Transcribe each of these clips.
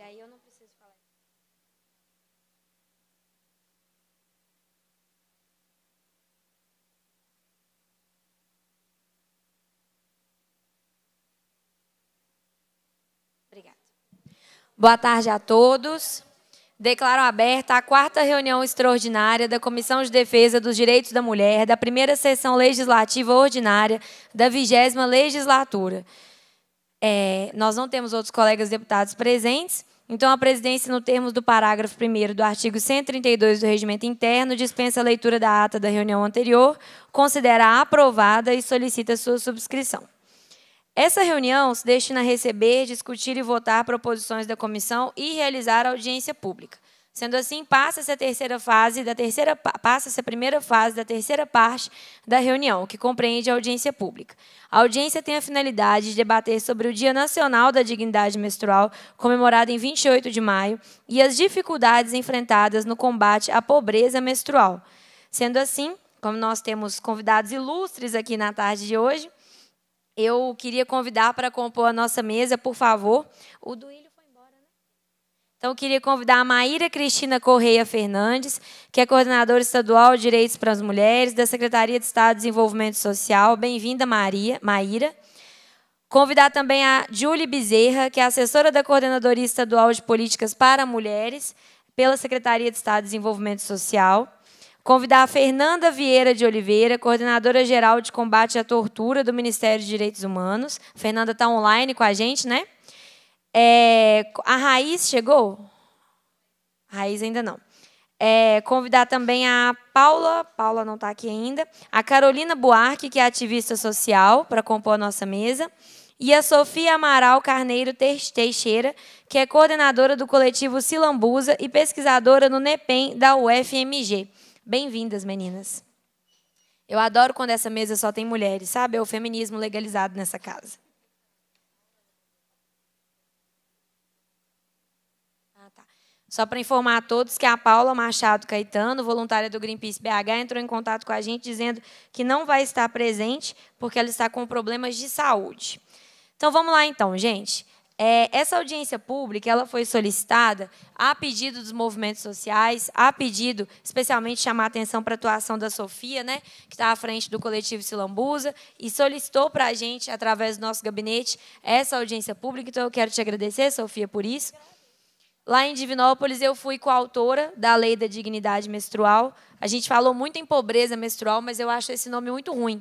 E aí eu não preciso falar isso. Obrigada. Boa tarde a todos. Declaro aberta a quarta reunião extraordinária da Comissão de Defesa dos Direitos da Mulher da primeira sessão legislativa ordinária da vigésima legislatura. É, nós não temos outros colegas deputados presentes, então, a presidência, no termos do parágrafo 1 do artigo 132 do Regimento Interno, dispensa a leitura da ata da reunião anterior, considera aprovada e solicita sua subscrição. Essa reunião se destina a receber, discutir e votar proposições da comissão e realizar audiência pública. Sendo assim, passa-se a terceira fase da terceira passa essa primeira fase da terceira parte da reunião, que compreende a audiência pública. A audiência tem a finalidade de debater sobre o Dia Nacional da Dignidade Menstrual, comemorado em 28 de maio, e as dificuldades enfrentadas no combate à pobreza menstrual. Sendo assim, como nós temos convidados ilustres aqui na tarde de hoje, eu queria convidar para compor a nossa mesa, por favor, o do então, eu queria convidar a Maíra Cristina Correia Fernandes, que é coordenadora estadual de Direitos para as Mulheres da Secretaria de Estado de Desenvolvimento Social. Bem-vinda, Maria, Maíra. Convidar também a Julie Bezerra, que é assessora da Coordenadoria Estadual de Políticas para Mulheres, pela Secretaria de Estado de Desenvolvimento Social. Convidar a Fernanda Vieira de Oliveira, coordenadora geral de combate à tortura do Ministério de Direitos Humanos. A Fernanda está online com a gente, né? É, a Raiz chegou? A Raiz ainda não. É, convidar também a Paula, Paula não está aqui ainda, a Carolina Buarque, que é ativista social, para compor a nossa mesa, e a Sofia Amaral Carneiro Teixeira, que é coordenadora do coletivo Silambusa e pesquisadora no Nepem da UFMG. Bem-vindas, meninas. Eu adoro quando essa mesa só tem mulheres, sabe? É o feminismo legalizado nessa casa. Só para informar a todos que a Paula Machado Caetano, voluntária do Greenpeace BH, entrou em contato com a gente dizendo que não vai estar presente porque ela está com problemas de saúde. Então vamos lá então, gente. É, essa audiência pública ela foi solicitada a pedido dos movimentos sociais, a pedido, especialmente, chamar atenção para a atuação da Sofia, né, que está à frente do coletivo Silambusa, e solicitou para a gente, através do nosso gabinete, essa audiência pública. Então, eu quero te agradecer, Sofia, por isso. Lá em Divinópolis, eu fui coautora da Lei da Dignidade Menstrual. A gente falou muito em pobreza menstrual, mas eu acho esse nome muito ruim.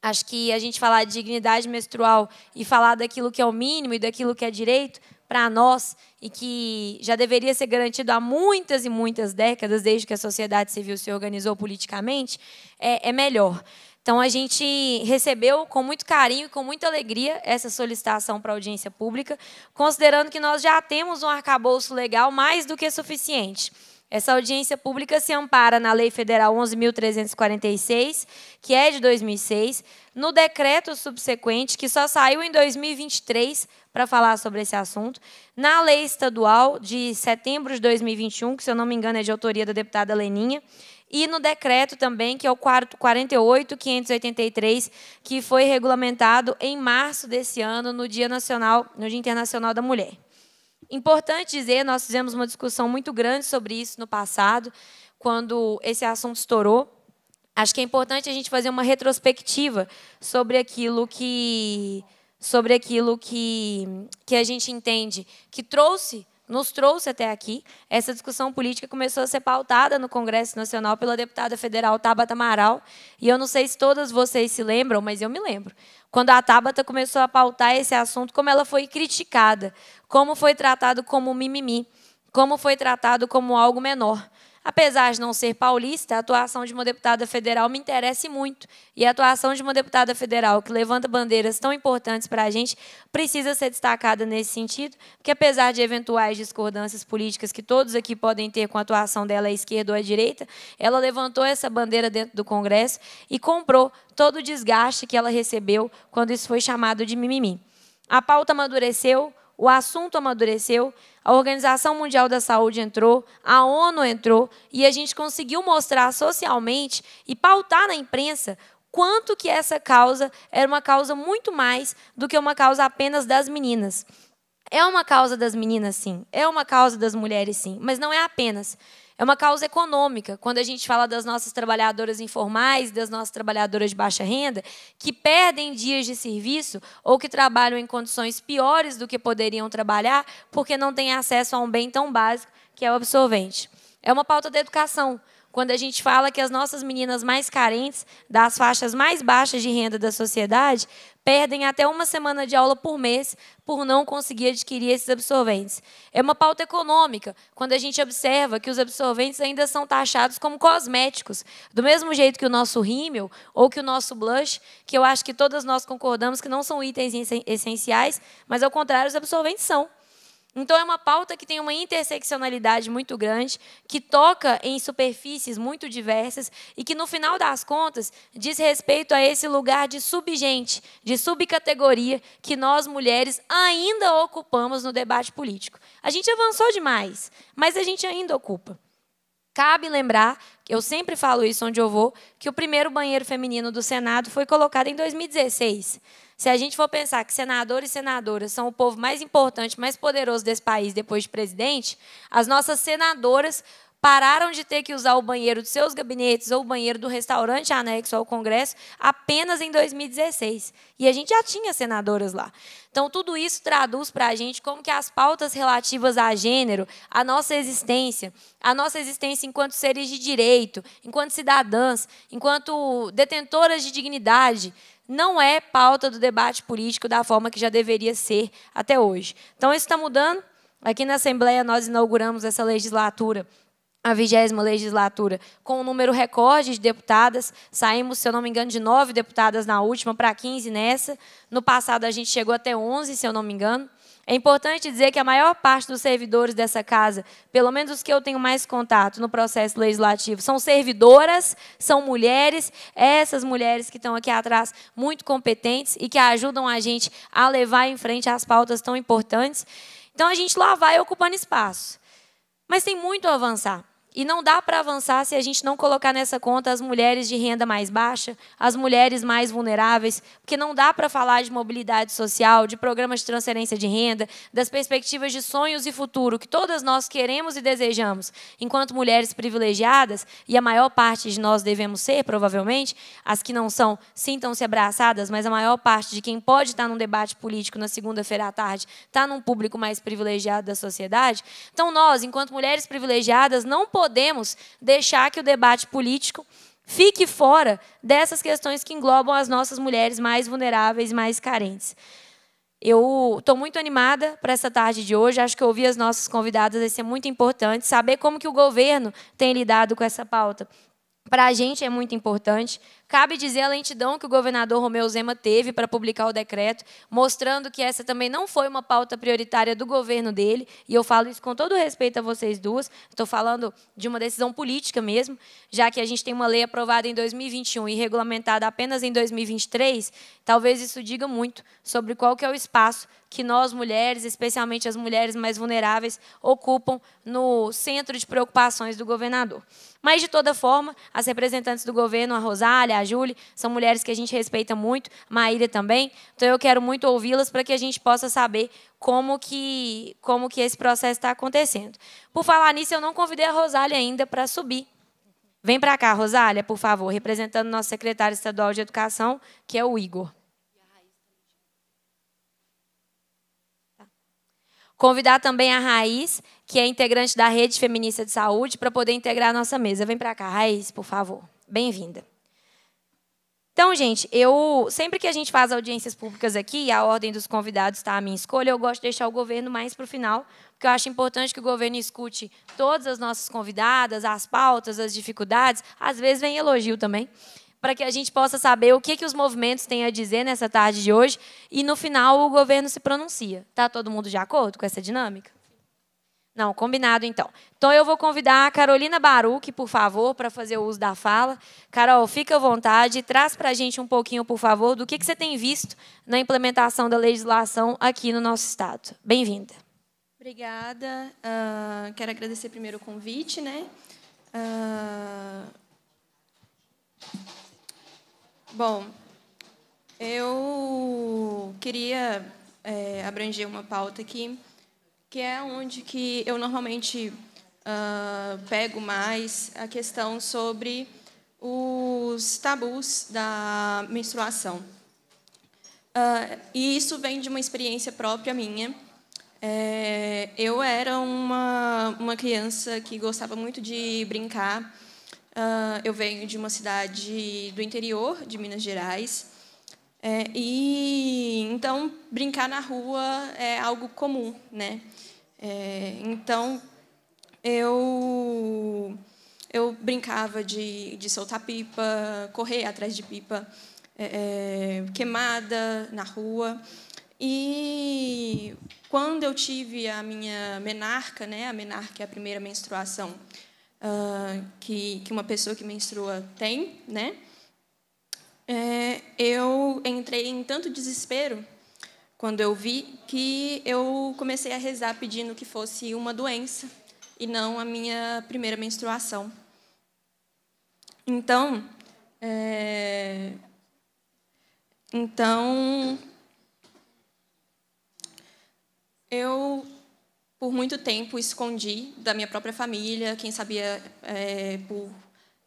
Acho que a gente falar de dignidade menstrual e falar daquilo que é o mínimo e daquilo que é direito para nós e que já deveria ser garantido há muitas e muitas décadas, desde que a sociedade civil se organizou politicamente, é, é melhor. Então, a gente recebeu com muito carinho e com muita alegria essa solicitação para audiência pública, considerando que nós já temos um arcabouço legal mais do que suficiente. Essa audiência pública se ampara na Lei Federal 11.346, que é de 2006, no decreto subsequente, que só saiu em 2023 para falar sobre esse assunto, na Lei Estadual de setembro de 2021, que, se eu não me engano, é de autoria da deputada Leninha, e no decreto também, que é o 48.583, que foi regulamentado em março desse ano, no Dia Nacional, no Dia Internacional da Mulher. Importante dizer, nós fizemos uma discussão muito grande sobre isso no passado, quando esse assunto estourou. Acho que é importante a gente fazer uma retrospectiva sobre aquilo que sobre aquilo que, que a gente entende que trouxe nos trouxe até aqui. Essa discussão política começou a ser pautada no Congresso Nacional pela deputada federal Tabata Amaral. E eu não sei se todas vocês se lembram, mas eu me lembro. Quando a Tabata começou a pautar esse assunto, como ela foi criticada, como foi tratado como mimimi, como foi tratado como algo menor. Apesar de não ser paulista, a atuação de uma deputada federal me interessa muito. E a atuação de uma deputada federal que levanta bandeiras tão importantes para a gente precisa ser destacada nesse sentido, porque apesar de eventuais discordâncias políticas que todos aqui podem ter com a atuação dela à esquerda ou à direita, ela levantou essa bandeira dentro do Congresso e comprou todo o desgaste que ela recebeu quando isso foi chamado de mimimi. A pauta amadureceu, o assunto amadureceu, a Organização Mundial da Saúde entrou, a ONU entrou, e a gente conseguiu mostrar socialmente e pautar na imprensa quanto que essa causa era uma causa muito mais do que uma causa apenas das meninas. É uma causa das meninas, sim. É uma causa das mulheres, sim. Mas não é apenas. É uma causa econômica, quando a gente fala das nossas trabalhadoras informais, das nossas trabalhadoras de baixa renda, que perdem dias de serviço ou que trabalham em condições piores do que poderiam trabalhar, porque não têm acesso a um bem tão básico que é o absorvente. É uma pauta da educação, quando a gente fala que as nossas meninas mais carentes, das faixas mais baixas de renda da sociedade, perdem até uma semana de aula por mês por não conseguir adquirir esses absorventes. É uma pauta econômica, quando a gente observa que os absorventes ainda são taxados como cosméticos, do mesmo jeito que o nosso rímel ou que o nosso blush, que eu acho que todas nós concordamos que não são itens essenciais, mas ao contrário, os absorventes são. Então, é uma pauta que tem uma interseccionalidade muito grande, que toca em superfícies muito diversas e que, no final das contas, diz respeito a esse lugar de subgente, de subcategoria que nós mulheres ainda ocupamos no debate político. A gente avançou demais, mas a gente ainda ocupa. Cabe lembrar, eu sempre falo isso onde eu vou, que o primeiro banheiro feminino do Senado foi colocado em 2016. Se a gente for pensar que senadores e senadoras são o povo mais importante, mais poderoso desse país depois de presidente, as nossas senadoras pararam de ter que usar o banheiro dos seus gabinetes ou o banheiro do restaurante anexo ao Congresso apenas em 2016. E a gente já tinha senadoras lá. Então, tudo isso traduz para a gente como que as pautas relativas a gênero, a nossa existência, a nossa existência enquanto seres de direito, enquanto cidadãs, enquanto detentoras de dignidade, não é pauta do debate político da forma que já deveria ser até hoje. Então, isso está mudando. Aqui na Assembleia, nós inauguramos essa legislatura a vigésima legislatura, com um número recorde de deputadas. Saímos, se eu não me engano, de nove deputadas na última para 15 nessa. No passado, a gente chegou até 11, se eu não me engano. É importante dizer que a maior parte dos servidores dessa casa, pelo menos os que eu tenho mais contato no processo legislativo, são servidoras, são mulheres, essas mulheres que estão aqui atrás, muito competentes e que ajudam a gente a levar em frente as pautas tão importantes. Então, a gente lá vai ocupando espaço. Mas tem muito a avançar. E não dá para avançar se a gente não colocar nessa conta as mulheres de renda mais baixa, as mulheres mais vulneráveis, porque não dá para falar de mobilidade social, de programas de transferência de renda, das perspectivas de sonhos e futuro que todas nós queremos e desejamos, enquanto mulheres privilegiadas, e a maior parte de nós devemos ser, provavelmente, as que não são, sintam-se abraçadas, mas a maior parte de quem pode estar num debate político na segunda-feira à tarde está num público mais privilegiado da sociedade. Então, nós, enquanto mulheres privilegiadas, não podemos podemos deixar que o debate político fique fora dessas questões que englobam as nossas mulheres mais vulneráveis, mais carentes. Eu estou muito animada para essa tarde de hoje. Acho que ouvir as nossas convidadas vai ser muito importante. Saber como que o governo tem lidado com essa pauta para a gente é muito importante. Cabe dizer a lentidão que o governador Romeu Zema teve para publicar o decreto, mostrando que essa também não foi uma pauta prioritária do governo dele, e eu falo isso com todo respeito a vocês duas, estou falando de uma decisão política mesmo, já que a gente tem uma lei aprovada em 2021 e regulamentada apenas em 2023, talvez isso diga muito sobre qual que é o espaço que nós mulheres, especialmente as mulheres mais vulneráveis, ocupam no centro de preocupações do governador. Mas, de toda forma, as representantes do governo, a Rosália, a Julie, são mulheres que a gente respeita muito, Maíra também. Então eu quero muito ouvi-las para que a gente possa saber como que, como que esse processo está acontecendo. Por falar nisso, eu não convidei a Rosália ainda para subir. Vem para cá, Rosália, por favor, representando nosso secretário estadual de Educação, que é o Igor. Convidar também a Raiz, que é integrante da Rede Feminista de Saúde, para poder integrar a nossa mesa. Vem para cá, Raiz, por favor. Bem-vinda. Então, gente, eu sempre que a gente faz audiências públicas aqui, a ordem dos convidados está à minha escolha, eu gosto de deixar o governo mais para o final, porque eu acho importante que o governo escute todas as nossas convidadas, as pautas, as dificuldades, às vezes vem elogio também, para que a gente possa saber o que, que os movimentos têm a dizer nessa tarde de hoje, e no final o governo se pronuncia. Está todo mundo de acordo com essa dinâmica? Não, combinado então. Então eu vou convidar a Carolina Baruque, por favor, para fazer o uso da fala. Carol, fica à vontade, traz para a gente um pouquinho, por favor, do que, que você tem visto na implementação da legislação aqui no nosso Estado. Bem-vinda. Obrigada. Uh, quero agradecer primeiro o convite. Né? Uh, bom, eu queria é, abranger uma pauta aqui que é onde que eu normalmente uh, pego mais a questão sobre os tabus da menstruação. Uh, e isso vem de uma experiência própria minha. É, eu era uma, uma criança que gostava muito de brincar. Uh, eu venho de uma cidade do interior de Minas Gerais. É, e então brincar na rua é algo comum, né? É, então eu eu brincava de, de soltar pipa, correr atrás de pipa é, é queimada na rua e quando eu tive a minha menarca, né? A menarca é a primeira menstruação uh, que que uma pessoa que menstrua tem, né? é, eu entrei em tanto desespero quando eu vi que eu comecei a rezar pedindo que fosse uma doença e não a minha primeira menstruação. Então, é, então eu por muito tempo escondi da minha própria família, quem sabia é, por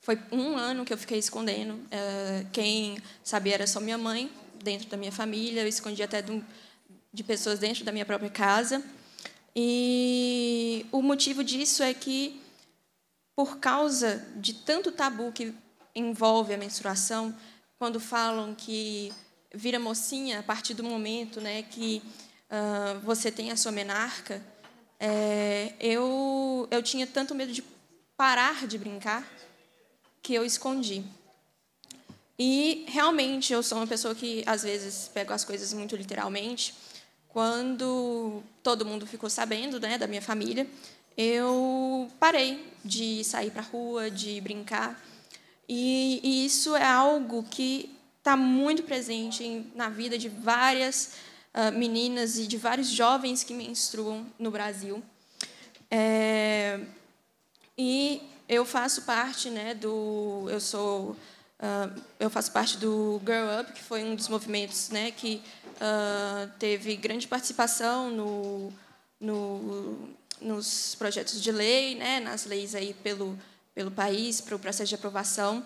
foi um ano que eu fiquei escondendo. Eh, quem sabia era só minha mãe, dentro da minha família. Eu escondi até de pessoas dentro da minha própria casa. E o motivo disso é que, por causa de tanto tabu que envolve a menstruação, quando falam que vira mocinha a partir do momento né, que uh, você tem a sua menarca, é, eu, eu tinha tanto medo de parar de brincar que eu escondi. E realmente eu sou uma pessoa que às vezes pego as coisas muito literalmente. Quando todo mundo ficou sabendo, né, da minha família, eu parei de sair para a rua, de brincar. E, e isso é algo que está muito presente em, na vida de várias uh, meninas e de vários jovens que menstruam no Brasil. É, e eu faço parte, né, do, eu sou, uh, eu faço parte do Girl Up, que foi um dos movimentos, né, que uh, teve grande participação no, no, nos projetos de lei, né, nas leis aí pelo pelo país para o processo de aprovação.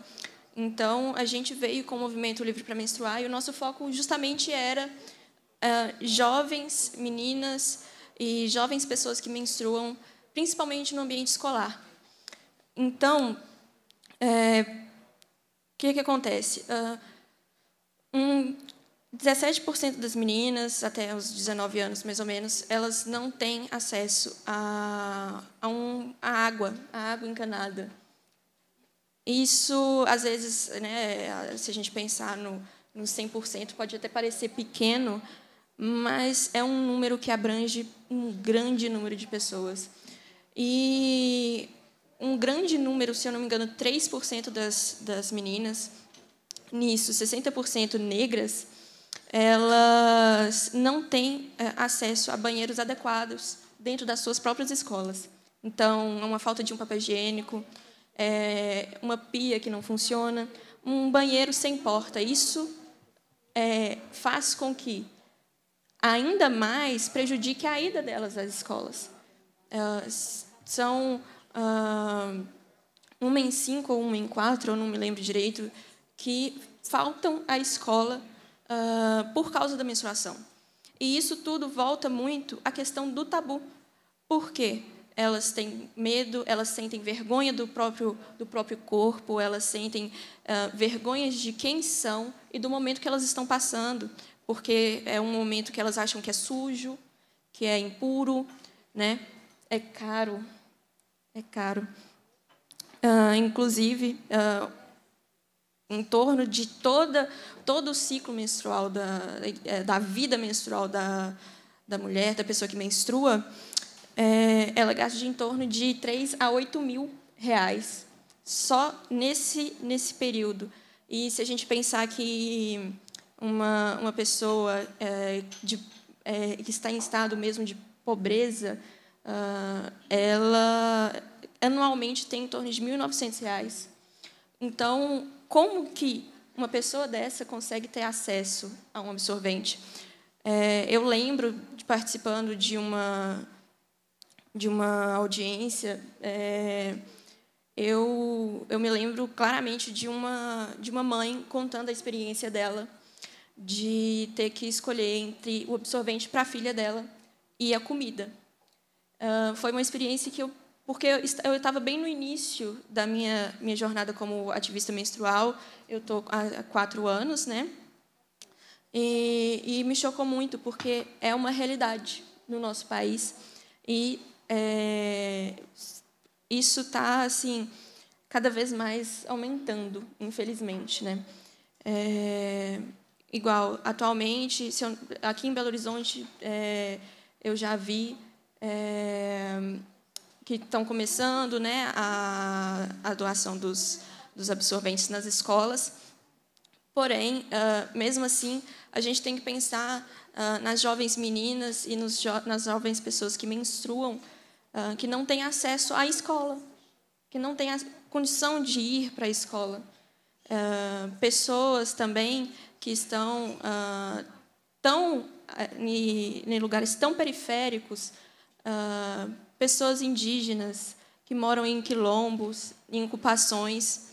Então, a gente veio com o movimento Livre para Menstruar e o nosso foco justamente era uh, jovens, meninas e jovens pessoas que menstruam, principalmente no ambiente escolar. Então, é, o que, que acontece? Uh, um, 17% das meninas, até os 19 anos mais ou menos, elas não têm acesso a, a, um, a água, a água encanada. Isso, às vezes, né, se a gente pensar no, no 100%, pode até parecer pequeno, mas é um número que abrange um grande número de pessoas. E um grande número, se eu não me engano, 3% das, das meninas, nisso, 60% negras, elas não têm eh, acesso a banheiros adequados dentro das suas próprias escolas. Então, é uma falta de um papel higiênico, é, uma pia que não funciona, um banheiro sem porta. Isso é, faz com que ainda mais prejudique a ida delas às escolas. Elas são ah, uma em cinco ou uma em quatro, eu não me lembro direito, que faltam à escola ah, por causa da menstruação. E isso tudo volta muito à questão do tabu. Por quê? Elas têm medo, elas sentem vergonha do próprio, do próprio corpo, elas sentem uh, vergonhas de quem são e do momento que elas estão passando, porque é um momento que elas acham que é sujo, que é impuro, né? é caro, é caro. Uh, inclusive, uh, em torno de toda, todo o ciclo menstrual, da, é, da vida menstrual da, da mulher, da pessoa que menstrua, é, ela gasta de em torno de 3 a 8 mil reais só nesse, nesse período. E se a gente pensar que uma, uma pessoa é, de, é, que está em estado mesmo de pobreza, ah, ela anualmente tem em torno de R$ 1.900. Então, como que uma pessoa dessa consegue ter acesso a um absorvente? É, eu lembro de participando de uma de uma audiência, é, eu eu me lembro claramente de uma de uma mãe contando a experiência dela de ter que escolher entre o absorvente para a filha dela e a comida. Ah, foi uma experiência que eu porque eu estava bem no início da minha minha jornada como ativista menstrual eu estou há quatro anos né e, e, me chocou muito porque é uma realidade no nosso país e é, isso está assim cada vez mais aumentando infelizmente né é, igual atualmente eu, aqui em Belo Horizonte é, eu já vi é, que estão começando né, a, a doação dos, dos absorventes nas escolas. Porém, uh, mesmo assim, a gente tem que pensar uh, nas jovens meninas e jo nas jovens pessoas que menstruam, uh, que não têm acesso à escola, que não têm condição de ir para a escola. pessoas também que estão tão, em, eh, em lugares tão periféricos ah, pessoas indígenas que moram em quilombos, em ocupações,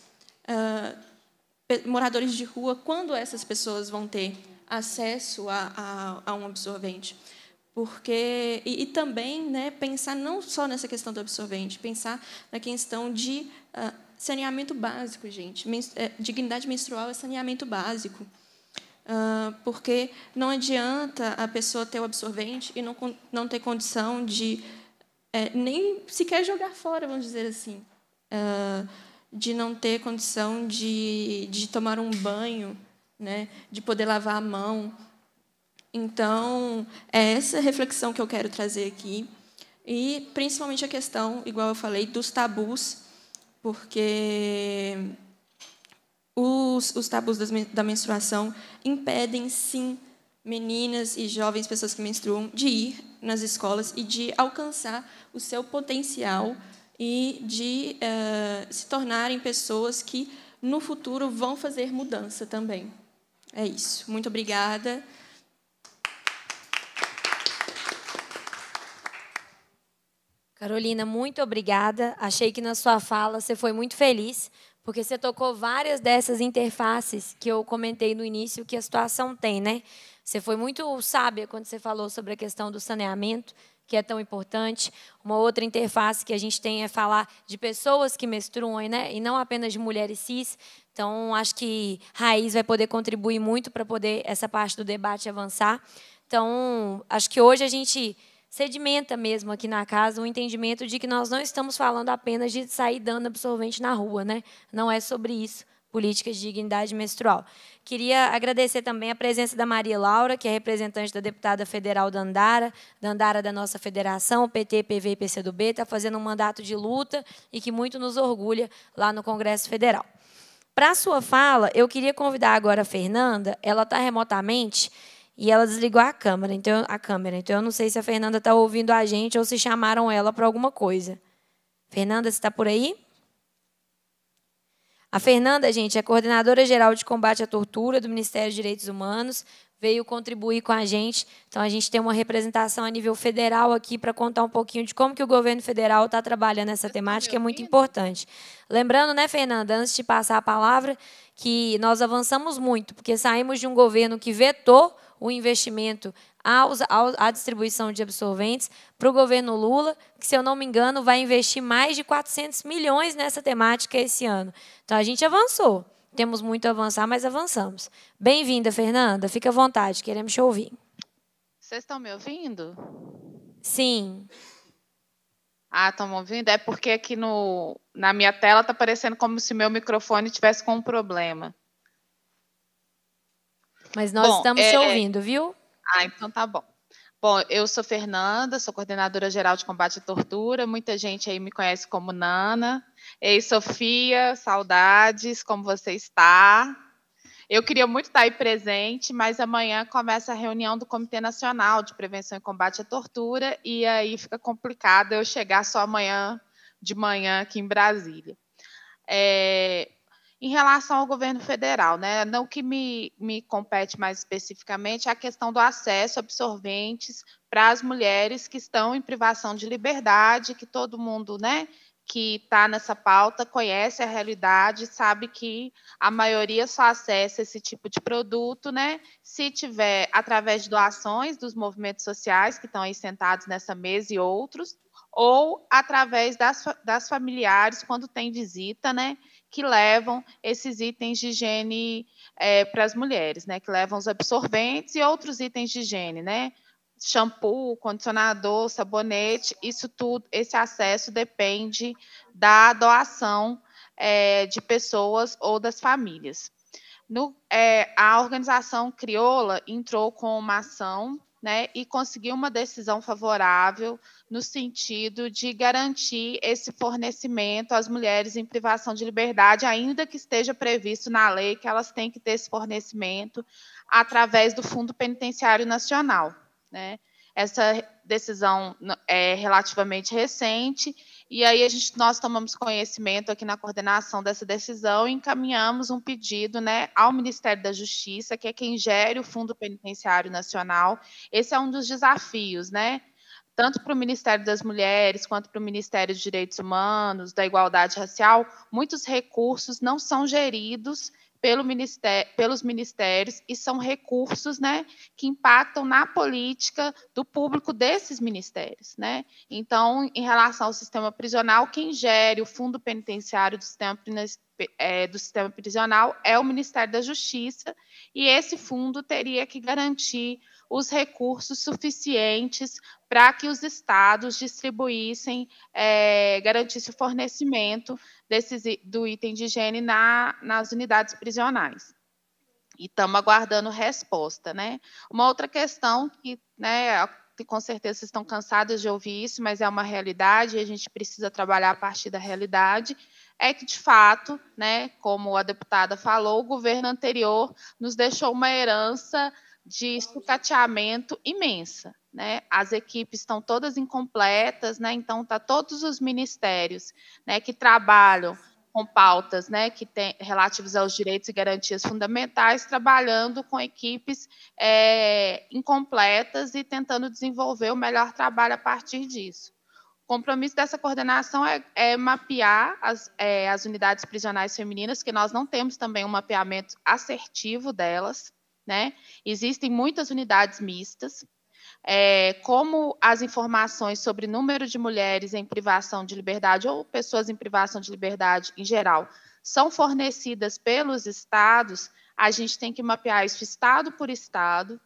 uh, moradores de rua, quando essas pessoas vão ter acesso a, a, a um absorvente? Porque, e, e, também né, pensar não só nessa questão do absorvente, pensar na questão de uh, saneamento básico, gente. é, dignidade menstrual é saneamento básico. Ah, porque não adianta a pessoa ter o absorvente e não, não ter condição de é, nem sequer jogar fora, vamos dizer assim, ah, de não ter condição de, de tomar um banho, né, de poder lavar a mão. Então, é essa reflexão que eu quero trazer aqui. E, principalmente, a questão, igual eu falei, dos tabus, porque os, os tabus das, da menstruação impedem, sim, meninas e jovens pessoas que menstruam de ir nas escolas e de alcançar o seu potencial e de uh, se tornarem pessoas que no futuro vão fazer mudança também. É isso. Muito obrigada. Carolina, muito obrigada. Achei que na sua fala você foi muito feliz, porque você tocou várias dessas interfaces que eu comentei no início que a situação tem, né? Você foi muito sábia quando você falou sobre a questão do saneamento, que é tão importante. Uma outra interface que a gente tem é falar de pessoas que menstruam, né? E não apenas de mulheres cis. Então, acho que Raiz vai poder contribuir muito para poder essa parte do debate avançar. Então, acho que hoje a gente sedimenta mesmo aqui na casa o um entendimento de que nós não estamos falando apenas de sair dando absorvente na rua, né? Não é sobre isso. Políticas de dignidade menstrual. Queria agradecer também a presença da Maria Laura, que é representante da deputada federal Dandara, Dandara da nossa federação, PT, PV e PCdoB, está fazendo um mandato de luta e que muito nos orgulha lá no Congresso Federal. Para a sua fala, eu queria convidar agora a Fernanda, ela está remotamente, e ela desligou a câmera. Então, a câmera. Então eu não sei se a Fernanda está ouvindo a gente ou se chamaram ela para alguma coisa. Fernanda, você está por aí? A Fernanda, gente, é coordenadora geral de combate à tortura do Ministério de Direitos Humanos, veio contribuir com a gente. Então a gente tem uma representação a nível federal aqui para contar um pouquinho de como que o governo federal está trabalhando essa temática, é muito importante. Lembrando, né, Fernanda, antes de passar a palavra, que nós avançamos muito, porque saímos de um governo que vetou o investimento à distribuição de absorventes para o governo Lula, que, se eu não me engano, vai investir mais de 400 milhões nessa temática esse ano. Então, a gente avançou. Temos muito a avançar, mas avançamos. Bem-vinda, Fernanda. Fica à vontade, queremos te ouvir. Vocês estão me ouvindo? Sim. Ah, estão me ouvindo? É porque aqui no, na minha tela está parecendo como se meu microfone tivesse com um problema. Mas nós bom, estamos é... te é ouvindo, viu? Ah, então tá bom. Bom, eu sou Fernanda, sou coordenadora geral de combate à tortura. Muita gente aí me conhece como Nana. Ei, Sofia, saudades, como você está? Eu queria muito estar aí presente, mas amanhã começa a reunião do Comitê Nacional de Prevenção e Combate à Tortura e aí fica complicado eu chegar só amanhã de manhã aqui em Brasília. É, em relação ao governo federal, né? Não que me, me compete mais especificamente a questão do acesso a absorventes para as mulheres que estão em privação de liberdade, que todo mundo, né, que está nessa pauta conhece a realidade, sabe que a maioria só acessa esse tipo de produto, né? Se tiver através de doações dos movimentos sociais que estão aí sentados nessa mesa e outros, ou através das, das familiares quando tem visita, né? que levam esses itens de higiene é, para as mulheres, né? Que levam os absorventes e outros itens de higiene, né? Shampoo, condicionador, sabonete, isso tudo, esse acesso depende da doação é, de pessoas ou das famílias. No, é, a organização crioula entrou com uma ação né, e conseguir uma decisão favorável no sentido de garantir esse fornecimento às mulheres em privação de liberdade, ainda que esteja previsto na lei que elas têm que ter esse fornecimento através do Fundo Penitenciário Nacional. Né. Essa decisão é relativamente recente e aí a gente, nós tomamos conhecimento aqui na coordenação dessa decisão e encaminhamos um pedido né, ao Ministério da Justiça, que é quem gere o Fundo Penitenciário Nacional. Esse é um dos desafios, né? Tanto para o Ministério das Mulheres quanto para o Ministério dos Direitos Humanos, da Igualdade Racial, muitos recursos não são geridos pelo ministério, pelos ministérios e são recursos né, que impactam na política do público desses ministérios. Né? Então, em relação ao sistema prisional, quem gere o fundo penitenciário do sistema, é, do sistema prisional é o Ministério da Justiça e esse fundo teria que garantir os recursos suficientes para que os estados distribuíssem, é, garantisse o fornecimento desses, do item de higiene na, nas unidades prisionais. E estamos aguardando resposta. Né? Uma outra questão que né, com certeza estão cansadas de ouvir isso, mas é uma realidade e a gente precisa trabalhar a partir da realidade, é que, de fato, né, como a deputada falou, o governo anterior nos deixou uma herança de sucateamento imensa. Né? As equipes estão todas incompletas, né? então tá todos os ministérios né, que trabalham com pautas né, que tem, relativos aos direitos e garantias fundamentais, trabalhando com equipes é, incompletas e tentando desenvolver o melhor trabalho a partir disso. O compromisso dessa coordenação é, é mapear as, é, as unidades prisionais femininas, que nós não temos também um mapeamento assertivo delas. Né? Existem muitas unidades mistas, é, como as informações sobre número de mulheres em privação de liberdade ou pessoas em privação de liberdade em geral são fornecidas pelos estados, a gente tem que mapear isso estado por estado.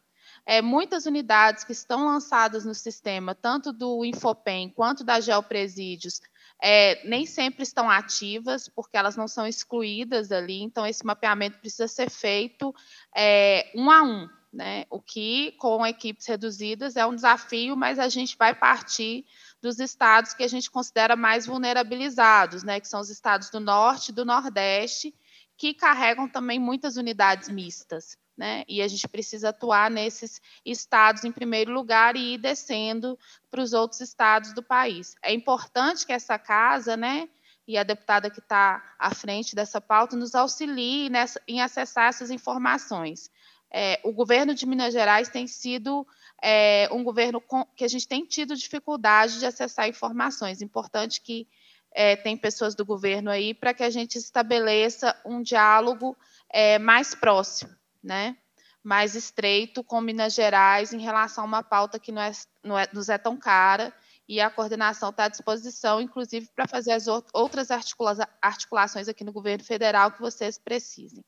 É, muitas unidades que estão lançadas no sistema, tanto do Infopen quanto da Geopresídios, é, nem sempre estão ativas, porque elas não são excluídas ali, então esse mapeamento precisa ser feito é, um a um. Né? O que, com equipes reduzidas, é um desafio, mas a gente vai partir dos estados que a gente considera mais vulnerabilizados, né? que são os estados do norte e do nordeste, que carregam também muitas unidades mistas. Né? E a gente precisa atuar nesses estados em primeiro lugar e ir descendo para os outros estados do país. É importante que essa casa, né, e a deputada que está à frente dessa pauta, nos auxilie nessa, em acessar essas informações é, o governo de Minas Gerais tem sido é, um governo com, que a gente tem tido dificuldade de acessar informações. Importante que é, tem pessoas do governo aí para que a gente estabeleça um diálogo é, mais próximo, né? mais estreito com Minas Gerais em relação a uma pauta que não é, não é, nos é tão cara e a coordenação está à disposição, inclusive para fazer as outras articula articulações aqui no governo federal que vocês precisem.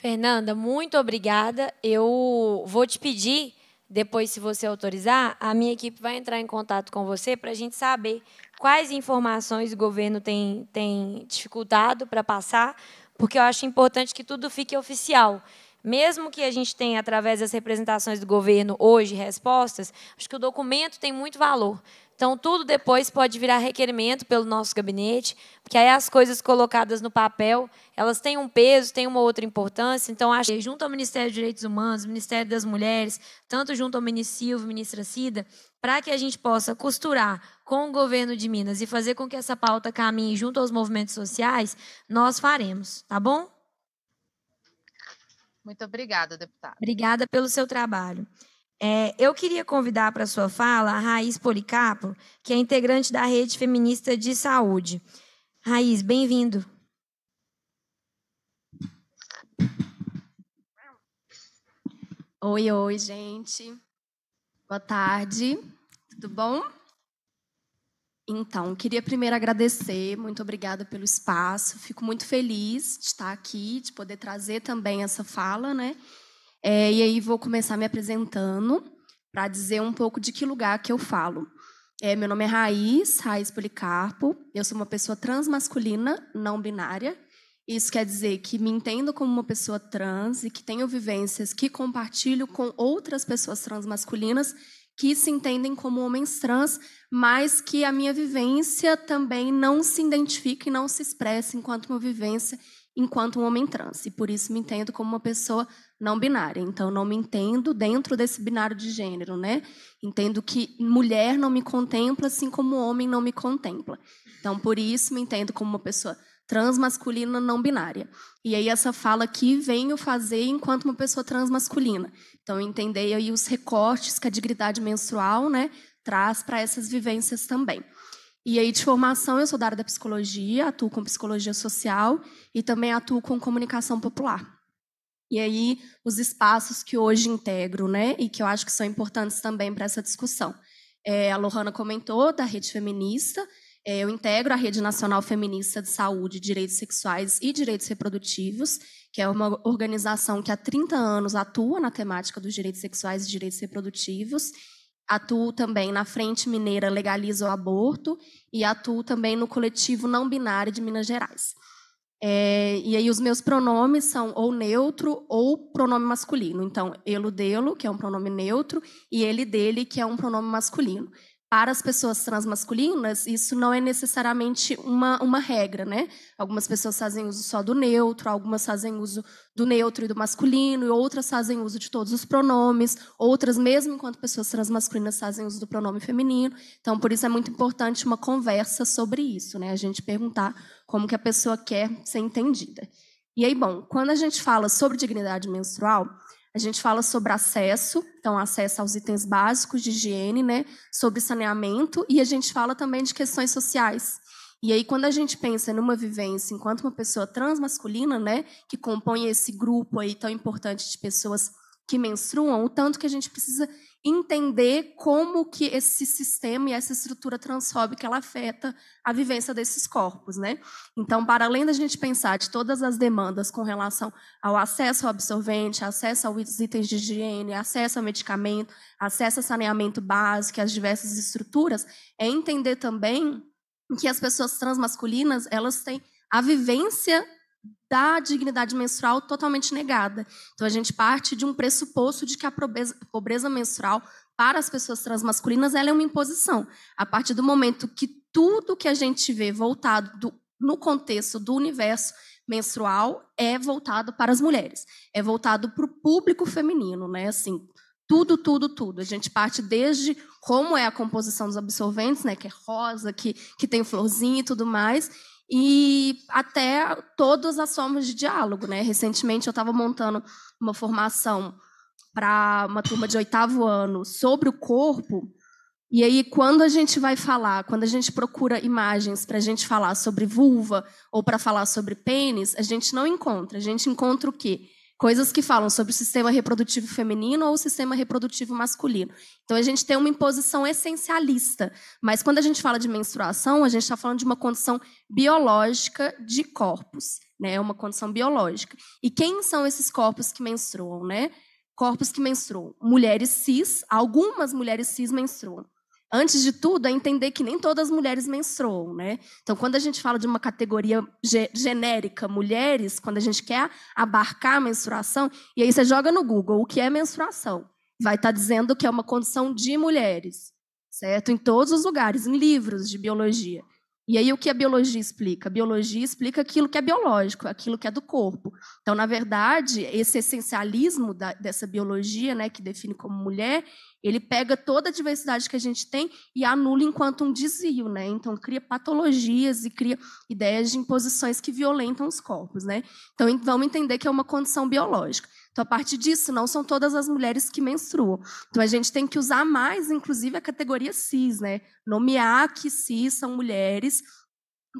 Fernanda, muito obrigada. Eu vou te pedir, depois, se você autorizar, a minha equipe vai entrar em contato com você para a gente saber quais informações o governo tem, tem dificultado para passar, porque eu acho importante que tudo fique oficial. Mesmo que a gente tenha, através das representações do governo hoje, respostas, acho que o documento tem muito valor. Então, tudo depois pode virar requerimento pelo nosso gabinete, porque aí as coisas colocadas no papel, elas têm um peso, têm uma outra importância. Então, acho que junto ao Ministério dos Direitos Humanos, Ministério das Mulheres, tanto junto ao ministro Silvio, ministra Cida, para que a gente possa costurar com o governo de Minas e fazer com que essa pauta caminhe junto aos movimentos sociais, nós faremos, tá bom? Muito obrigada, deputada. Obrigada pelo seu trabalho. É, eu queria convidar para sua fala a Raiz Policarpo, que é integrante da Rede Feminista de Saúde. Raiz, bem-vindo. Oi, oi, gente. Boa tarde. Tudo bom? Então, queria primeiro agradecer, muito obrigada pelo espaço. Fico muito feliz de estar aqui, de poder trazer também essa fala, né? É, e aí vou começar me apresentando para dizer um pouco de que lugar que eu falo. É, meu nome é Raiz, Raiz Policarpo. Eu sou uma pessoa transmasculina, não binária. Isso quer dizer que me entendo como uma pessoa trans e que tenho vivências que compartilho com outras pessoas transmasculinas que se entendem como homens trans, mas que a minha vivência também não se identifica e não se expressa enquanto uma vivência enquanto um homem trans. E por isso me entendo como uma pessoa não binária. Então, não me entendo dentro desse binário de gênero, né? Entendo que mulher não me contempla, assim como homem não me contempla. Então, por isso me entendo como uma pessoa transmasculina não binária. E aí essa fala aqui venho fazer enquanto uma pessoa transmasculina. Então entender aí os recortes que a dignidade menstrual, né, traz para essas vivências também. E aí, de formação, eu sou da área da psicologia, atuo com psicologia social e também atuo com comunicação popular. E aí, os espaços que hoje integro, né, e que eu acho que são importantes também para essa discussão. É, a Lohana comentou da rede feminista, é, eu integro a Rede Nacional Feminista de Saúde, Direitos Sexuais e Direitos Reprodutivos, que é uma organização que há 30 anos atua na temática dos direitos sexuais e direitos reprodutivos Atuo também na Frente Mineira Legaliza o Aborto e atuo também no coletivo não binário de Minas Gerais. É, e aí os meus pronomes são ou neutro ou pronome masculino. Então, ele delo, que é um pronome neutro, e ele dele, que é um pronome masculino para as pessoas transmasculinas, isso não é necessariamente uma, uma regra, né? Algumas pessoas fazem uso só do neutro, algumas fazem uso do neutro e do masculino, e outras fazem uso de todos os pronomes, outras, mesmo enquanto pessoas transmasculinas, fazem uso do pronome feminino. Então, por isso é muito importante uma conversa sobre isso, né? A gente perguntar como que a pessoa quer ser entendida. E aí, bom, quando a gente fala sobre dignidade menstrual, a gente fala sobre acesso, então acesso aos itens básicos de higiene, né, sobre saneamento, e a gente fala também de questões sociais. E aí, quando a gente pensa numa vivência enquanto uma pessoa transmasculina, né, que compõe esse grupo aí tão importante de pessoas que menstruam, o tanto que a gente precisa entender como que esse sistema e essa estrutura transfóbica ela afeta a vivência desses corpos, né? Então, para além da gente pensar de todas as demandas com relação ao acesso ao absorvente, acesso aos itens de higiene, acesso ao medicamento, acesso a saneamento básico, às diversas estruturas, é entender também que as pessoas transmasculinas, elas têm a vivência da dignidade menstrual totalmente negada. Então, a gente parte de um pressuposto de que a pobreza, pobreza menstrual para as pessoas transmasculinas é uma imposição. A partir do momento que tudo que a gente vê voltado do, no contexto do universo menstrual é voltado para as mulheres, é voltado para o público feminino, né? Assim, tudo, tudo, tudo. A gente parte desde como é a composição dos absorventes, né? Que é rosa, que, que tem florzinha e tudo mais e até todas as formas de diálogo. Né? Recentemente, eu estava montando uma formação para uma turma de oitavo ano sobre o corpo. E aí, quando a gente vai falar, quando a gente procura imagens para a gente falar sobre vulva ou para falar sobre pênis, a gente não encontra. A gente encontra o quê? coisas que falam sobre o sistema reprodutivo feminino ou o sistema reprodutivo masculino. Então a gente tem uma imposição essencialista, mas quando a gente fala de menstruação, a gente está falando de uma condição biológica de corpos, né? É uma condição biológica. E quem são esses corpos que menstruam, né? Corpos que menstruam, mulheres cis, algumas mulheres cis menstruam antes de tudo, é entender que nem todas as mulheres menstruam, né? Então, quando a gente fala de uma categoria ge genérica mulheres, quando a gente quer abarcar a menstruação, e aí você joga no Google o que é menstruação, vai estar tá dizendo que é uma condição de mulheres, certo? Em todos os lugares, em livros de biologia. E aí o que a biologia explica? A biologia explica aquilo que é biológico, aquilo que é do corpo. Então, na verdade, esse essencialismo da, dessa biologia, né, que define como mulher, ele pega toda a diversidade que a gente tem e anula enquanto um desvio, né? Então cria patologias e cria ideias de imposições que violentam os corpos, né? Então vamos entender que é uma condição biológica. Então, a partir disso, não são todas as mulheres que menstruam. Então, a gente tem que usar mais, inclusive, a categoria cis, né? Nomear que cis são mulheres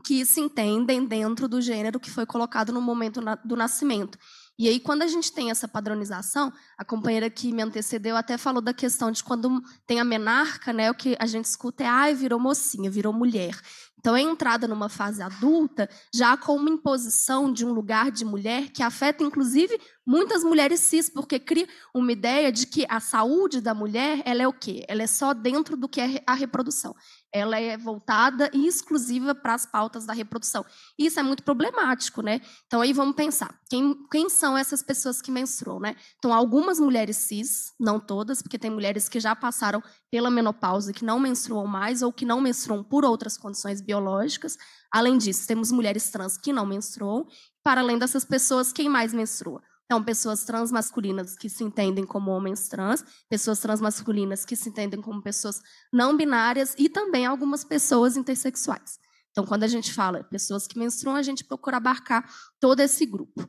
que se entendem dentro do gênero que foi colocado no momento do nascimento. E aí, quando a gente tem essa padronização, a companheira que me antecedeu até falou da questão de quando tem a menarca, né? O que a gente escuta é, ai, virou mocinha, virou mulher. Então, a entrada numa fase adulta já com uma imposição de um lugar de mulher que afeta, inclusive, muitas mulheres cis, porque cria uma ideia de que a saúde da mulher ela é o quê? Ela é só dentro do que é a reprodução ela é voltada e exclusiva para as pautas da reprodução. Isso é muito problemático, né? Então aí vamos pensar, quem, quem são essas pessoas que menstruam, né? Então algumas mulheres cis, não todas, porque tem mulheres que já passaram pela menopausa e que não menstruam mais ou que não menstruam por outras condições biológicas. Além disso, temos mulheres trans que não menstruam. Para além dessas pessoas, quem mais menstrua? Então, pessoas transmasculinas que se entendem como homens trans, pessoas transmasculinas que se entendem como pessoas não binárias e também algumas pessoas intersexuais. Então, quando a gente fala pessoas que menstruam, a gente procura abarcar todo esse grupo.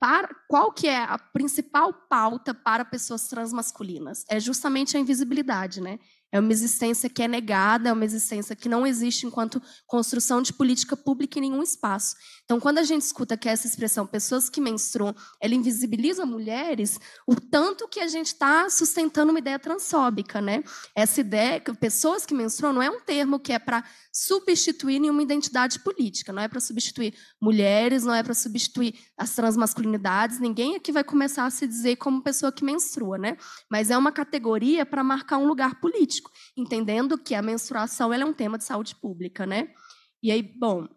Para, qual que é a principal pauta para pessoas transmasculinas? É justamente a invisibilidade, né? É uma existência que é negada, é uma existência que não existe enquanto construção de política pública em nenhum espaço. Então, quando a gente escuta que é essa expressão pessoas que menstruam, ela invisibiliza mulheres, o tanto que a gente está sustentando uma ideia transfóbica, né? Essa ideia que pessoas que menstruam não é um termo que é para substituir nenhuma identidade política, não é para substituir mulheres, não é para substituir as transmasculinidades, ninguém aqui vai começar a se dizer como pessoa que menstrua, né? Mas é uma categoria para marcar um lugar político político, entendendo que a menstruação é um tema de saúde pública, né? E aí, bom,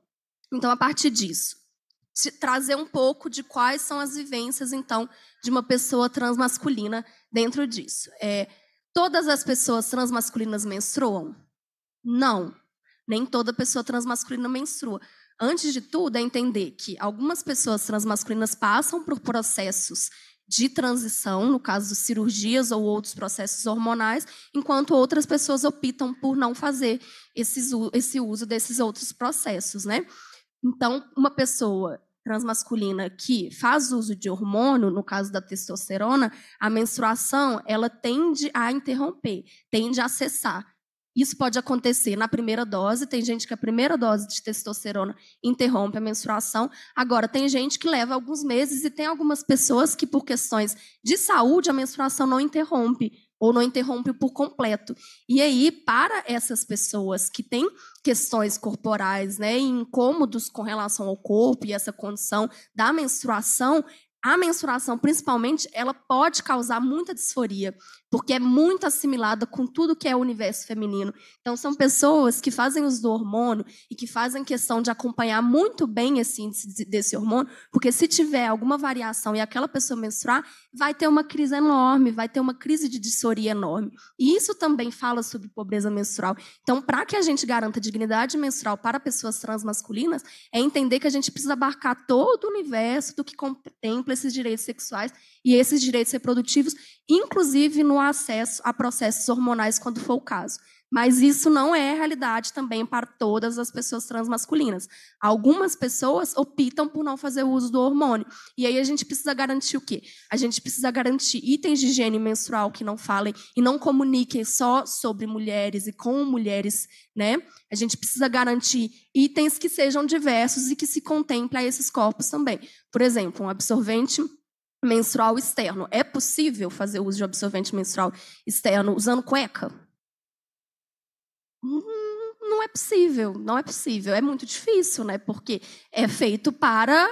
então a partir disso, trazer um pouco de quais são as vivências então de uma pessoa transmasculina dentro disso. É, todas as pessoas transmasculinas menstruam? Não, nem toda pessoa transmasculina menstrua. Antes de tudo, é entender que algumas pessoas transmasculinas passam por processos de transição, no caso de cirurgias ou outros processos hormonais, enquanto outras pessoas optam por não fazer esses, esse uso desses outros processos, né? Então, uma pessoa transmasculina que faz uso de hormônio, no caso da testosterona, a menstruação ela tende a interromper, tende a cessar. Isso pode acontecer na primeira dose. Tem gente que a primeira dose de testosterona interrompe a menstruação. Agora, tem gente que leva alguns meses e tem algumas pessoas que, por questões de saúde, a menstruação não interrompe ou não interrompe por completo. E aí, para essas pessoas que têm questões corporais, né, incômodos com relação ao corpo e essa condição da menstruação, a menstruação, principalmente, ela pode causar muita disforia, porque é muito assimilada com tudo que é o universo feminino. Então, são pessoas que fazem uso do hormônio e que fazem questão de acompanhar muito bem esse índice desse hormônio, porque se tiver alguma variação e aquela pessoa menstruar, vai ter uma crise enorme, vai ter uma crise de disforia enorme. E isso também fala sobre pobreza menstrual. Então, para que a gente garanta dignidade menstrual para pessoas transmasculinas, é entender que a gente precisa abarcar todo o universo do que contempla contempla esses direitos sexuais e esses direitos reprodutivos, inclusive no acesso a processos hormonais, quando for o caso. Mas isso não é realidade também para todas as pessoas transmasculinas. Algumas pessoas optam por não fazer uso do hormônio. E aí a gente precisa garantir o quê? A gente precisa garantir itens de higiene menstrual que não falem e não comuniquem só sobre mulheres e com mulheres, né? A gente precisa garantir itens que sejam diversos e que se contemplem esses corpos também. Por exemplo, um absorvente menstrual externo. É possível fazer uso de absorvente menstrual externo usando cueca? Uhum, não é possível, não é possível. É muito difícil, né? Porque é feito para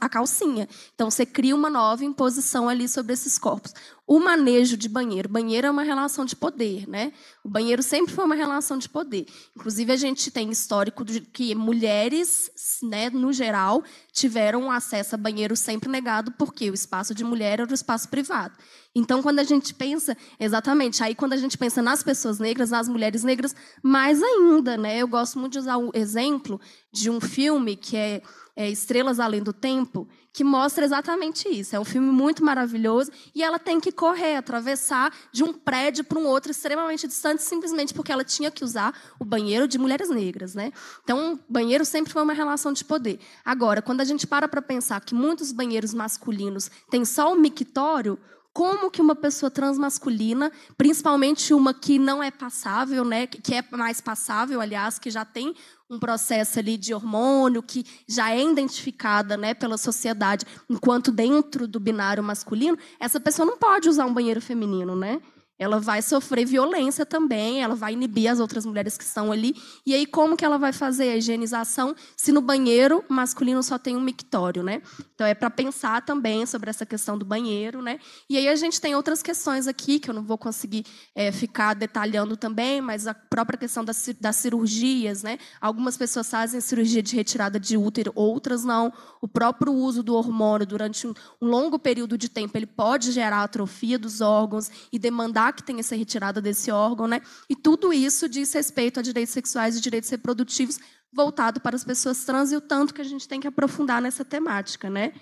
a calcinha. Então você cria uma nova imposição ali sobre esses corpos. O manejo de banheiro. Banheiro é uma relação de poder, né? O banheiro sempre foi uma relação de poder. Inclusive a gente tem histórico de que mulheres, né, no geral, tiveram acesso a banheiro sempre negado porque o espaço de mulher era o espaço privado. Então quando a gente pensa, exatamente, aí quando a gente pensa nas pessoas negras, nas mulheres negras, mais ainda, né? Eu gosto muito de usar o exemplo de um filme que é é, Estrelas Além do Tempo, que mostra exatamente isso. É um filme muito maravilhoso e ela tem que correr, atravessar de um prédio para um outro extremamente distante, simplesmente porque ela tinha que usar o banheiro de mulheres negras. Né? Então, banheiro sempre foi uma relação de poder. Agora, quando a gente para para pensar que muitos banheiros masculinos têm só o mictório, como que uma pessoa transmasculina, principalmente uma que não é passável, né, que é mais passável, aliás, que já tem um processo ali de hormônio que já é identificada, né, pela sociedade, enquanto dentro do binário masculino, essa pessoa não pode usar um banheiro feminino, né? ela vai sofrer violência também, ela vai inibir as outras mulheres que estão ali. E aí, como que ela vai fazer a higienização se no banheiro masculino só tem um mictório, né? Então, é para pensar também sobre essa questão do banheiro, né? E aí, a gente tem outras questões aqui, que eu não vou conseguir é, ficar detalhando também, mas a própria questão das, das cirurgias, né? Algumas pessoas fazem cirurgia de retirada de útero, outras não. O próprio uso do hormônio durante um, um longo período de tempo, ele pode gerar atrofia dos órgãos e demandar impactem essa retirada desse órgão, né? E tudo isso diz respeito a direitos sexuais e direitos reprodutivos voltado para as pessoas trans e o tanto que a gente tem que aprofundar nessa temática, né?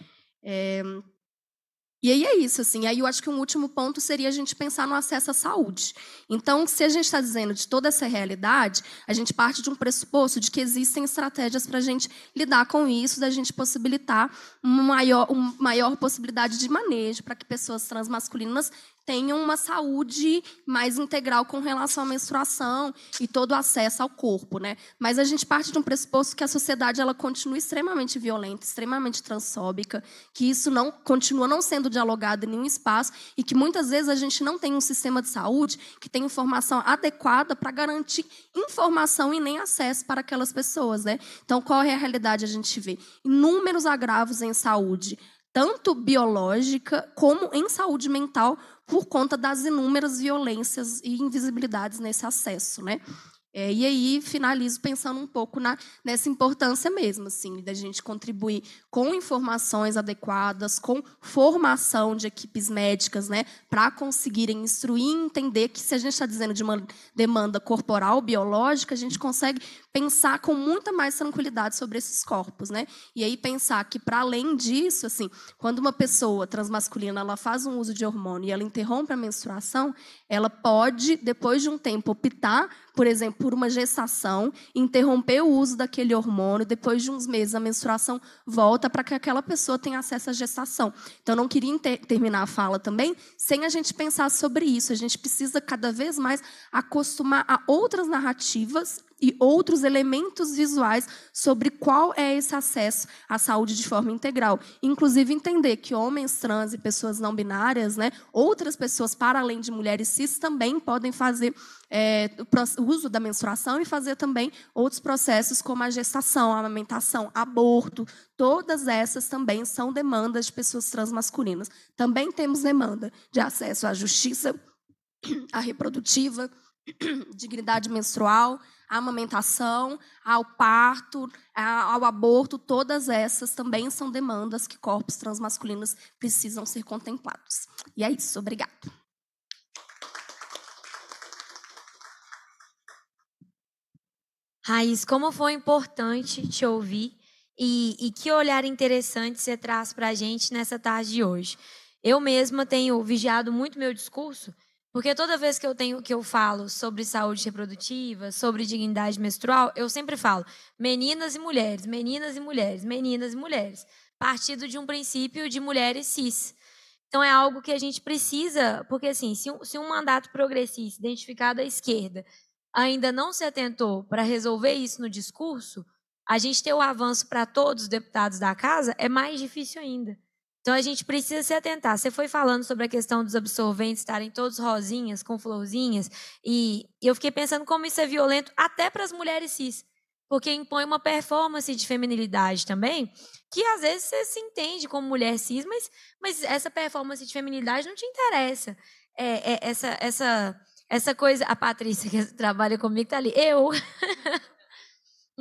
É... E aí é isso, assim. Aí eu acho que um último ponto seria a gente pensar no acesso à saúde. Então, se a gente está dizendo de toda essa realidade, a gente parte de um pressuposto de que existem estratégias para a gente lidar com isso, da gente possibilitar uma maior, uma maior possibilidade de manejo para que pessoas transmasculinas tenham uma saúde mais integral com relação à menstruação e todo o acesso ao corpo, né? Mas a gente parte de um pressuposto que a sociedade ela continua extremamente violenta, extremamente transfóbica, que isso não continua não sendo dialogado em nenhum espaço e que muitas vezes a gente não tem um sistema de saúde que tem informação adequada para garantir informação e nem acesso para aquelas pessoas, né? Então, qual é a realidade a gente vê? Inúmeros agravos em saúde, tanto biológica como em saúde mental por conta das inúmeras violências e invisibilidades nesse acesso, né? É, e aí finalizo pensando um pouco na, nessa importância mesmo, assim, da gente contribuir com informações adequadas, com formação de equipes médicas, né, para conseguirem instruir e entender que se a gente está dizendo de uma demanda corporal, biológica, a gente consegue pensar com muita mais tranquilidade sobre esses corpos, né? E aí pensar que para além disso, assim, quando uma pessoa transmasculina ela faz um uso de hormônio e ela interrompe a menstruação, ela pode, depois de um tempo, optar, por exemplo, por uma gestação, interromper o uso daquele hormônio, depois de uns meses a menstruação volta para que aquela pessoa tenha acesso à gestação. Então, não queria terminar a fala também sem a gente pensar sobre isso. A gente precisa cada vez mais acostumar a outras narrativas e outros elementos visuais sobre qual é esse acesso à saúde de forma integral. Inclusive, entender que homens trans e pessoas não binárias, né, outras pessoas para além de mulheres cis, também podem fazer é, o uso da menstruação e fazer também outros processos como a gestação, a amamentação, aborto. Todas essas também são demandas de pessoas transmasculinas. Também temos demanda de acesso à justiça, à reprodutiva dignidade menstrual, à amamentação, ao parto, ao aborto, todas essas também são demandas que corpos transmasculinos precisam ser contemplados. E é isso, obrigado. Raiz, como foi importante te ouvir e, e que olhar interessante você traz para a gente nessa tarde de hoje. Eu mesma tenho vigiado muito meu discurso porque toda vez que eu tenho que eu falo sobre saúde reprodutiva, sobre dignidade menstrual, eu sempre falo meninas e mulheres, meninas e mulheres, meninas e mulheres, partido de um princípio de mulheres cis. Então é algo que a gente precisa, porque assim, se um, se um mandato progressista identificado à esquerda ainda não se atentou para resolver isso no discurso, a gente ter o avanço para todos os deputados da casa é mais difícil ainda. Então a gente precisa se atentar. Você foi falando sobre a questão dos absorventes estarem todos rosinhas, com florzinhas, e eu fiquei pensando como isso é violento até para as mulheres cis, porque impõe uma performance de feminilidade também, que às vezes você se entende como mulher cis, mas, mas essa performance de feminilidade não te interessa. É, é, essa, essa, essa coisa, a Patrícia que trabalha comigo está ali, eu.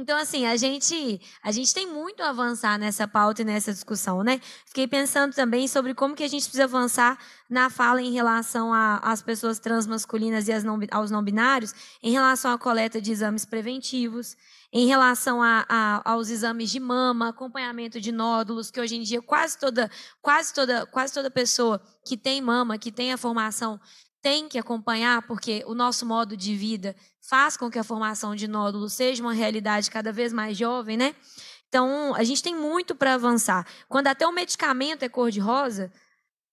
Então, assim, a gente, a gente tem muito a avançar nessa pauta e nessa discussão, né? Fiquei pensando também sobre como que a gente precisa avançar na fala em relação às pessoas transmasculinas e não, aos não binários, em relação à coleta de exames preventivos, em relação a, a, aos exames de mama, acompanhamento de nódulos, que hoje em dia quase toda, quase toda, quase toda pessoa que tem mama, que tem a formação tem que acompanhar, porque o nosso modo de vida faz com que a formação de nódulos seja uma realidade cada vez mais jovem, né? Então, a gente tem muito para avançar. Quando até o medicamento é cor-de-rosa,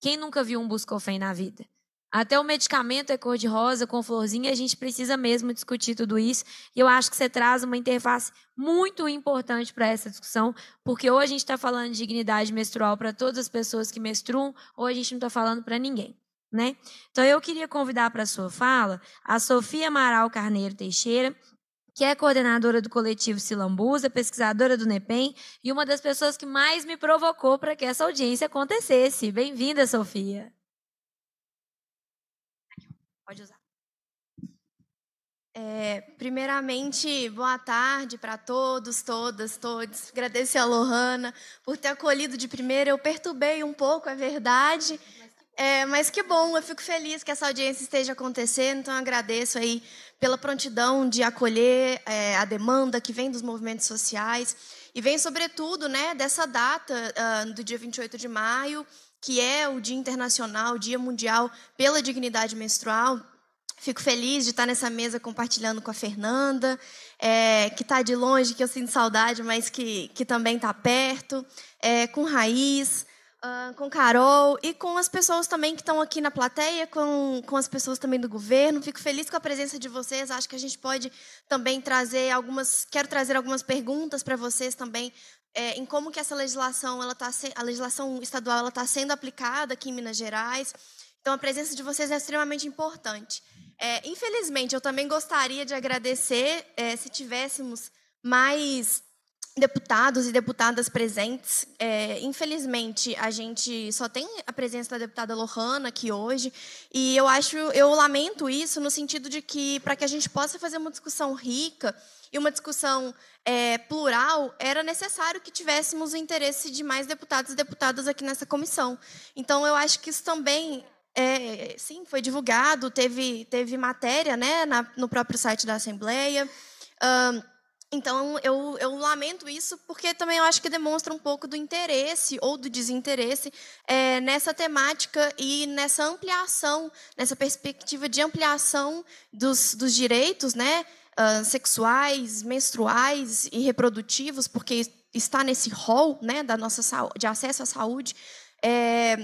quem nunca viu um buscofem na vida? Até o medicamento é cor-de-rosa, com florzinha, a gente precisa mesmo discutir tudo isso. E eu acho que você traz uma interface muito importante para essa discussão, porque ou a gente está falando de dignidade menstrual para todas as pessoas que menstruam, ou a gente não está falando para ninguém. Né? Então eu queria convidar para a sua fala a Sofia Amaral Carneiro Teixeira, que é coordenadora do coletivo Silambusa, pesquisadora do NEPEM e uma das pessoas que mais me provocou para que essa audiência acontecesse. Bem-vinda, Sofia. Pode usar. É, primeiramente, boa tarde para todos, todas, todos. Agradecer a Lohana por ter acolhido de primeira. Eu perturbei um pouco, é verdade. Mas é, mas que bom, eu fico feliz que essa audiência esteja acontecendo, então agradeço aí pela prontidão de acolher é, a demanda que vem dos movimentos sociais e vem, sobretudo, né, dessa data uh, do dia 28 de maio, que é o Dia Internacional, Dia Mundial pela Dignidade Menstrual. Fico feliz de estar nessa mesa compartilhando com a Fernanda, é, que está de longe, que eu sinto saudade, mas que, que também está perto, é, com Raiz, Uh, com Carol e com as pessoas também que estão aqui na plateia, com, com as pessoas também do governo. Fico feliz com a presença de vocês. Acho que a gente pode também trazer algumas. Quero trazer algumas perguntas para vocês também. É, em como que essa legislação ela tá a legislação estadual ela está sendo aplicada aqui em Minas Gerais então a presença de vocês é extremamente importante é, infelizmente eu também gostaria de agradecer é, se tivéssemos mais deputados e deputadas presentes. É, infelizmente, a gente só tem a presença da deputada Lohana aqui hoje, e eu acho, eu lamento isso no sentido de que para que a gente possa fazer uma discussão rica e uma discussão é, plural, era necessário que tivéssemos o interesse de mais deputados e deputadas aqui nessa comissão. Então, eu acho que isso também é, sim, foi divulgado, teve, teve matéria né, na, no próprio site da Assembleia. Então, eu, eu, lamento isso, porque também eu acho que demonstra um pouco do interesse ou do desinteresse é, nessa temática e nessa ampliação, nessa perspectiva de ampliação dos, dos direitos né, uh, sexuais, menstruais e reprodutivos, porque está nesse rol né, da nossa de acesso à saúde. É,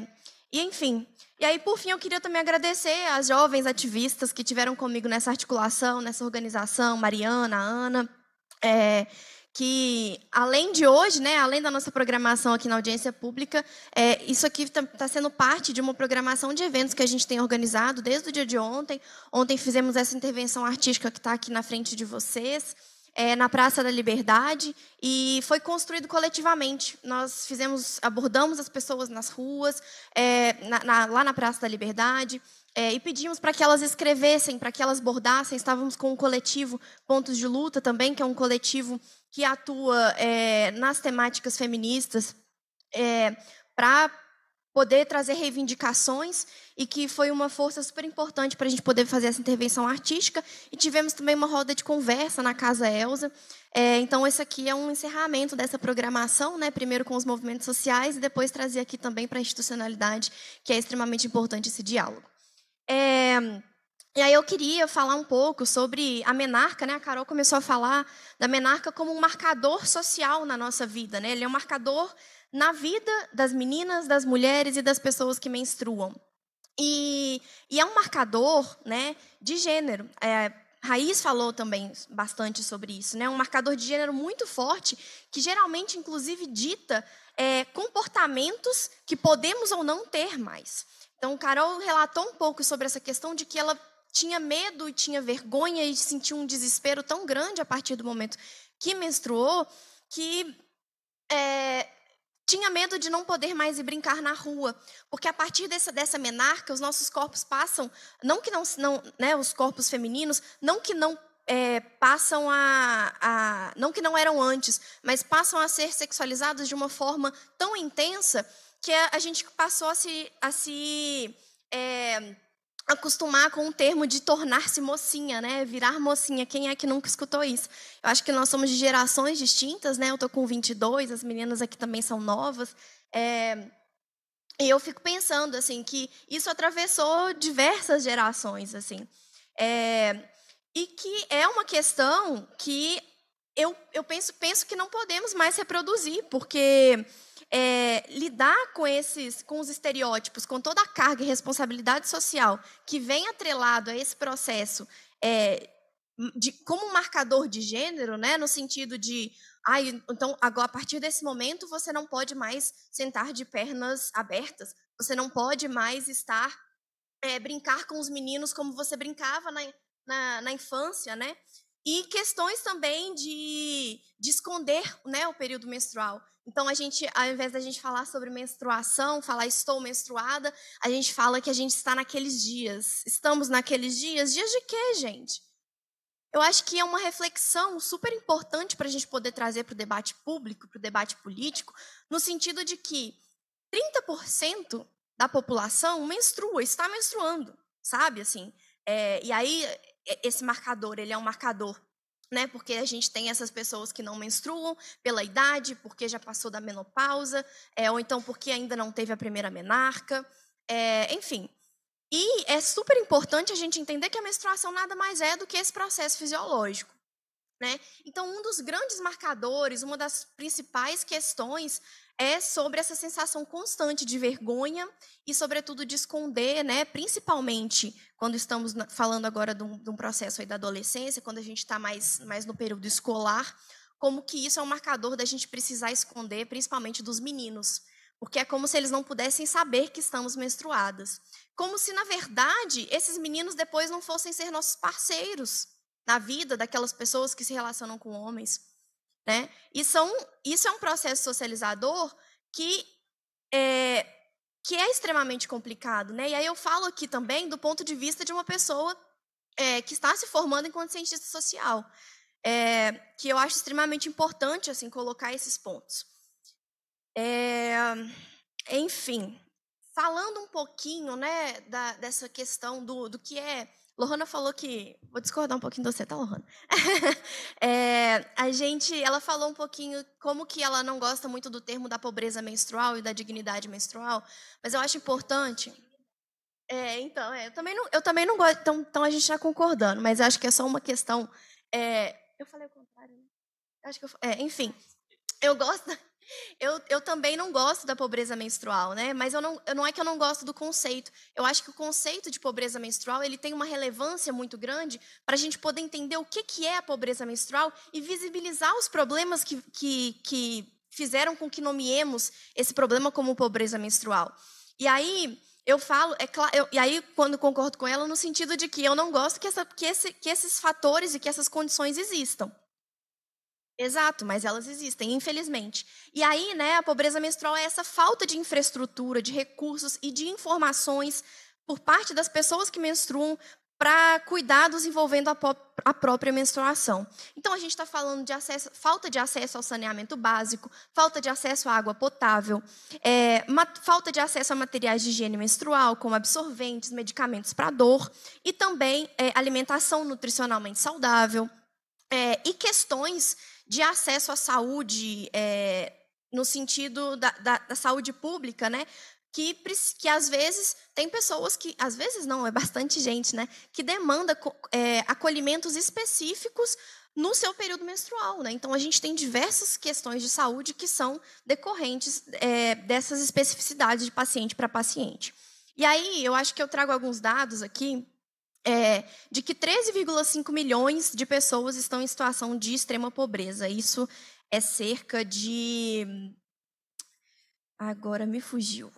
e, enfim, e aí, por fim, eu queria também agradecer às jovens ativistas que tiveram comigo nessa articulação, nessa organização, Mariana, Ana é, que além de hoje, né, além da nossa programação aqui na audiência pública, é, isso aqui está tá sendo parte de uma programação de eventos que a gente tem organizado desde o dia de ontem. Ontem fizemos essa intervenção artística que está aqui na frente de vocês. É, na Praça da Liberdade e foi construído coletivamente. Nós fizemos, abordamos as pessoas nas ruas, é, na, na, lá na Praça da Liberdade, é, e pedimos para que elas escrevessem, para que elas bordassem. Estávamos com o coletivo Pontos de Luta também, que é um coletivo que atua é, nas temáticas feministas, é, para poder trazer reivindicações e que foi uma força super importante para a gente poder fazer essa intervenção artística. E tivemos também uma roda de conversa na Casa Elsa. É, então, esse aqui é um encerramento dessa programação, né? primeiro com os movimentos sociais e depois trazer aqui também para a institucionalidade, que é extremamente importante esse diálogo. É, e aí eu queria falar um pouco sobre a menarca, né? A Carol começou a falar da menarca como um marcador social na nossa vida, né? Ele é um marcador na vida das meninas, das mulheres e das pessoas que menstruam. E, e é um marcador, né, de gênero. É, Raiz falou também bastante sobre isso, né? Um marcador de gênero muito forte que geralmente, inclusive, dita é, comportamentos que podemos ou não ter mais. Então, Carol relatou um pouco sobre essa questão de que ela tinha medo e tinha vergonha e sentiu um desespero tão grande a partir do momento que menstruou que é, tinha medo de não poder mais ir brincar na rua, porque a partir dessa, dessa menarca os nossos corpos passam, não que não, não né, os corpos femininos, não que não é, passam a, a, não que não eram antes, mas passam a ser sexualizados de uma forma tão intensa que a gente passou a se, a se é, acostumar com o termo de tornar-se mocinha, né? Virar mocinha. Quem é que nunca escutou isso? Eu acho que nós somos de gerações distintas, né? Eu tô com 22, as meninas aqui também são novas. É... E eu fico pensando assim que isso atravessou diversas gerações, assim, é... e que é uma questão que eu, eu penso, penso que não podemos mais reproduzir, porque é, lidar com esses, com os estereótipos, com toda a carga e responsabilidade social que vem atrelado a esse processo é, de, como marcador de gênero, né, no sentido de, ai, então agora a partir desse momento você não pode mais sentar de pernas abertas, você não pode mais estar é, brincar com os meninos como você brincava na, na, na infância, né? E questões também de, de esconder né, o período menstrual. Então, a gente, ao invés da gente falar sobre menstruação, falar estou menstruada, a gente fala que a gente está naqueles dias. Estamos naqueles dias? Dias de quê, gente? Eu acho que é uma reflexão super importante para a gente poder trazer para o debate público, para o debate político, no sentido de que 30% da população menstrua, está menstruando, sabe? Assim, é, e aí esse marcador, ele é um marcador, né? Porque a gente tem essas pessoas que não menstruam pela idade, porque já passou da menopausa, é, ou então porque ainda não teve a primeira menarca, é, enfim. E é super importante a gente entender que a menstruação nada mais é do que esse processo fisiológico. Né? Então, um dos grandes marcadores, uma das principais questões é sobre essa sensação constante de vergonha e, sobretudo, de esconder, né? principalmente quando estamos falando agora de um, de um processo aí da adolescência, quando a gente está mais, mais no período escolar, como que isso é um marcador da gente precisar esconder, principalmente dos meninos, porque é como se eles não pudessem saber que estamos menstruadas. Como se, na verdade, esses meninos depois não fossem ser nossos parceiros na vida daquelas pessoas que se relacionam com homens. Né? E são, isso é um processo socializador que é, que é extremamente complicado. Né? E aí eu falo aqui também do ponto de vista de uma pessoa é, que está se formando enquanto cientista social, é, que eu acho extremamente importante assim colocar esses pontos. É, enfim, falando um pouquinho né, da, dessa questão do, do que é. Lohana falou que. Vou discordar um pouquinho de você, tá, Lohana? é, a gente. Ela falou um pouquinho como que ela não gosta muito do termo da pobreza menstrual e da dignidade menstrual, mas eu acho importante. É, então, é, eu também não, eu também não gosto. Então, então a gente está concordando, mas acho que é só uma questão. É, eu falei o contrário, né? Acho que eu, é, enfim, eu gosto. Eu, eu também não gosto da pobreza menstrual, né? Mas eu não, eu não é que eu não gosto do conceito. Eu acho que o conceito de pobreza menstrual ele tem uma relevância muito grande para a gente poder entender o que, que é a pobreza menstrual e visibilizar os problemas que, que, que fizeram com que nomeemos esse problema como pobreza menstrual. E aí, eu falo, é claro, eu, e aí quando concordo com ela, no sentido de que eu não gosto que, essa, que, esse, que esses fatores e que essas condições existam. Exato, mas elas existem, infelizmente. E aí, né, a pobreza menstrual é essa falta de infraestrutura, de recursos e de informações por parte das pessoas que menstruam para cuidados envolvendo a, a, própria menstruação. Então, a gente está falando de acesso, falta de acesso ao saneamento básico, falta de acesso à água potável, é, falta de acesso a materiais de higiene menstrual, como absorventes, medicamentos para dor, e também é, alimentação nutricionalmente saudável, é, e questões de acesso à saúde, é, no sentido da, da, da, saúde pública, né? Que, que às vezes tem pessoas que, às vezes não, é bastante gente, né? Que demanda é, acolhimentos específicos no seu período menstrual. Né? Então, a gente tem diversas questões de saúde que são decorrentes é, dessas especificidades de paciente para paciente. E aí, eu acho que eu trago alguns dados aqui é, de que 13,5 milhões de pessoas estão em situação de extrema pobreza. Isso é cerca de. Agora me fugiu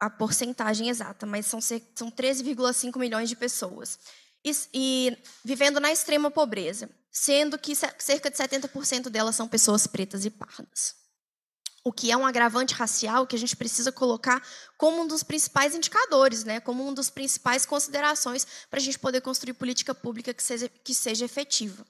a porcentagem exata, mas são, são 13,5 milhões de pessoas. E, e vivendo na extrema pobreza, sendo que cerca de 70% delas são pessoas pretas e pardas o que é um agravante racial que a gente precisa colocar como um dos principais indicadores, né? como uma das principais considerações para a gente poder construir política pública que seja, que seja efetiva.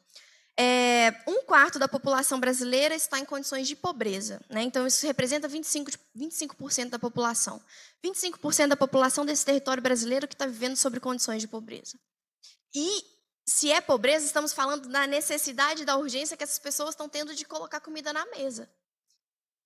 É, um quarto da população brasileira está em condições de pobreza. Né? Então, isso representa 25%, 25 da população. 25% da população desse território brasileiro que está vivendo sobre condições de pobreza. E, se é pobreza, estamos falando da necessidade, da urgência que essas pessoas estão tendo de colocar comida na mesa.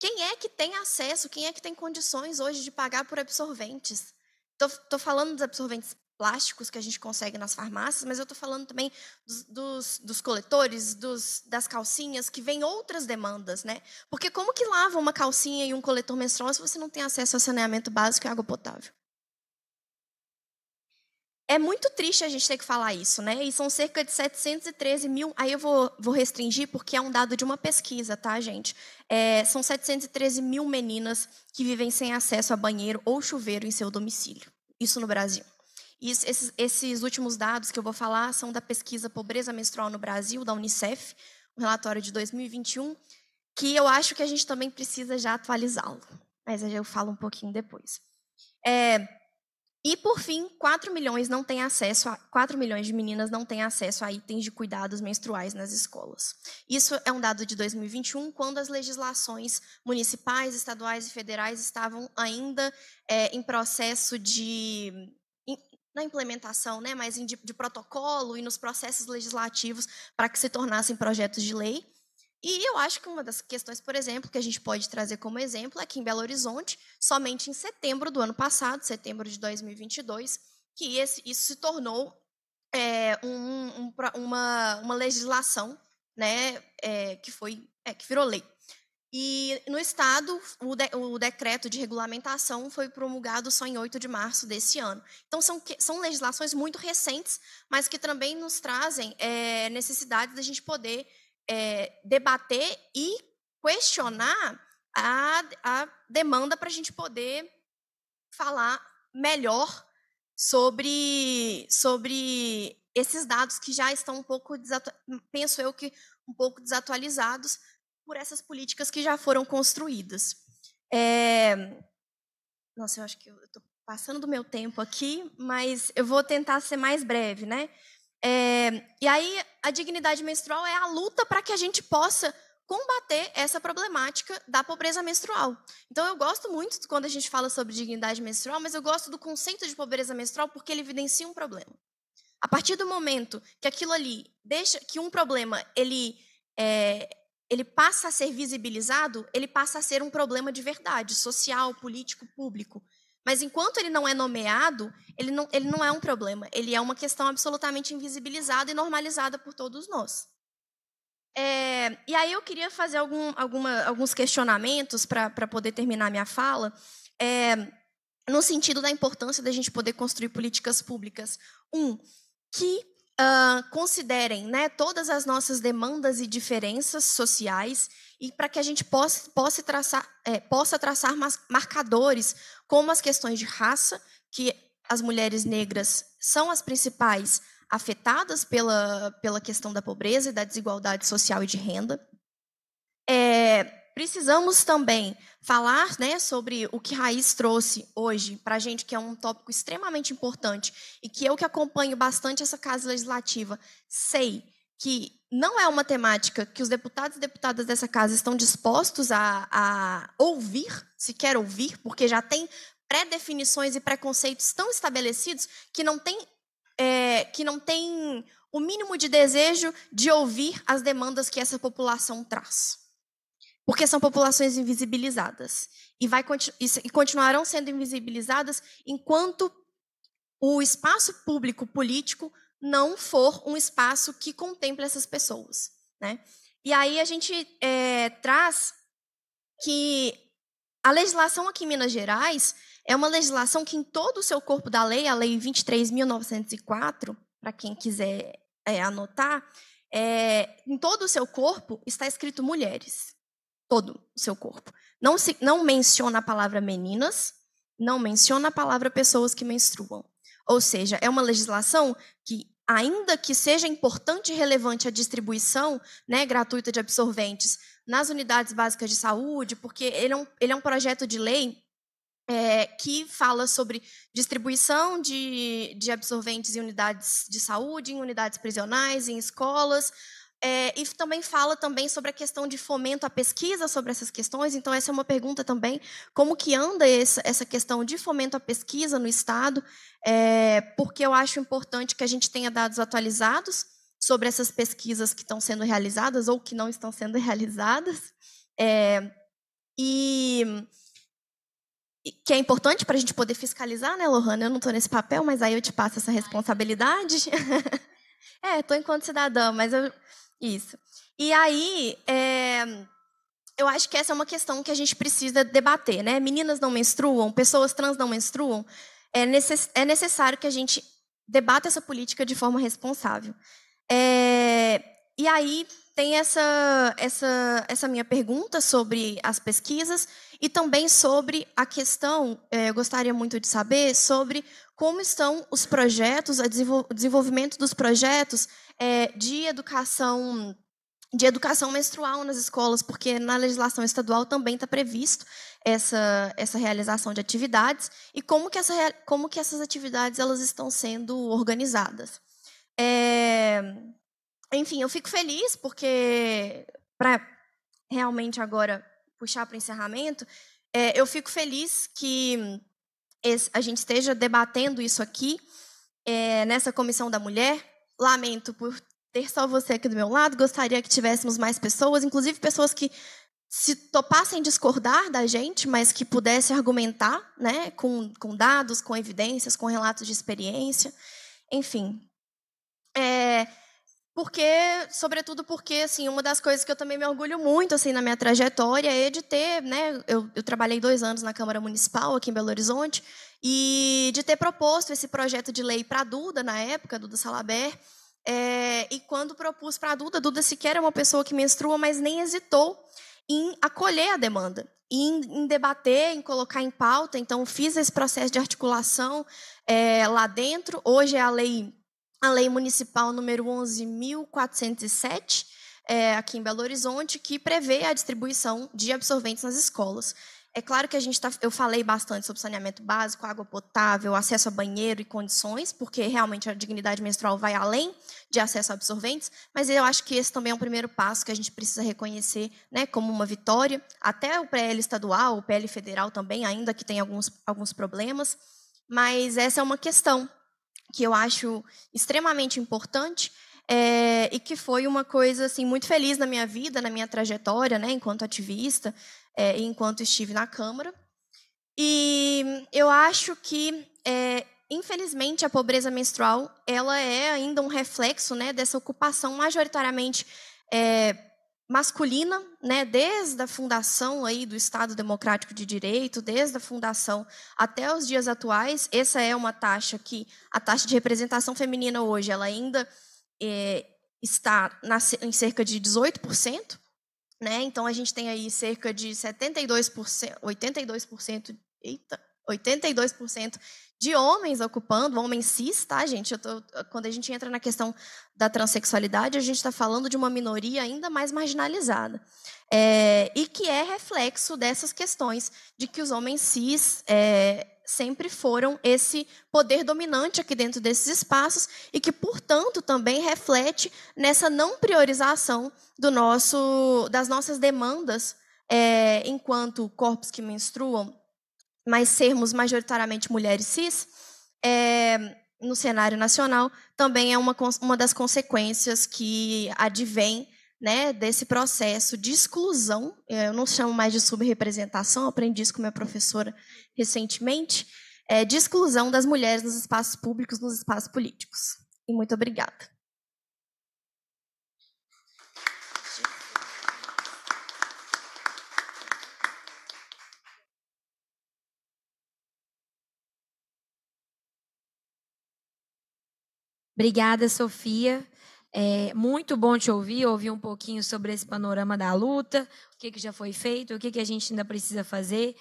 Quem é que tem acesso, quem é que tem condições hoje de pagar por absorventes? Estou falando dos absorventes plásticos que a gente consegue nas farmácias, mas eu estou falando também dos, dos, dos coletores, dos, das calcinhas, que vem outras demandas, né? Porque como que lava uma calcinha e um coletor menstrual se você não tem acesso a saneamento básico e água potável? É muito triste a gente ter que falar isso, né? E são cerca de 713 mil. Aí eu vou, vou restringir porque é um dado de uma pesquisa, tá, gente? É, são 713 mil meninas que vivem sem acesso a banheiro ou chuveiro em seu domicílio. Isso no Brasil. E esses, esses últimos dados que eu vou falar são da pesquisa Pobreza Menstrual no Brasil, da Unicef, um relatório de 2021, que eu acho que a gente também precisa já atualizá-lo. Mas eu falo um pouquinho depois. É, e, por fim, 4 milhões, não têm acesso a, 4 milhões de meninas não têm acesso a itens de cuidados menstruais nas escolas. Isso é um dado de 2021, quando as legislações municipais, estaduais e federais estavam ainda é, em processo de. na implementação, né, mas de, de protocolo e nos processos legislativos para que se tornassem projetos de lei. E eu acho que uma das questões, por exemplo, que a gente pode trazer como exemplo é que em Belo Horizonte, somente em setembro do ano passado, setembro de 2022, que esse, isso se tornou é, um, um, uma, uma legislação né, é, que, foi, é, que virou lei. E no Estado, o, de, o, decreto de regulamentação foi promulgado só em 8 de março desse ano. Então, são, são legislações muito recentes, mas que também nos trazem é, necessidade da gente poder é, debater e questionar a, a demanda para a gente poder falar melhor sobre, sobre esses dados que já estão um pouco, hum, penso eu, que um pouco desatualizados por essas políticas que já foram construídas. É... Nossa, eu acho que estou passando do meu tempo aqui, mas eu vou tentar ser mais breve, né? É, e aí, a dignidade menstrual é a luta para que a gente possa combater essa problemática da pobreza menstrual. Então, eu gosto muito quando a gente fala sobre dignidade menstrual, mas eu gosto do conceito de pobreza menstrual porque ele evidencia um problema. A partir do momento que aquilo ali deixa que um problema ele é, ele passa a ser visibilizado, ele passa a ser um problema de verdade, social, político, público. Mas enquanto ele não é nomeado, ele não, ele não é um problema. Ele é uma questão absolutamente invisibilizada e normalizada por todos nós. É, e aí eu queria fazer algum, alguma, alguns questionamentos para poder terminar minha fala, é, no sentido da importância da gente poder construir políticas públicas. Um, que uh, considerem né, todas as nossas demandas e diferenças sociais e para que a gente possa, possa, traçar, é, possa traçar marcadores como as questões de raça, que as mulheres negras são as principais afetadas pela, pela questão da pobreza e da desigualdade social e de renda. É, precisamos também falar né, sobre o que Raiz trouxe hoje para a gente, que é um tópico extremamente importante e que eu que acompanho bastante essa casa legislativa sei que não é uma temática que os deputados e deputadas dessa casa estão dispostos a, a ouvir, sequer ouvir, porque já tem pré-definições e preconceitos tão estabelecidos que não tem, é, que não tem o mínimo de desejo de ouvir as demandas que essa população traz porque são populações invisibilizadas e, vai, e continuarão sendo invisibilizadas enquanto o espaço público político não for um espaço que contemple essas pessoas. Né? E aí a gente é, traz que a legislação aqui em Minas Gerais é uma legislação que, em todo o seu corpo da lei, a Lei 23.904, para quem quiser é, anotar, é, em todo o seu corpo está escrito mulheres todo o seu corpo. Não, se, não menciona a palavra meninas, não menciona a palavra pessoas que menstruam. Ou seja, é uma legislação que, ainda que seja importante e relevante a distribuição né, gratuita de absorventes nas unidades básicas de saúde, porque ele é um, ele é um projeto de lei é, que fala sobre distribuição de, de absorventes em unidades de saúde, em unidades prisionais, em escolas, é, isso também fala também sobre a questão de fomento à pesquisa sobre essas questões. Então, essa é uma pergunta também, como que anda essa, essa questão de fomento à pesquisa no Estado, é, porque eu acho importante que a gente tenha dados atualizados sobre essas pesquisas que estão sendo realizadas ou que não estão sendo realizadas. É, e que é importante para a gente poder fiscalizar, né, Lohana? Eu não estou nesse papel, mas aí eu te passo essa responsabilidade. é, estou enquanto cidadã, mas eu isso. E aí, é, eu acho que essa é uma questão que a gente precisa debater, né? Meninas não menstruam, pessoas trans não menstruam. É, necess, é necessário que a gente debata essa política de forma responsável. É, e aí, tem essa, essa, essa minha pergunta sobre as pesquisas e também sobre a questão, é, eu gostaria muito de saber, sobre como estão os projetos, o desenvolvimento dos projetos é, de educação de educação menstrual nas escolas, porque na legislação estadual também está previsto essa, essa realização de atividades e como que, essa, como que essas atividades elas estão sendo organizadas. É, enfim, eu fico feliz porque, para realmente agora puxar para o encerramento, é, eu fico feliz que esse, a gente esteja debatendo isso aqui, é, nessa comissão da mulher. Lamento por ter só você aqui do meu lado, gostaria que tivéssemos mais pessoas, inclusive pessoas que se topassem discordar da gente, mas que pudessem argumentar né, com, com dados, com evidências, com relatos de experiência, enfim. É, porque, sobretudo porque, assim, uma das coisas que eu também me orgulho muito, assim, na minha trajetória é de ter, né, eu, eu trabalhei dois anos na Câmara Municipal aqui em Belo Horizonte, e de ter proposto esse projeto de lei para a Duda, na época, Duda Salaber, é, e quando propus para a Duda, Duda sequer é uma pessoa que menstrua, mas nem hesitou em acolher a demanda, em, em debater, em colocar em pauta. Então, fiz esse processo de articulação é, lá dentro. Hoje é a lei a Lei Municipal número 11.407, é, aqui em Belo Horizonte, que prevê a distribuição de absorventes nas escolas. É claro que a gente tá, eu falei bastante sobre saneamento básico, água potável, acesso a banheiro e condições, porque realmente a dignidade menstrual vai além de acesso a absorventes, mas eu acho que esse também é um primeiro passo que a gente precisa reconhecer né, como uma vitória. Até o PL estadual, o PL federal também, ainda que tem alguns, alguns problemas, mas essa é uma questão que eu acho extremamente importante é, e que foi uma coisa assim muito feliz na minha vida, na minha trajetória, né, enquanto ativista, é, enquanto estive na Câmara. E eu acho que, é, infelizmente, a pobreza menstrual ela é ainda um reflexo né, dessa ocupação majoritariamente é, masculina, né, desde a fundação aí do Estado Democrático de Direito, desde a fundação até os dias atuais, essa é uma taxa que a taxa de representação feminina hoje ela ainda é, está na, em cerca de 18%, né? Então a gente tem aí cerca de 72%, 82%, eita, 82% de homens ocupando, homens cis, tá, gente? Tô, quando a gente entra na questão da transexualidade, a gente está falando de uma minoria ainda mais marginalizada. É, e que é reflexo dessas questões de que os homens cis é, sempre foram esse poder dominante aqui dentro desses espaços e que, portanto, também reflete nessa não priorização do nosso, das nossas demandas é, enquanto corpos que menstruam, mas sermos majoritariamente mulheres cis é, no cenário nacional também é uma, uma das consequências que advém né, desse processo de exclusão. É, eu não chamo mais de subrepresentação, aprendi isso com minha professora recentemente, é, de exclusão das mulheres nos espaços públicos, nos espaços políticos. E muito obrigada. Obrigada, Sofia. É muito bom te ouvir, ouvir um pouquinho sobre esse panorama da luta, o que, que já foi feito, o que, que a gente ainda precisa fazer.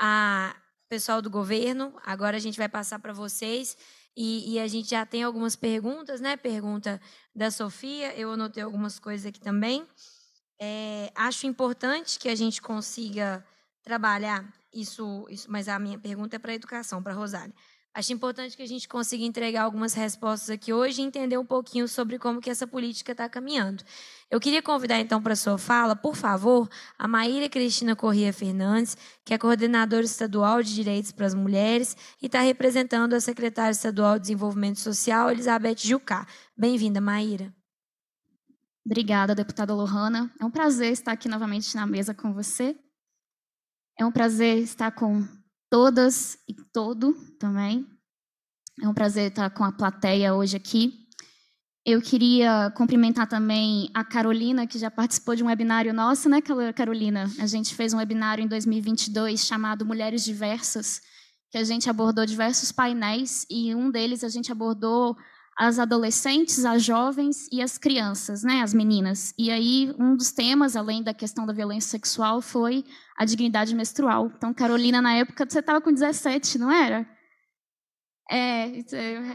A pessoal do governo, agora a gente vai passar para vocês e, e, a gente já tem algumas perguntas, né? Pergunta da Sofia, eu anotei algumas coisas aqui também. É, acho importante que a gente consiga trabalhar isso, isso, mas a minha pergunta é para a educação, para a Rosália. Acho importante que a gente consiga entregar algumas respostas aqui hoje e entender um pouquinho sobre como que essa política está caminhando. Eu queria convidar então para sua fala, por favor, a Maíra Cristina Corrêa Fernandes, que é coordenadora estadual de Direitos para as Mulheres e está representando a secretária estadual de Desenvolvimento Social, Elizabeth Jucá. Bem-vinda, Maíra. Obrigada, deputada Lohana. É um prazer estar aqui novamente na mesa com você. É um prazer estar com todas e todo também. É um prazer estar com a plateia hoje aqui. Eu queria cumprimentar também a Carolina, que já participou de um webinário nosso, né, Carolina? A gente fez um webinário em 2022 chamado Mulheres Diversas, que a gente abordou diversos painéis e um deles a gente abordou as adolescentes, as jovens e as crianças, né, as meninas. E aí um dos temas, além da questão da violência sexual, foi a dignidade menstrual. Então, Carolina, na época você estava com 17, não era? É,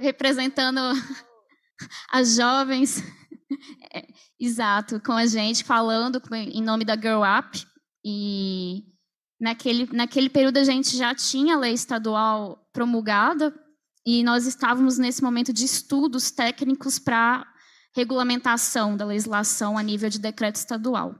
representando as jovens, é, exato, com a gente falando em nome da Girl Up e naquele, naquele período a gente já tinha a lei estadual promulgada e nós estávamos nesse momento de estudos técnicos para regulamentação da legislação a nível de decreto estadual.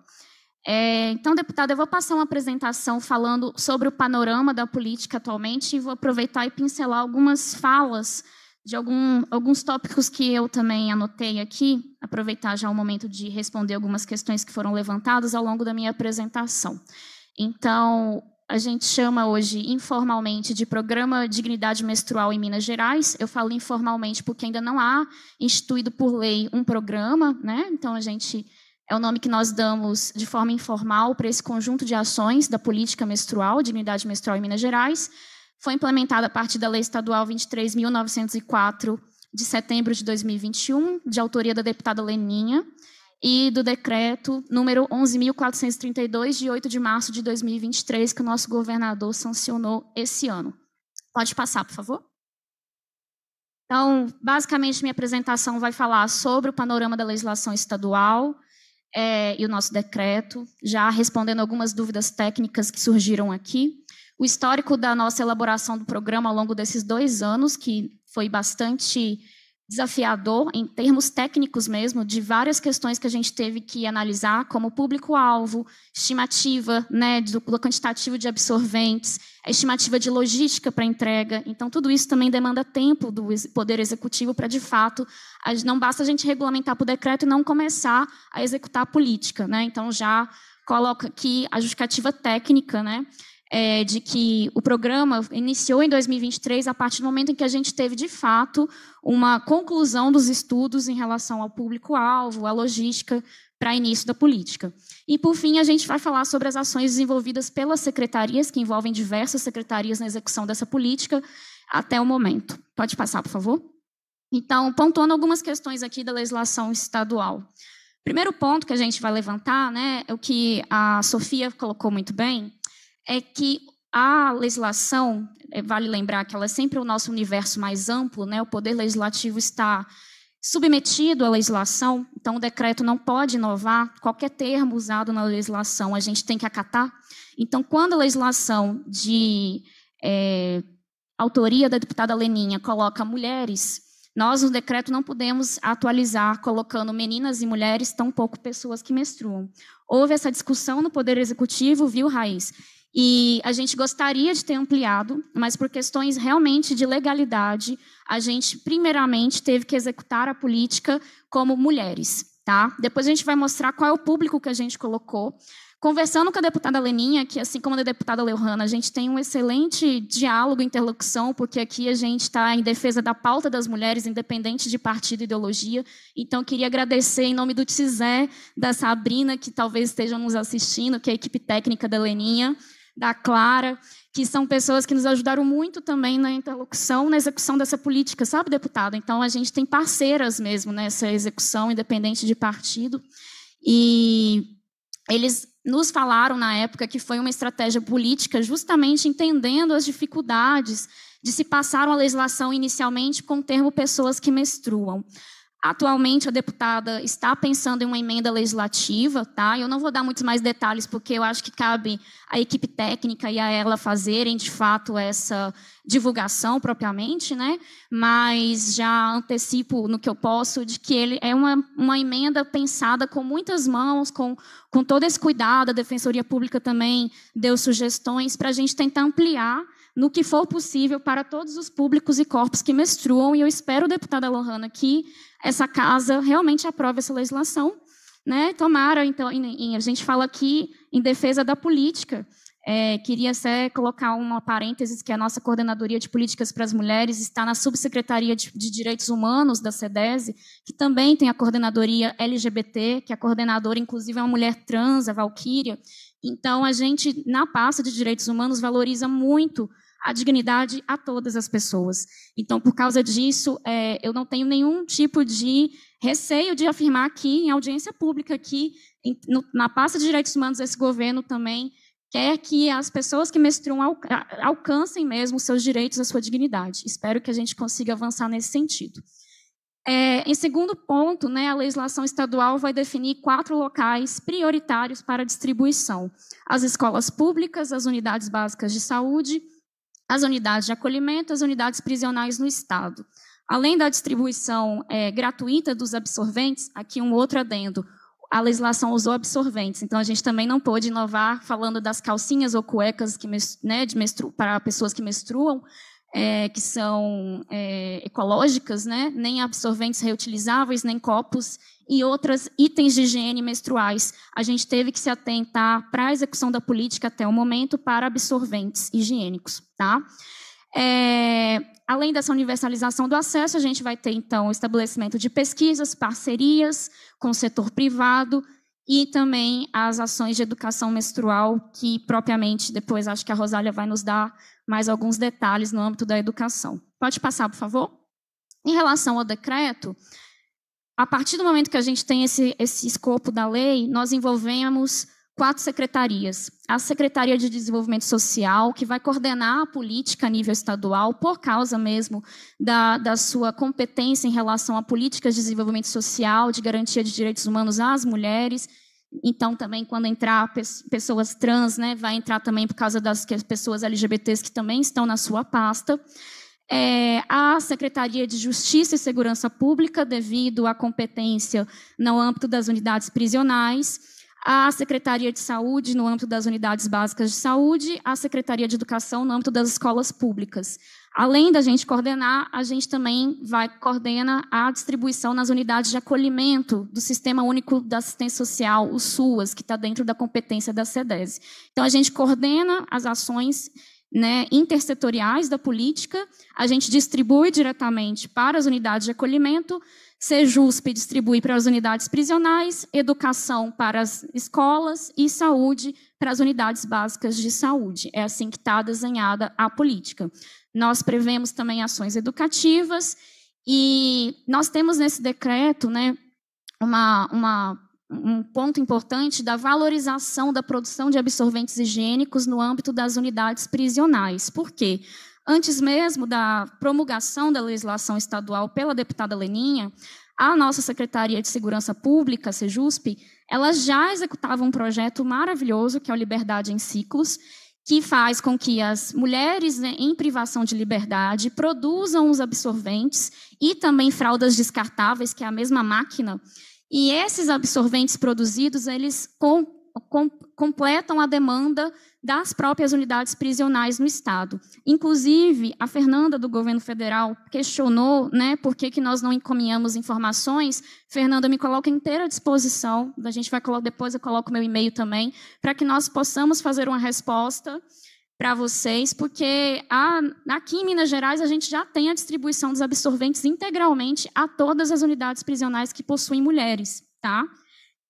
É, então, deputada, eu vou passar uma apresentação falando sobre o panorama da política atualmente e vou aproveitar e pincelar algumas falas de algum, alguns tópicos que eu também anotei aqui, aproveitar já o momento de responder algumas questões que foram levantadas ao longo da minha apresentação. Então, a gente chama hoje informalmente de Programa Dignidade Menstrual em Minas Gerais. Eu falo informalmente porque ainda não há instituído por lei um programa, né? Então a gente é o nome que nós damos de forma informal para esse conjunto de ações da política menstrual, dignidade menstrual em Minas Gerais. Foi implementada a partir da Lei Estadual 23.904 de setembro de 2021, de autoria da deputada Leninha e do decreto número 11.432, de 8 de março de 2023, que o nosso governador sancionou esse ano. Pode passar, por favor. Então, basicamente, minha apresentação vai falar sobre o panorama da legislação estadual é, e o nosso decreto, já respondendo algumas dúvidas técnicas que surgiram aqui. O histórico da nossa elaboração do programa ao longo desses dois anos, que foi bastante desafiador em termos técnicos mesmo, de várias questões que a gente teve que analisar, como público-alvo, estimativa né, do, do, quantitativo de absorventes, estimativa de logística para entrega. Então, tudo isso também demanda tempo do Poder Executivo para, de fato, a, não basta a gente regulamentar por decreto e não começar a executar a política. Né? Então, já coloca aqui a justificativa técnica, né? é, de que o programa iniciou em 2023 a partir do momento em que a gente teve, de fato, uma conclusão dos estudos em relação ao público-alvo, à logística para início da política. E, por fim, a gente vai falar sobre as ações desenvolvidas pelas secretarias, que envolvem diversas secretarias na execução dessa política, até o momento. Pode passar, por favor? Então, pontuando algumas questões aqui da legislação estadual. Primeiro ponto que a gente vai levantar né, é o que a Sofia colocou muito bem, é que a legislação, é, vale lembrar que ela é sempre o nosso universo mais amplo, né? o poder legislativo está submetido à legislação, então o decreto não pode inovar qualquer termo usado na legislação, a gente tem que acatar. Então, quando a legislação de é, autoria da deputada Leninha coloca mulheres, nós no decreto não podemos atualizar colocando meninas e mulheres, tampouco pessoas que menstruam. Houve essa discussão no Poder Executivo, viu, Raiz? E a gente gostaria de ter ampliado, mas por questões realmente de legalidade, a gente primeiramente teve que executar a política como mulheres, tá? Depois a gente vai mostrar qual é o público que a gente colocou. Conversando com a deputada Leninha, que assim como a deputada Leohana, a gente tem um excelente diálogo, interlocução, porque aqui a gente está em defesa da pauta das mulheres, independente de partido e ideologia. Então, queria agradecer em nome do Tizé, da Sabrina, que talvez estejam nos assistindo, que é a equipe técnica da Leninha da Clara, que são pessoas que nos ajudaram muito também na interlocução, na execução dessa política, sabe, deputado? Então, a gente tem parceiras mesmo nessa execução, independente de partido. E eles nos falaram na época que foi uma estratégia política, justamente entendendo as dificuldades de se passar uma legislação inicialmente com o termo pessoas que menstruam. Atualmente, a deputada está pensando em uma emenda legislativa, tá? Eu não vou dar muitos mais detalhes, porque eu acho que cabe à equipe técnica e a ela fazerem, de fato, essa divulgação propriamente, né? Mas já antecipo no que eu posso de que ele é uma, uma emenda pensada com muitas mãos, com, com todo esse cuidado. A Defensoria Pública também deu sugestões para a gente tentar ampliar no que for possível para todos os públicos e corpos que menstruam. E eu espero, deputada Lohana, que essa casa realmente aprove essa legislação. Né? Tomara, então, em, em, a gente fala aqui em defesa da política. É, queria até colocar uma parênteses que a nossa coordenadoria de políticas para as mulheres está na subsecretaria de, de direitos humanos da SEDESI, que também tem a coordenadoria LGBT, que a coordenadora inclusive é uma mulher trans, a Valquíria. Então a gente na pasta de direitos humanos valoriza muito a dignidade a todas as pessoas. Então, por causa disso, é, eu não tenho nenhum tipo de receio de afirmar aqui, em audiência pública, que em, no, na pasta de direitos humanos, esse governo também quer que as pessoas que menstruam alcancem mesmo os seus direitos, a sua dignidade. Espero que a gente consiga avançar nesse sentido. É, em segundo ponto, né, a legislação estadual vai definir quatro locais prioritários para distribuição: as escolas públicas, as unidades básicas de saúde, as unidades de acolhimento, as unidades prisionais no Estado. Além da distribuição é, gratuita dos absorventes, aqui um outro adendo, a legislação usou absorventes, então a gente também não pôde inovar falando das calcinhas ou cuecas que, né, menstru, para pessoas que menstruam, é, que são é, ecológicas, né? nem absorventes reutilizáveis, nem copos e outros itens de higiene menstruais. A gente teve que se atentar para a execução da política até o momento para absorventes higiênicos. Tá? É, além dessa universalização do acesso, a gente vai ter, então, o estabelecimento de pesquisas, parcerias com o setor privado, e também as ações de educação menstrual, que propriamente depois acho que a Rosália vai nos dar mais alguns detalhes no âmbito da educação. Pode passar, por favor? Em relação ao decreto, a partir do momento que a gente tem esse, esse escopo da lei, nós envolvemos quatro secretarias. A Secretaria de Desenvolvimento Social, que vai coordenar a política a nível estadual, por causa mesmo da, da sua competência em relação a políticas de desenvolvimento social, de garantia de direitos humanos às mulheres então, também, quando entrar pessoas trans, né, vai entrar também por causa das pessoas LGBTs que também estão na sua pasta. É, a Secretaria de Justiça e Segurança Pública, devido à competência no âmbito das unidades prisionais, a Secretaria de Saúde, no âmbito das unidades básicas de saúde, a Secretaria de Educação, no âmbito das escolas públicas. Além da gente coordenar, a gente também vai coordena a distribuição nas unidades de acolhimento do Sistema Único da Assistência Social, o SUAS, que está dentro da competência da SEDES. Então, a gente coordena as ações né, intersetoriais da política, a gente distribui diretamente para as unidades de acolhimento, SEJUSP distribui para as unidades prisionais, educação para as escolas e saúde para as unidades básicas de saúde. É assim que está desenhada a política. Nós prevemos também ações educativas e nós temos nesse decreto né, uma, uma, um ponto importante da valorização da produção de absorventes higiênicos no âmbito das unidades prisionais. Por quê? Antes mesmo da promulgação da legislação estadual pela deputada Leninha, a nossa Secretaria de Segurança Pública, SEJUSP, ela já executava um projeto maravilhoso, que é o Liberdade em Ciclos, que faz com que as mulheres né, em privação de liberdade produzam os absorventes e também fraldas descartáveis, que é a mesma máquina. E esses absorventes produzidos, eles com, com, completam a demanda das próprias unidades prisionais no Estado. Inclusive, a Fernanda, do governo federal, questionou né, por que, que nós não encaminhamos informações. Fernanda, me coloca inteira à disposição, a gente vai depois eu coloco meu e-mail também, para que nós possamos fazer uma resposta para vocês, porque a, aqui em Minas Gerais a gente já tem a distribuição dos absorventes integralmente a todas as unidades prisionais que possuem mulheres, tá?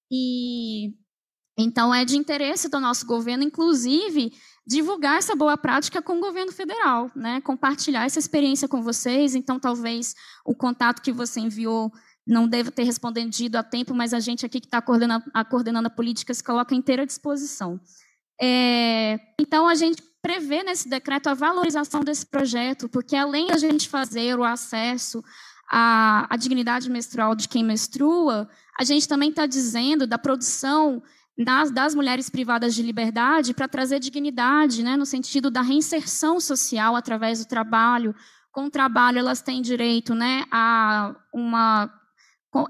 E então, é de interesse do nosso governo, inclusive, divulgar essa boa prática com o governo federal, né? compartilhar essa experiência com vocês. Então, talvez o contato que você enviou não deva ter respondido a tempo, mas a gente aqui que está coordenando, coordenando, a política se coloca inteira à disposição. É, então, a gente prevê nesse decreto a valorização desse projeto, porque além da gente fazer o acesso à, à dignidade menstrual de quem menstrua, a gente também está dizendo da produção das, das mulheres privadas de liberdade para trazer dignidade, né, no sentido da reinserção social através do trabalho. Com o trabalho, elas têm direito né, a uma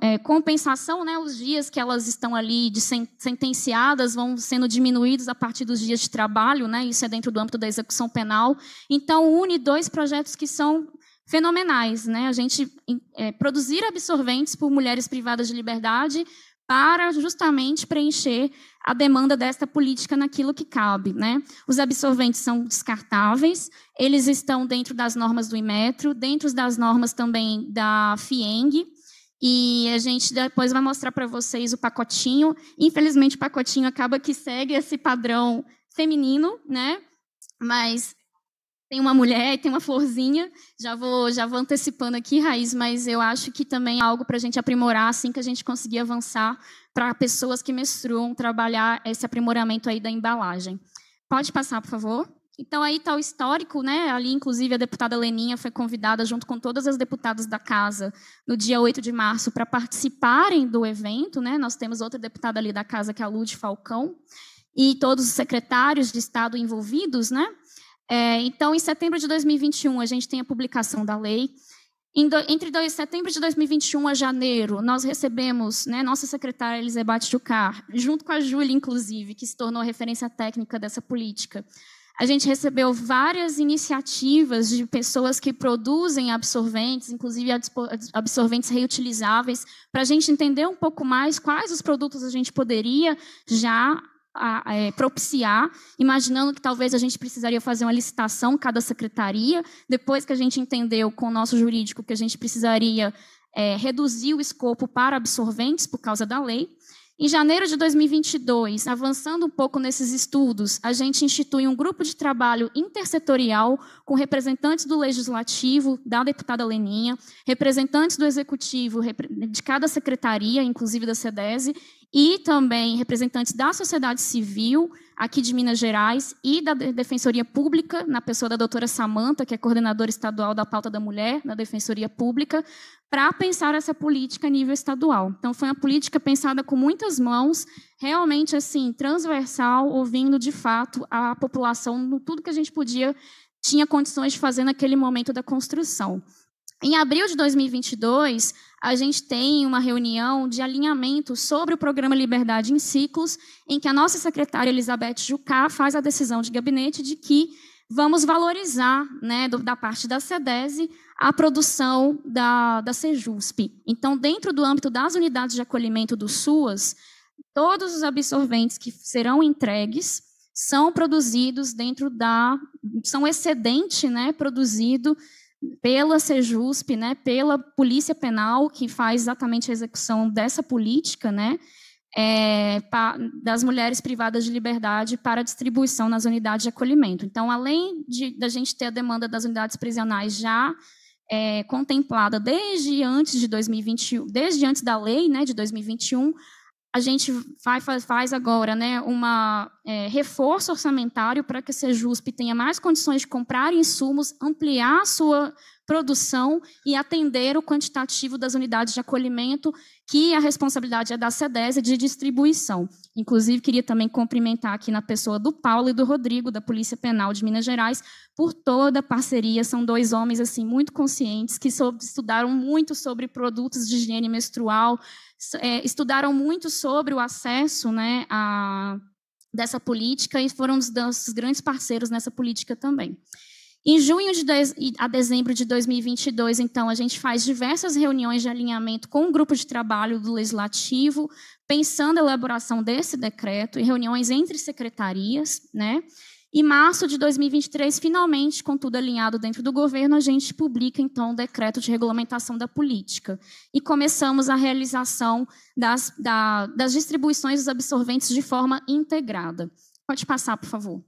é, compensação, né, os dias que elas estão ali de sentenciadas vão sendo diminuídos a partir dos dias de trabalho, né, isso é dentro do âmbito da execução penal. Então, une dois projetos que são fenomenais. Né, a gente é, produzir absorventes por mulheres privadas de liberdade para justamente preencher a demanda desta política naquilo que cabe. Né? Os absorventes são descartáveis, eles estão dentro das normas do Imetro, dentro das normas também da FIENG, e a gente depois vai mostrar para vocês o pacotinho. Infelizmente, o pacotinho acaba que segue esse padrão feminino, né? mas tem uma mulher e tem uma florzinha. Já vou, já vou antecipando aqui, Raiz, mas eu acho que também é algo para a gente aprimorar assim que a gente conseguir avançar para pessoas que menstruam, trabalhar esse aprimoramento aí da embalagem. Pode passar, por favor. Então, aí está o histórico, né? Ali, inclusive, a deputada Leninha foi convidada, junto com todas as deputadas da casa, no dia 8 de março, para participarem do evento, né? Nós temos outra deputada ali da casa, que é a Lud Falcão, e todos os secretários de Estado envolvidos, né? É, então, em setembro de 2021, a gente tem a publicação da lei. Do, entre dois, setembro de 2021 a janeiro, nós recebemos né, nossa secretária Elizabeth Jucar, junto com a Júlia, inclusive, que se tornou referência técnica dessa política. A gente recebeu várias iniciativas de pessoas que produzem absorventes, inclusive absorventes reutilizáveis, para a gente entender um pouco mais quais os produtos a gente poderia já a, é, propiciar, imaginando que talvez a gente precisaria fazer uma licitação cada secretaria, depois que a gente entendeu com o nosso jurídico que a gente precisaria é, reduzir o escopo para absorventes por causa da lei. Em janeiro de 2022, avançando um pouco nesses estudos, a gente institui um grupo de trabalho intersetorial com representantes do Legislativo, da deputada Leninha, representantes do Executivo de cada secretaria, inclusive da SEDESE, e também representantes da sociedade civil aqui de Minas Gerais e da Defensoria Pública, na pessoa da doutora Samanta, que é coordenadora estadual da pauta da mulher na Defensoria Pública, para pensar essa política a nível estadual. Então foi uma política pensada com muitas mãos, realmente assim, transversal, ouvindo de fato a população tudo que a gente podia tinha condições de fazer naquele momento da construção. Em abril de 2022, a gente tem uma reunião de alinhamento sobre o programa Liberdade em Ciclos, em que a nossa secretária Elizabeth Jucá faz a decisão de gabinete de que vamos valorizar, né, do, da parte da SEDESE, a produção da, da Sejusp. Então, dentro do âmbito das unidades de acolhimento do SUAS, todos os absorventes que serão entregues são produzidos dentro da. são excedente né, produzido pela Sejusp, né, pela Polícia Penal, que faz exatamente a execução dessa política, né, é, pa, das mulheres privadas de liberdade para distribuição nas unidades de acolhimento. Então, além de da gente ter a demanda das unidades prisionais já é, contemplada desde antes de 2021, desde antes da lei, né, de 2021, a gente vai, faz agora né, um é, reforço orçamentário para que a Sejusp tenha mais condições de comprar insumos, ampliar sua produção e atender o quantitativo das unidades de acolhimento, que a responsabilidade é da e de distribuição. Inclusive, queria também cumprimentar aqui na pessoa do Paulo e do Rodrigo, da Polícia Penal de Minas Gerais, por toda a parceria. São dois homens assim muito conscientes que estudaram muito sobre produtos de higiene menstrual, é, estudaram muito sobre o acesso né, a, dessa política e foram os nossos grandes parceiros nessa política também. Em junho de de a dezembro de 2022, então, a gente faz diversas reuniões de alinhamento com o grupo de trabalho do Legislativo, pensando a elaboração desse decreto e reuniões entre secretarias, né? E março de 2023, finalmente, com tudo alinhado dentro do governo, a gente publica então o decreto de regulamentação da política e começamos a realização das, da, das distribuições dos absorventes de forma integrada. Pode passar, por favor.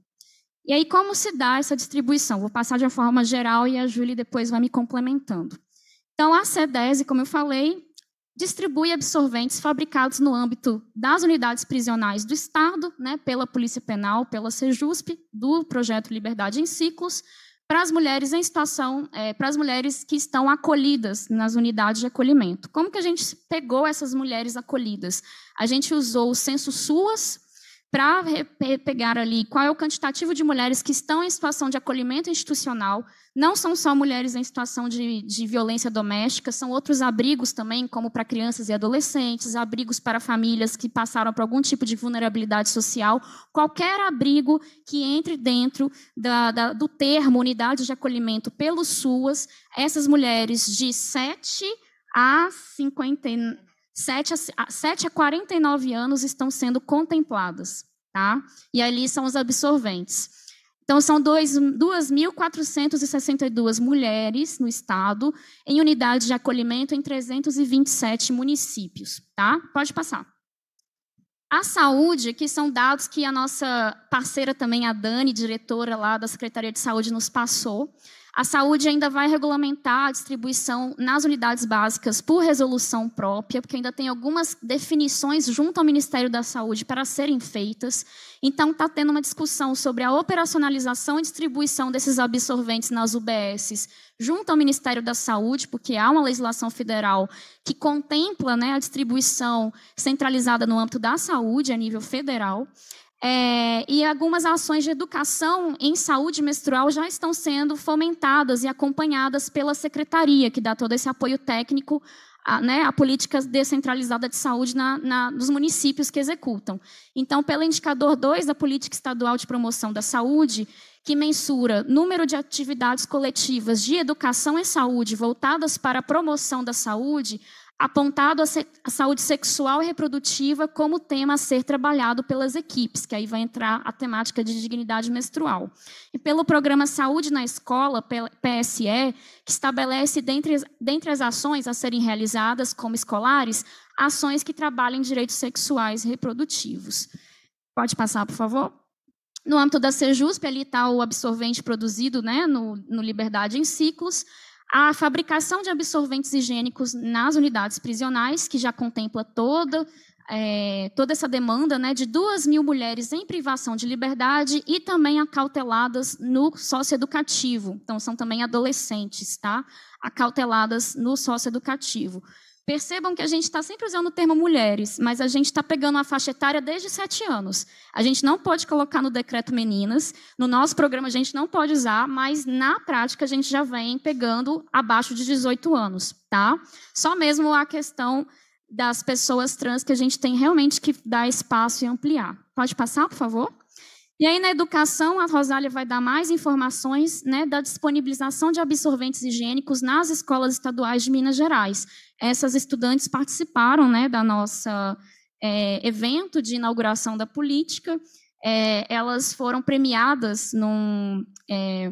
E aí, como se dá essa distribuição? Vou passar de uma forma geral e a Júlia depois vai me complementando. Então, a C10, como eu falei, distribui absorventes fabricados no âmbito das unidades prisionais do Estado, né, pela Polícia Penal, pela CEJUSP, do projeto Liberdade em Ciclos, para as mulheres em situação, é, para as mulheres que estão acolhidas nas unidades de acolhimento. Como que a gente pegou essas mulheres acolhidas? A gente usou o censo SUAS para pegar ali qual é o quantitativo de mulheres que estão em situação de acolhimento institucional. Não são só mulheres em situação de, de violência doméstica, são outros abrigos também, como para crianças e adolescentes, abrigos para famílias que passaram por algum tipo de vulnerabilidade social. Qualquer abrigo que entre dentro da, da, do termo unidade de acolhimento pelos SUAS, essas mulheres de 7 a 50, 7 a, 7 a 49 anos estão sendo contempladas, tá? E ali são os absorventes. Então, são 2.462 mulheres no estado, em unidades de acolhimento em 327 municípios, tá? Pode passar. A saúde, que são dados que a nossa parceira também, a Dani, diretora lá da Secretaria de Saúde, nos passou, a saúde ainda vai regulamentar a distribuição nas unidades básicas por resolução própria, porque ainda tem algumas definições junto ao Ministério da Saúde para serem feitas. Então, está tendo uma discussão sobre a operacionalização e distribuição desses absorventes nas UBSs junto ao Ministério da Saúde, porque há uma legislação federal que contempla né, a distribuição centralizada no âmbito da saúde a nível federal. É, e algumas ações de educação em saúde menstrual já estão sendo fomentadas e acompanhadas pela secretaria, que dá todo esse apoio técnico à, né, política descentralizada de saúde na, na, nos municípios que executam. Então, pelo indicador 2 da Política Estadual de Promoção da Saúde, que mensura número de atividades coletivas de educação e saúde voltadas para a promoção da saúde, apontado a, saúde sexual e reprodutiva como tema a ser trabalhado pelas equipes, que aí vai entrar a temática de dignidade menstrual. E pelo programa Saúde na Escola, PSE, que estabelece dentre, dentre as ações a serem realizadas como escolares, ações que trabalhem direitos sexuais e reprodutivos. Pode passar, por favor? No âmbito da CEJUSP, ali está o absorvente produzido né, no, no Liberdade em Ciclos, a fabricação de absorventes higiênicos nas unidades prisionais, que já contempla toda, é, toda essa demanda né, de 2 mil mulheres em privação de liberdade e também acauteladas no socioeducativo. Então, são também adolescentes, tá? Acauteladas no socioeducativo. educativo. Percebam que a gente está sempre usando o termo mulheres, mas a gente está pegando a faixa etária desde sete anos. A gente não pode colocar no decreto meninas, no nosso programa a gente não pode usar, mas na prática a gente já vem pegando abaixo de 18 anos, tá? Só mesmo a questão das pessoas trans que a gente tem realmente que dar espaço e ampliar. Pode passar, por favor? E aí, na educação, a Rosália vai dar mais informações né, da disponibilização de absorventes higiênicos nas escolas estaduais de Minas Gerais. Essas estudantes participaram né, da nossa é, evento de inauguração da política. É, elas foram premiadas num, é,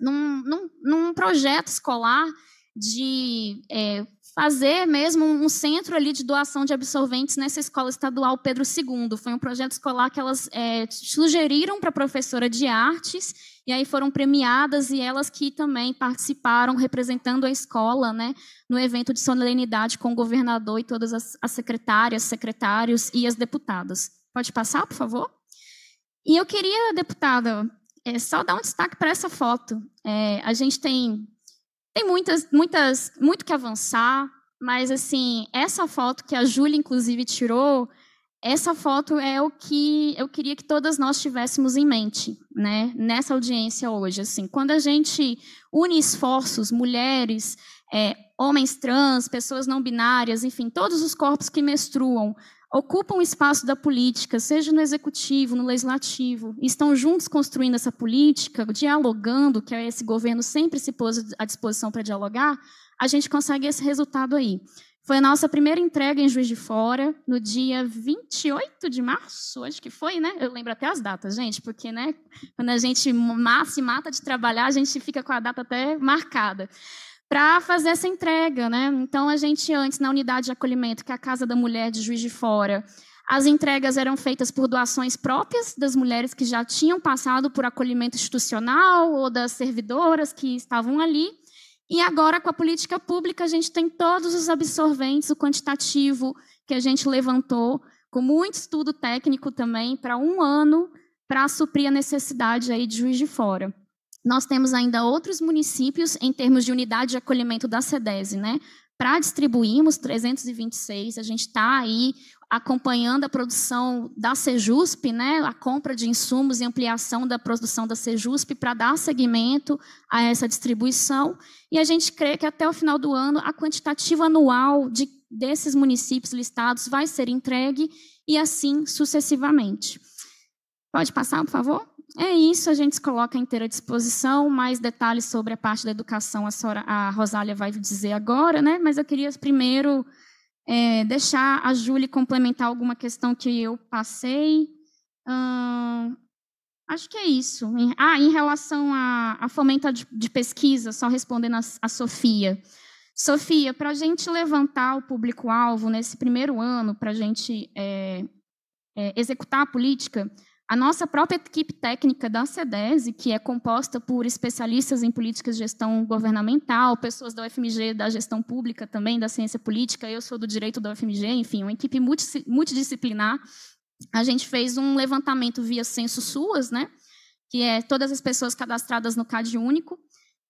num, num, num projeto escolar de é, fazer mesmo um centro ali de doação de absorventes nessa escola estadual Pedro II. Foi um projeto escolar que elas é, sugeriram para a professora de artes e aí foram premiadas e elas que também participaram representando a escola, né, no evento de solenidade com o governador e todas as, as secretárias, secretários e as deputadas. Pode passar, por favor? E eu queria, deputada, é, só dar um destaque para essa foto. É, a gente tem tem muitas, muitas, muito que avançar, mas assim, essa foto que a Júlia inclusive tirou, essa foto é o que eu queria que todas nós tivéssemos em mente, né, nessa audiência hoje, assim, quando a gente une esforços, mulheres, é, homens trans, pessoas não binárias, enfim, todos os corpos que menstruam, ocupam o espaço da política, seja no executivo, no legislativo, e estão juntos construindo essa política, dialogando, que é esse governo sempre se pôs à disposição para dialogar, a gente consegue esse resultado aí. Foi a nossa primeira entrega em Juiz de Fora, no dia 28 de março, acho que foi, né? Eu lembro até as datas, gente, porque né, quando a gente se mata de trabalhar, a gente fica com a data até marcada para fazer essa entrega, né? Então a gente antes na unidade de acolhimento, que é a Casa da Mulher de Juiz de Fora, as entregas eram feitas por doações próprias das mulheres que já tinham passado por acolhimento institucional ou das servidoras que estavam ali. E agora, com a política pública, a gente tem todos os absorventes, o quantitativo que a gente levantou, com muito estudo técnico também, para um ano, para suprir a necessidade aí de juiz de fora. Nós temos ainda outros municípios em termos de unidade de acolhimento da SEDESE, né? Para distribuirmos 326, a gente está aí acompanhando a produção da Sejusp, né, a compra de insumos e ampliação da produção da Sejusp para dar seguimento a essa distribuição. E a gente crê que até o final do ano a quantitativa anual de, desses municípios listados vai ser entregue e assim sucessivamente. Pode passar, por favor? É isso, a gente se coloca à inteira disposição. Mais detalhes sobre a parte da educação a, senhora, a Rosália vai dizer agora, né? mas eu queria primeiro é, deixar a Júlia complementar alguma questão que eu passei. Hum, acho que é isso. Ah, em relação a, a fomenta de, de pesquisa, só respondendo a, a Sofia. Sofia, para a gente levantar o público-alvo nesse primeiro ano, para a gente é, é, executar a política, a nossa própria equipe técnica da SEDESI, que é composta por especialistas em políticas de gestão governamental, pessoas da UFMG, da gestão pública também, da ciência política, eu sou do direito da UFMG, enfim, uma equipe multidisciplinar. A gente fez um levantamento via censo SUAS, né, que é todas as pessoas cadastradas no CAD único,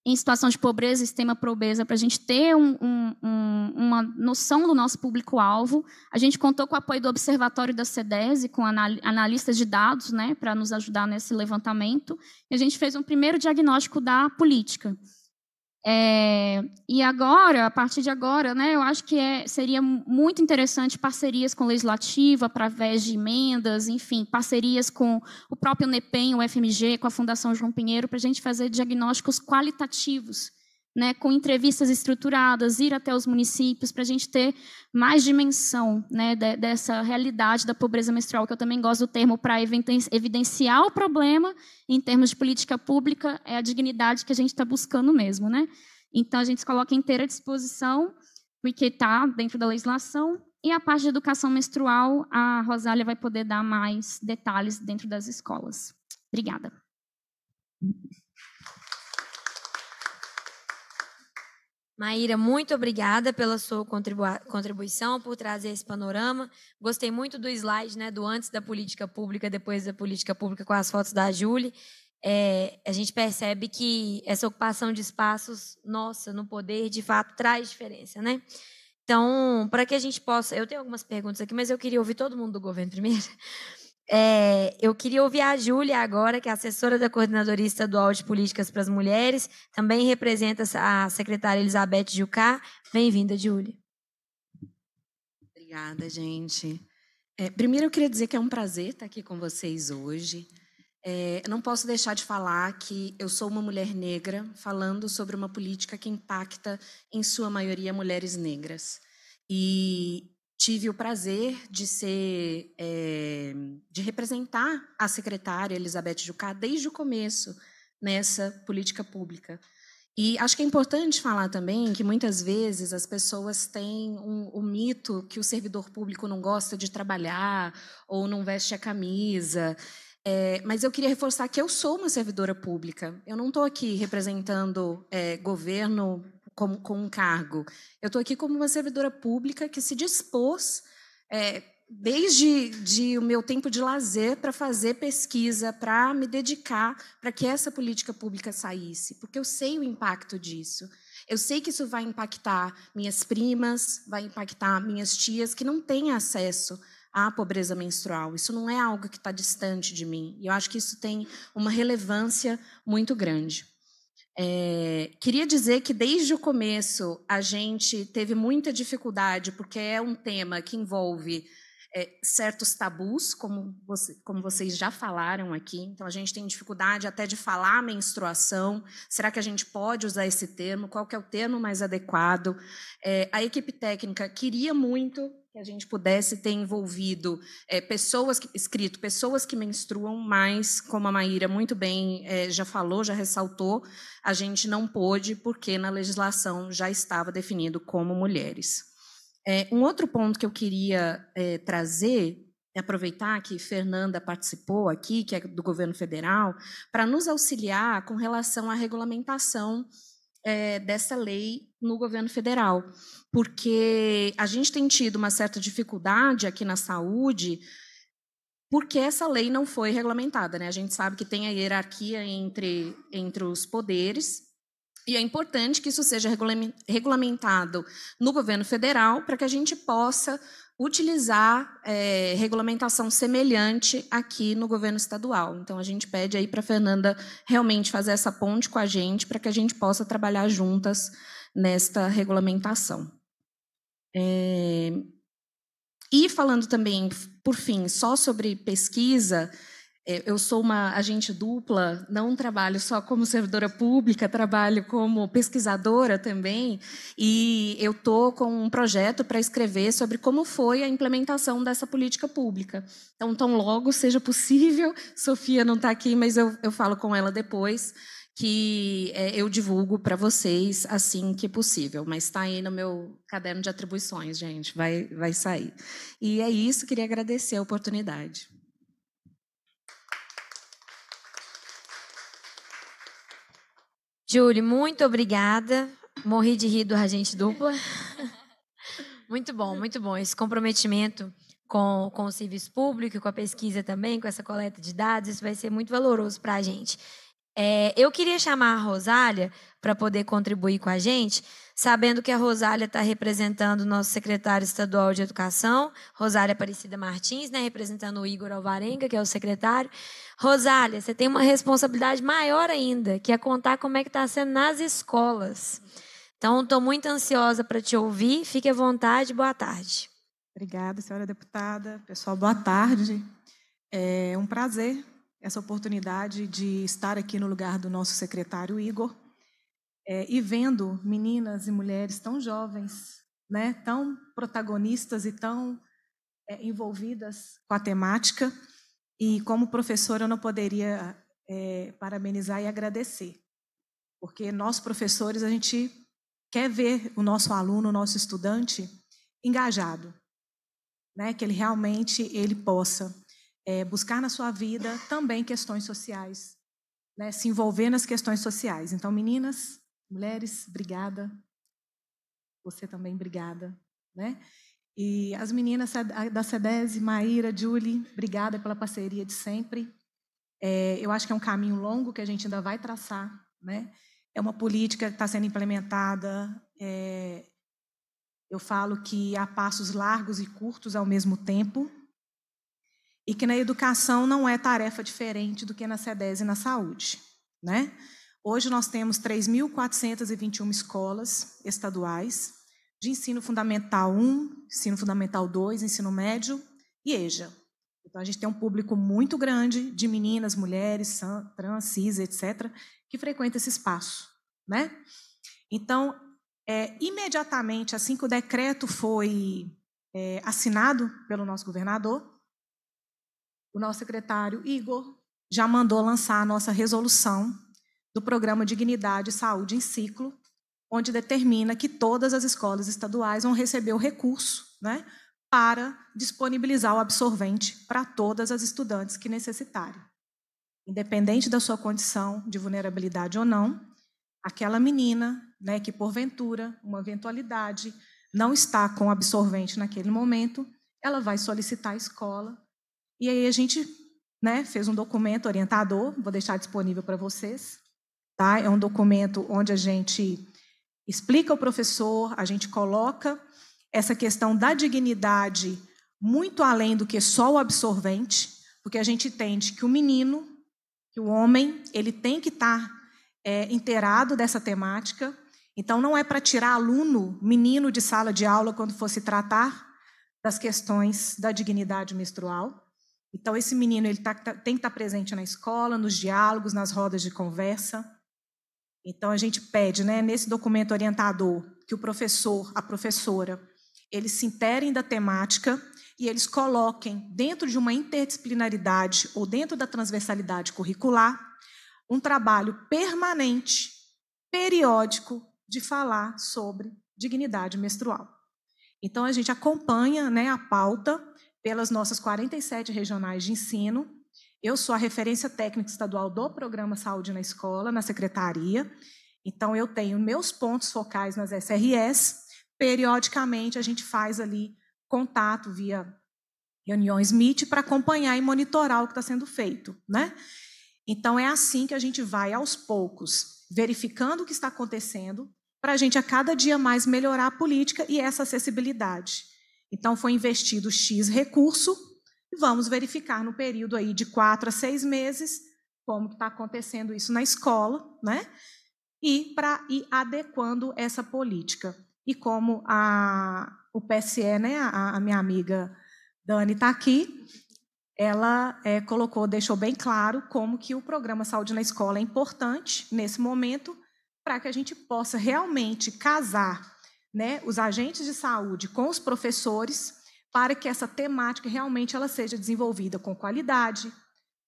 em situação de pobreza, sistema pobreza, para a gente ter um, um, um, uma noção do nosso público-alvo. A gente contou com o apoio do Observatório da CEDES e com analistas de dados né, para nos ajudar nesse levantamento. E a gente fez um primeiro diagnóstico da política. É, e agora, a partir de agora, né, eu acho que é, seria muito interessante parcerias com o Legislativo, através de emendas, enfim, parcerias com o próprio NEPEM, o FMG, com a Fundação João Pinheiro, para a gente fazer diagnósticos qualitativos né, com entrevistas estruturadas, ir até os municípios para a gente ter mais dimensão né, de, dessa realidade da pobreza menstrual, que eu também gosto do termo para evidenciar o problema em termos de política pública, é a dignidade que a gente está buscando mesmo. Né? Então, a gente se coloca inteira à disposição, porque está dentro da legislação, e a parte de educação menstrual, a Rosália vai poder dar mais detalhes dentro das escolas. Obrigada. Maíra, muito obrigada pela sua contribuição, por trazer esse panorama. Gostei muito do slide né, do antes da política pública, depois da política pública, com as fotos da Julie. É, a gente percebe que essa ocupação de espaços, nossa, no poder, de fato, traz diferença. Né? Então, para que a gente possa. Eu tenho algumas perguntas aqui, mas eu queria ouvir todo mundo do governo primeiro. É, eu queria ouvir a Júlia agora, que é assessora da Coordenadoria Estadual de Políticas para as Mulheres, também representa a secretária Elizabeth Jucá. Bem-vinda, Júlia. Obrigada, gente. É, primeiro, eu queria dizer que é um prazer estar aqui com vocês hoje. É, não posso deixar de falar que eu sou uma mulher negra falando sobre uma política que impacta, em sua maioria, mulheres negras. E tive o prazer de ser, é, de representar a secretária Elizabeth Jucá desde o começo nessa política pública. E acho que é importante falar também que muitas vezes as pessoas têm o um, um mito que o servidor público não gosta de trabalhar ou não veste a camisa. É, mas eu queria reforçar que eu sou uma servidora pública. Eu não estou aqui representando é, governo com, com um cargo. Eu estou aqui como uma servidora pública que se dispôs, é, desde de o meu tempo de lazer, para fazer pesquisa, para me dedicar para que essa política pública saísse, porque eu sei o impacto disso. Eu sei que isso vai impactar minhas primas, vai impactar minhas tias que não têm acesso à pobreza menstrual. Isso não é algo que está distante de mim. E eu acho que isso tem uma relevância muito grande. É, queria dizer que desde o começo a gente teve muita dificuldade, porque é um tema que envolve é, certos tabus, como, você, como vocês já falaram aqui. Então, a gente tem dificuldade até de falar menstruação. Será que a gente pode usar esse termo? Qual que é o termo mais adequado? É, a equipe técnica queria muito que a gente pudesse ter envolvido é, pessoas, que, escrito pessoas que menstruam, mas, como a Maíra muito bem é, já falou, já ressaltou, a gente não pôde, porque na legislação já estava definido como mulheres. É, um outro ponto que eu queria eh, trazer, aproveitar que Fernanda participou aqui, que é do governo federal, para nos auxiliar com relação à regulamentação dessa lei no governo federal, porque a gente tem tido uma certa dificuldade aqui na saúde porque essa lei não foi regulamentada. Né? A gente sabe que tem a hierarquia entre, entre os poderes, e é importante que isso seja regulamentado no governo federal para que a gente possa utilizar é, regulamentação semelhante aqui no governo estadual. Então, a gente pede aí para a Fernanda realmente fazer essa ponte com a gente para que a gente possa trabalhar juntas nesta regulamentação. É... E falando também, por fim, só sobre pesquisa, é, eu sou uma agente dupla, não trabalho só como servidora pública, trabalho como pesquisadora também, e eu estou com um projeto para escrever sobre como foi a implementação dessa política pública. Então, tão logo seja possível, Sofia não está aqui, mas eu, eu falo com ela depois, que é, eu divulgo para vocês assim que possível. Mas está aí no meu caderno de atribuições, gente, vai, vai sair. E é isso, queria agradecer a oportunidade. Júlio, muito obrigada. Morri de rir do agente dupla. Muito bom, muito bom. Esse comprometimento com, com o serviço público, com a pesquisa também, com essa coleta de dados, isso vai ser muito valoroso para a gente. É, eu queria chamar a Rosália para poder contribuir com a gente, sabendo que a Rosália está representando o nosso secretário estadual de Educação, Rosália Aparecida Martins, né, representando o Igor Alvarenga, que é o secretário. Rosália, você tem uma responsabilidade maior ainda, que é contar como é que está sendo nas escolas. Então, estou muito ansiosa para te ouvir. Fique à vontade. Boa tarde. Obrigada, senhora deputada. Pessoal, boa tarde. É um prazer essa oportunidade de estar aqui no lugar do nosso secretário Igor é, e vendo meninas e mulheres tão jovens, né, tão protagonistas e tão é, envolvidas com a temática. E como professora, eu não poderia é, parabenizar e agradecer, porque nós professores a gente quer ver o nosso aluno, o nosso estudante engajado, né, que ele realmente ele possa é, buscar na sua vida também questões sociais, né? se envolver nas questões sociais. Então, meninas, mulheres, obrigada. Você também, obrigada. Né? E as meninas da Cedesi, Maíra, Julie, obrigada pela parceria de sempre. É, eu acho que é um caminho longo que a gente ainda vai traçar. Né? É uma política que está sendo implementada. É, eu falo que há passos largos e curtos ao mesmo tempo, e que na educação não é tarefa diferente do que na SEDES e na saúde. Né? Hoje nós temos 3.421 escolas estaduais de ensino fundamental 1, ensino fundamental 2, ensino médio e EJA. Então a gente tem um público muito grande de meninas, mulheres, trans, cis, etc., que frequenta esse espaço. Né? Então, é, imediatamente assim que o decreto foi é, assinado pelo nosso governador, o nosso secretário Igor já mandou lançar a nossa resolução do programa Dignidade e Saúde em Ciclo, onde determina que todas as escolas estaduais vão receber o recurso né, para disponibilizar o absorvente para todas as estudantes que necessitarem. Independente da sua condição de vulnerabilidade ou não, aquela menina né, que, porventura, uma eventualidade, não está com absorvente naquele momento, ela vai solicitar a escola e aí a gente né, fez um documento orientador, vou deixar disponível para vocês. Tá? É um documento onde a gente explica o professor, a gente coloca essa questão da dignidade muito além do que só o absorvente, porque a gente entende que o menino, que o homem, ele tem que estar tá, é, inteirado dessa temática. Então, não é para tirar aluno, menino de sala de aula, quando for se tratar das questões da dignidade menstrual. Então, esse menino ele tá, tá tem que estar tá presente na escola, nos diálogos, nas rodas de conversa. Então, a gente pede, né, nesse documento orientador, que o professor, a professora, eles se interem da temática e eles coloquem, dentro de uma interdisciplinaridade ou dentro da transversalidade curricular, um trabalho permanente, periódico, de falar sobre dignidade menstrual. Então, a gente acompanha né, a pauta pelas nossas 47 regionais de ensino. Eu sou a referência técnica estadual do programa Saúde na Escola, na secretaria. Então, eu tenho meus pontos focais nas SRS. Periodicamente, a gente faz ali contato via reuniões MIT para acompanhar e monitorar o que está sendo feito. Né? Então, é assim que a gente vai, aos poucos, verificando o que está acontecendo, para a gente, a cada dia mais, melhorar a política e essa acessibilidade. Então, foi investido X recurso e vamos verificar no período aí de quatro a seis meses como está acontecendo isso na escola, né? E para ir adequando essa política. E como a, o PSE, né, a, a minha amiga Dani está aqui, ela é, colocou, deixou bem claro como que o programa Saúde na Escola é importante nesse momento para que a gente possa realmente casar né, os agentes de saúde com os professores para que essa temática realmente ela seja desenvolvida com qualidade,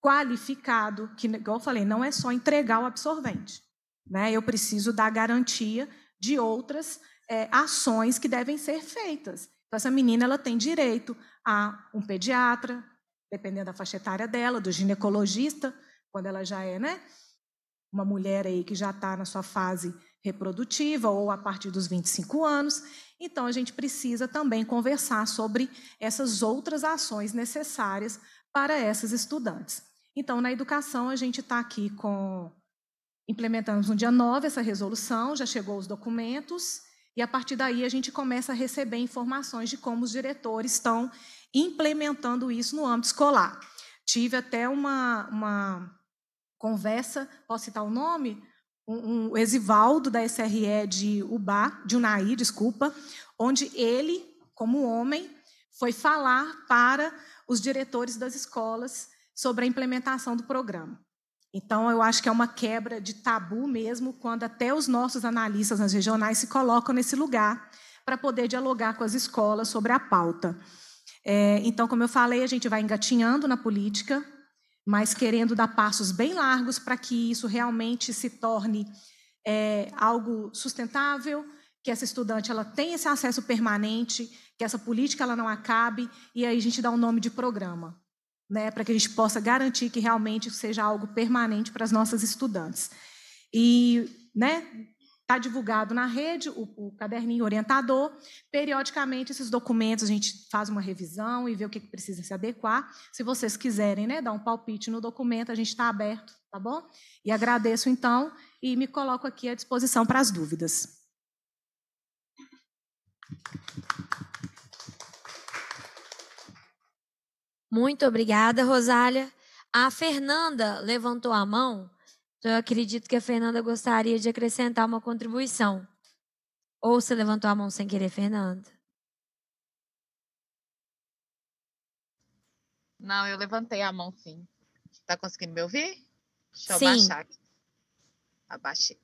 qualificado, que, igual eu falei, não é só entregar o absorvente. Né? Eu preciso dar garantia de outras é, ações que devem ser feitas. Então, essa menina ela tem direito a um pediatra, dependendo da faixa etária dela, do ginecologista, quando ela já é né, uma mulher aí que já está na sua fase reprodutiva ou a partir dos 25 anos. Então, a gente precisa também conversar sobre essas outras ações necessárias para essas estudantes. Então, na educação, a gente está aqui com. Implementamos no dia 9 essa resolução, já chegou os documentos, e a partir daí a gente começa a receber informações de como os diretores estão implementando isso no âmbito escolar. Tive até uma, uma conversa, posso citar o nome? um, um exivaldo da SRE de Ubá, de Unai, desculpa, onde ele, como homem, foi falar para os diretores das escolas sobre a implementação do programa. Então, eu acho que é uma quebra de tabu mesmo, quando até os nossos analistas nas regionais se colocam nesse lugar para poder dialogar com as escolas sobre a pauta. É, então, como eu falei, a gente vai engatinhando na política, mas querendo dar passos bem largos para que isso realmente se torne é, algo sustentável, que essa estudante ela tenha esse acesso permanente, que essa política ela não acabe, e aí a gente dá o um nome de programa, né, para que a gente possa garantir que realmente seja algo permanente para as nossas estudantes. E né, Está divulgado na rede o, o, caderninho orientador. Periodicamente, esses documentos a gente faz uma revisão e vê o que, que precisa se adequar. Se vocês quiserem né, dar um palpite no documento, a gente está aberto, tá bom? E agradeço, então, e me coloco aqui à disposição para as dúvidas. Muito obrigada, Rosália. A Fernanda levantou a mão então, eu acredito que a Fernanda gostaria de acrescentar uma contribuição. Ou você levantou a mão sem querer, Fernanda? Não, eu levantei a mão, sim. Está conseguindo me ouvir? Deixa sim. eu abaixar aqui. Abaixei.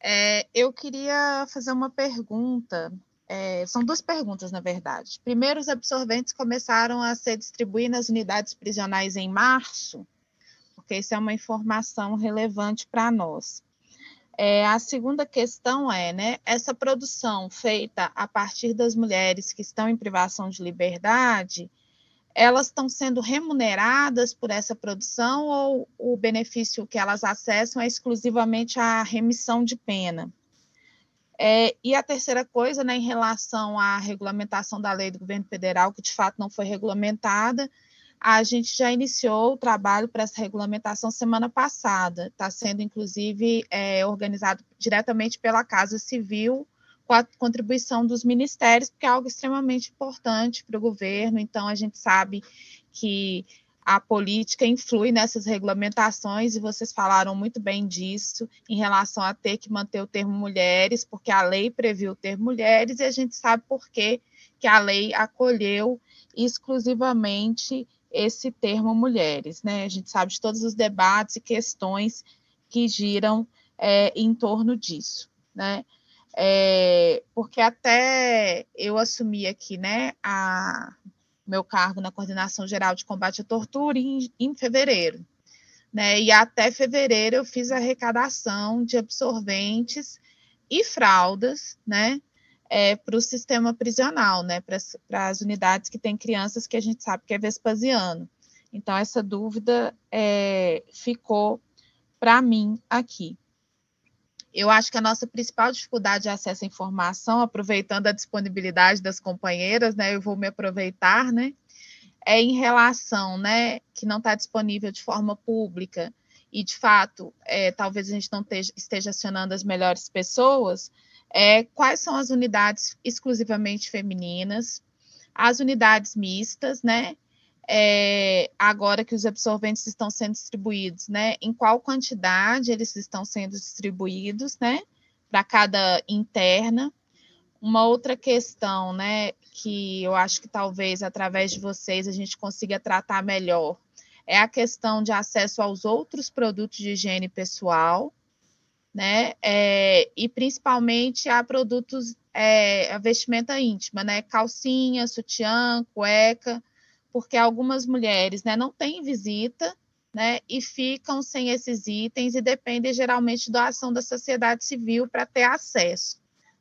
É, eu queria fazer uma pergunta. É, são duas perguntas, na verdade. Primeiro, os absorventes começaram a ser distribuídos nas unidades prisionais em março porque isso é uma informação relevante para nós. É, a segunda questão é, né, essa produção feita a partir das mulheres que estão em privação de liberdade, elas estão sendo remuneradas por essa produção ou o benefício que elas acessam é exclusivamente a remissão de pena? É, e a terceira coisa, né, em relação à regulamentação da lei do governo federal, que de fato não foi regulamentada, a gente já iniciou o trabalho para essa regulamentação semana passada. Está sendo, inclusive, é, organizado diretamente pela Casa Civil, com a contribuição dos ministérios, porque é algo extremamente importante para o governo. Então, a gente sabe que a política influi nessas regulamentações, e vocês falaram muito bem disso, em relação a ter que manter o termo mulheres, porque a lei previu o termo mulheres, e a gente sabe por que a lei acolheu exclusivamente esse termo mulheres, né? A gente sabe de todos os debates e questões que giram é, em torno disso, né? É, porque até eu assumi aqui, né, a meu cargo na coordenação geral de combate à tortura em, em fevereiro, né? E até fevereiro eu fiz arrecadação de absorventes e fraldas, né, é, para o sistema prisional, né, para as unidades que têm crianças que a gente sabe que é vespasiano. Então, essa dúvida é, ficou para mim aqui. Eu acho que a nossa principal dificuldade de é acesso à informação, aproveitando a disponibilidade das companheiras, né, eu vou me aproveitar, né, é em relação, né, que não está disponível de forma pública e, de fato, é, talvez a gente não esteja acionando as melhores pessoas, é, quais são as unidades exclusivamente femininas, as unidades mistas, né? É, agora que os absorventes estão sendo distribuídos, né? Em qual quantidade eles estão sendo distribuídos, né? Para cada interna. Uma outra questão, né? Que eu acho que talvez através de vocês a gente consiga tratar melhor é a questão de acesso aos outros produtos de higiene pessoal, né? É, e principalmente a produtos, é, a vestimenta íntima, né? Calcinha, sutiã, cueca, porque algumas mulheres, né, não têm visita, né? E ficam sem esses itens e dependem geralmente da ação da sociedade civil para ter acesso,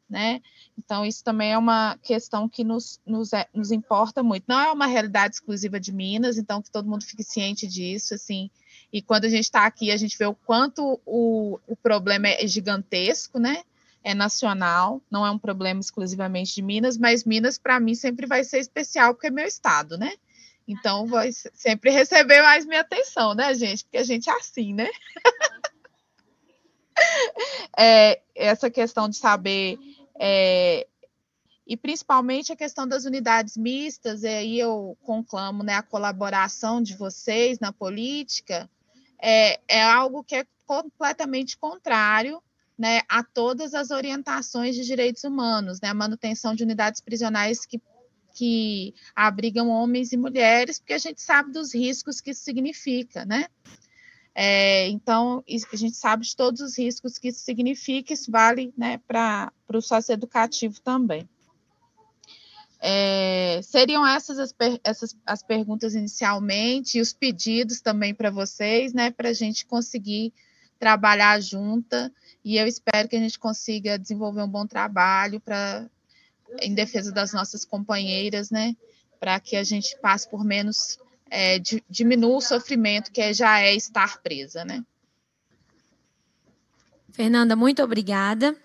né? Então, isso também é uma questão que nos, nos, é, nos importa muito. Não é uma realidade exclusiva de Minas, então que todo mundo fique ciente disso, assim, e quando a gente está aqui, a gente vê o quanto o, o problema é gigantesco, né? É nacional, não é um problema exclusivamente de Minas, mas Minas, para mim, sempre vai ser especial, porque é meu estado, né? Então, vai sempre receber mais minha atenção, né, gente? Porque a gente é assim, né? é, essa questão de saber. É, e principalmente a questão das unidades mistas, e aí eu conclamo né, a colaboração de vocês na política, é, é algo que é completamente contrário né, a todas as orientações de direitos humanos, né, a manutenção de unidades prisionais que, que abrigam homens e mulheres, porque a gente sabe dos riscos que isso significa, né? É, então, a gente sabe de todos os riscos que isso significa, isso vale né, para o socioeducativo também. É, seriam essas as, per essas as perguntas inicialmente e os pedidos também para vocês, né, para a gente conseguir trabalhar junta e eu espero que a gente consiga desenvolver um bom trabalho para em defesa das nossas companheiras, né, para que a gente passe por menos é, di, diminua o sofrimento que é, já é estar presa, né? Fernanda, muito obrigada.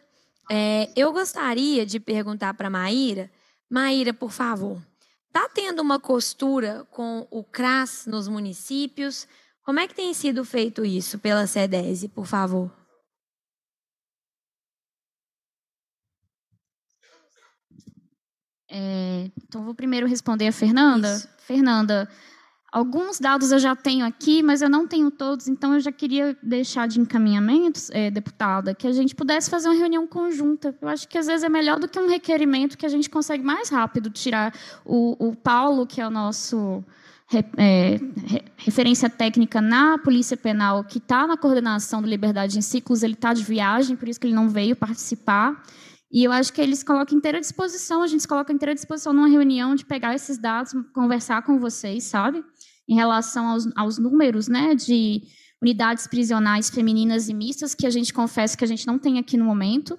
É, eu gostaria de perguntar para Maíra Maíra, por favor, está tendo uma costura com o CRAS nos municípios? Como é que tem sido feito isso pela SEDESI, por favor? É, então, vou primeiro responder a Fernanda. Isso. Fernanda, Alguns dados eu já tenho aqui, mas eu não tenho todos, então eu já queria deixar de encaminhamentos, é, deputada, que a gente pudesse fazer uma reunião conjunta. Eu acho que às vezes é melhor do que um requerimento que a gente consegue mais rápido tirar o, o Paulo, que é o nosso é, referência técnica na Polícia Penal, que está na coordenação do Liberdade em Ciclos, ele está de viagem, por isso que ele não veio participar. E eu acho que eles colocam inteira disposição, a gente se coloca inteira disposição numa reunião de pegar esses dados, conversar com vocês, sabe? em relação aos, aos números né, de unidades prisionais femininas e mistas, que a gente confessa que a gente não tem aqui no momento.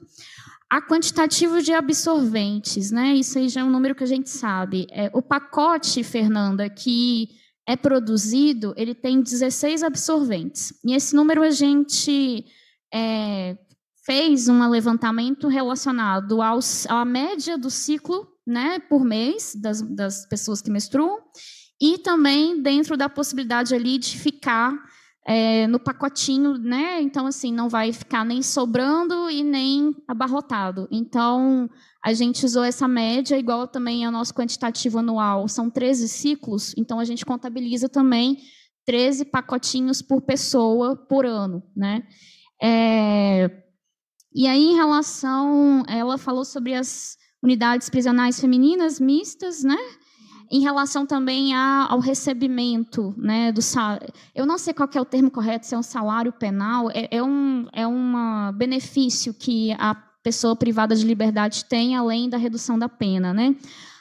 A quantitativo de absorventes, né? Isso aí já é um número que a gente sabe. É, o pacote, Fernanda, que é produzido, ele tem 16 absorventes. E esse número a gente é, fez um levantamento relacionado ao à média do ciclo né, por mês das, das pessoas que menstruam e também dentro da possibilidade ali de ficar é, no pacotinho, né? Então, assim, não vai ficar nem sobrando e nem abarrotado. Então, a gente usou essa média, igual também ao nosso quantitativo anual, são 13 ciclos, então a gente contabiliza também 13 pacotinhos por pessoa por ano, né? É, e aí, em relação, ela falou sobre as unidades prisionais femininas mistas, né? em relação também a, ao recebimento né, do salário. Eu não sei qual é o termo correto, se é um salário penal, é, é um é um ah, benefício que a pessoa privada de liberdade tem, além da redução da pena. Né?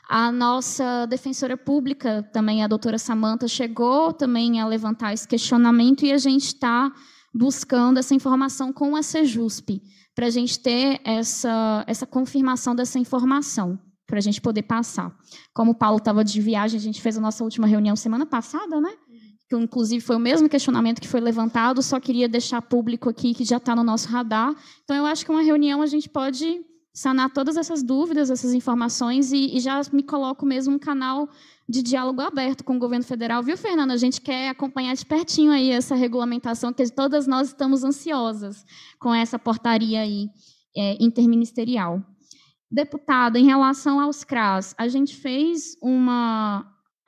A nossa defensora pública, também a doutora Samanta, chegou também a levantar esse questionamento e a gente está buscando essa informação com a Sejusp, para a gente ter essa, essa confirmação dessa informação para a gente poder passar. Como o Paulo estava de viagem, a gente fez a nossa última reunião semana passada, né? Que, inclusive, foi o mesmo questionamento que foi levantado, só queria deixar público aqui que já está no nosso radar. Então, eu acho que uma reunião a gente pode sanar todas essas dúvidas, essas informações e, e, já me coloco mesmo um canal de diálogo aberto com o governo federal, viu, Fernando? A gente quer acompanhar de pertinho aí essa regulamentação, que todas nós estamos ansiosas com essa portaria aí é, interministerial. Deputado, em relação aos CRAS, a gente fez um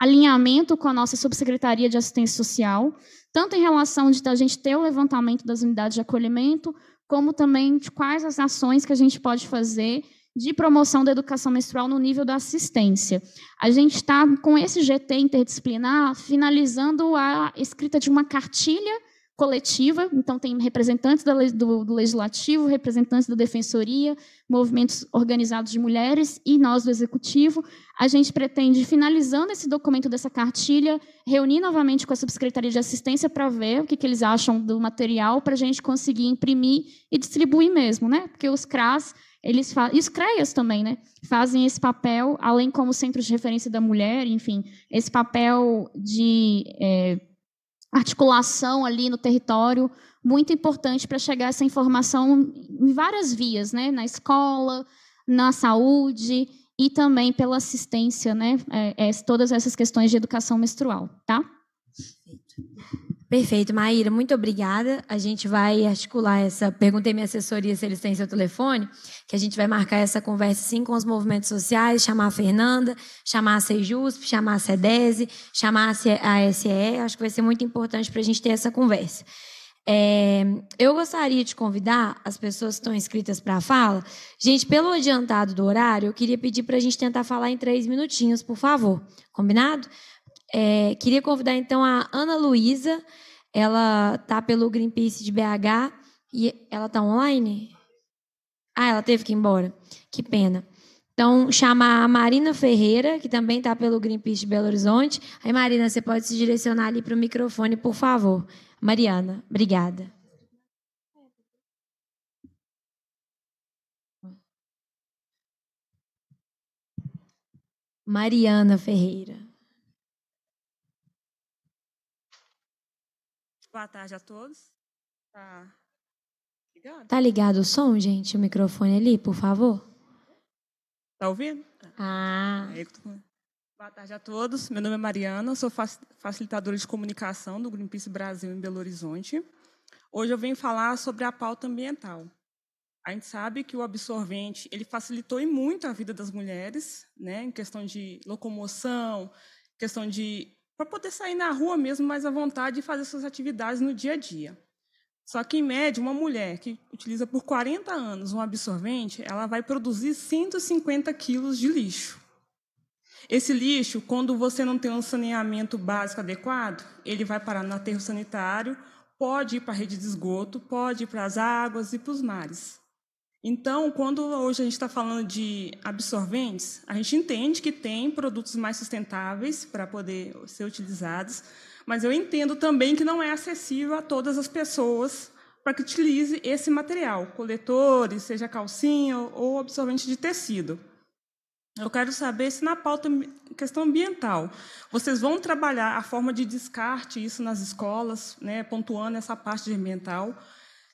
alinhamento com a nossa Subsecretaria de Assistência Social, tanto em relação de a gente ter o levantamento das unidades de acolhimento, como também de quais as ações que a gente pode fazer de promoção da educação menstrual no nível da assistência. A gente está, com esse GT interdisciplinar, finalizando a escrita de uma cartilha coletiva, então tem representantes do, do legislativo, representantes da defensoria, movimentos organizados de mulheres e nós do executivo. A gente pretende, finalizando esse documento dessa cartilha, reunir novamente com a subsecretaria de assistência para ver o que, que eles acham do material para a gente conseguir imprimir e distribuir mesmo, né? Porque os CRAS eles fazem, e os CREAS também, né? Fazem esse papel, além como centro de referência da mulher, enfim, esse papel de é, articulação ali no território muito importante para chegar essa informação em várias vias, né? Na escola, na saúde e também pela assistência, né? É, é, todas essas questões de educação menstrual, tá? Perfeito. Perfeito, Maíra, muito obrigada. A gente vai articular essa. Perguntei minha assessoria se eles têm seu telefone, que a gente vai marcar essa conversa sim com os movimentos sociais, chamar a Fernanda, chamar a CEJUSP, chamar a SEDESE, chamar a SE. Acho que vai ser muito importante para a gente ter essa conversa. É, eu gostaria de convidar as pessoas que estão inscritas para a fala. Gente, pelo adiantado do horário, eu queria pedir para a gente tentar falar em três minutinhos, por favor. Combinado? É, queria convidar então a Ana Luísa, ela tá pelo Greenpeace de BH e ela tá online? Ah, ela teve que ir embora. Que pena. Então, chama a Marina Ferreira, que também está pelo Greenpeace de Belo Horizonte. Aí, Marina, você pode se direcionar ali para o microfone, por favor. Mariana, obrigada. Mariana Ferreira. Boa tarde a todos. Tá ligado? Tá ligado o som, gente? O microfone ali, por favor. Tá ouvindo? Tá. Ah. É tô... Boa tarde a todos. Meu nome é Mariana, sou facilitadora de comunicação do Greenpeace Brasil em Belo Horizonte. Hoje eu venho falar sobre a pauta ambiental. A gente sabe que o absorvente ele facilitou e muito a vida das mulheres, né, em questão de locomoção, questão de para poder sair na rua mesmo mais à vontade e fazer suas atividades no dia a dia. Só que, em média, uma mulher que utiliza por 40 anos um absorvente, ela vai produzir 150 quilos de lixo. Esse lixo, quando você não tem um saneamento básico adequado, ele vai parar no aterro sanitário, pode ir para a rede de esgoto, pode ir para as águas e para os mares. Então, quando hoje a gente está falando de absorventes, a gente entende que tem produtos mais sustentáveis para poder ser utilizados, mas eu entendo também que não é acessível a todas as pessoas para que utilize esse material, coletores, seja calcinha ou absorvente de tecido. Eu quero saber se na pauta questão ambiental, vocês vão trabalhar a forma de descarte isso nas escolas, né, pontuando essa parte de ambiental,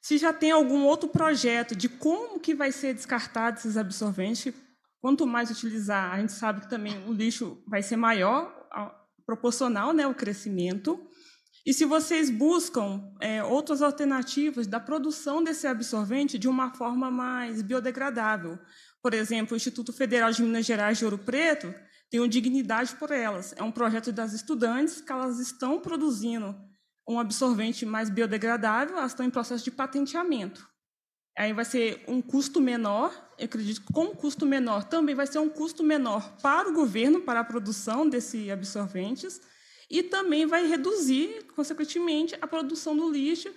se já tem algum outro projeto de como que vai ser descartado esses absorventes. Quanto mais utilizar, a gente sabe que também o lixo vai ser maior, proporcional né, o crescimento. E se vocês buscam é, outras alternativas da produção desse absorvente de uma forma mais biodegradável. Por exemplo, o Instituto Federal de Minas Gerais de Ouro Preto tem o Dignidade por Elas. É um projeto das estudantes que elas estão produzindo um absorvente mais biodegradável, elas estão em processo de patenteamento. Aí vai ser um custo menor, eu acredito que com um custo menor também vai ser um custo menor para o governo, para a produção desses absorventes, e também vai reduzir, consequentemente, a produção do lixo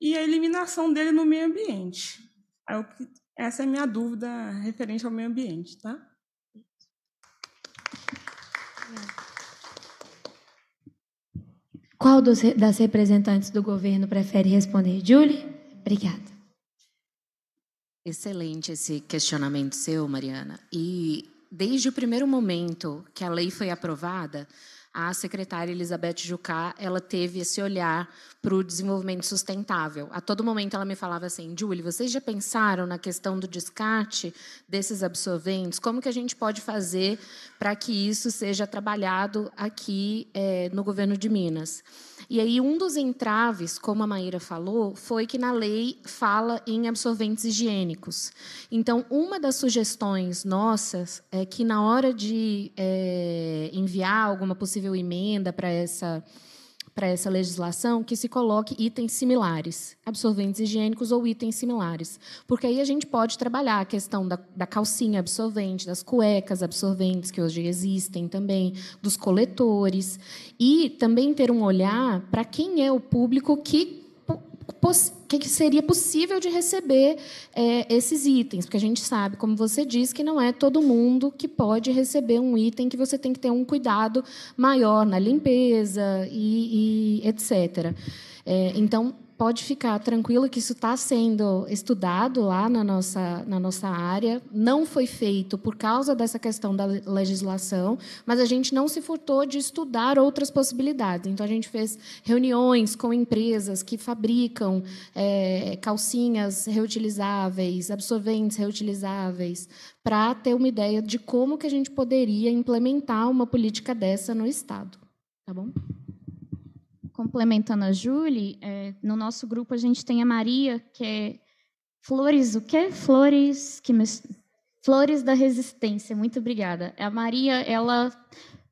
e a eliminação dele no meio ambiente. É essa é a minha dúvida referente ao meio ambiente. Tá? Qual dos, das representantes do governo prefere responder? Julie? Obrigada. Excelente esse questionamento seu, Mariana. E desde o primeiro momento que a lei foi aprovada, a secretária Elizabeth Jucá, ela teve esse olhar para o desenvolvimento sustentável. A todo momento ela me falava assim, Julie, vocês já pensaram na questão do descarte desses absorventes? Como que a gente pode fazer para que isso seja trabalhado aqui é, no governo de Minas. E aí, um dos entraves, como a Maíra falou, foi que na lei fala em absorventes higiênicos. Então, uma das sugestões nossas é que, na hora de é, enviar alguma possível emenda para essa para essa legislação que se coloque itens similares, absorventes higiênicos ou itens similares, porque aí a gente pode trabalhar a questão da, da calcinha absorvente, das cuecas absorventes que hoje existem também, dos coletores, e também ter um olhar para quem é o público que que seria possível de receber é, esses itens, porque a gente sabe, como você disse, que não é todo mundo que pode receber um item, que você tem que ter um cuidado maior na limpeza e, e etc. É, então, pode ficar tranquilo que isso está sendo estudado lá na nossa, na nossa área. Não foi feito por causa dessa questão da legislação, mas a gente não se furtou de estudar outras possibilidades. Então, a gente fez reuniões com empresas que fabricam é, calcinhas reutilizáveis, absorventes reutilizáveis, para ter uma ideia de como que a gente poderia implementar uma política dessa no Estado. Tá bom? complementando a Julie, é, no nosso grupo a gente tem a Maria, que é Flores o quê? Flores que Flores da Resistência. Muito obrigada. A Maria, ela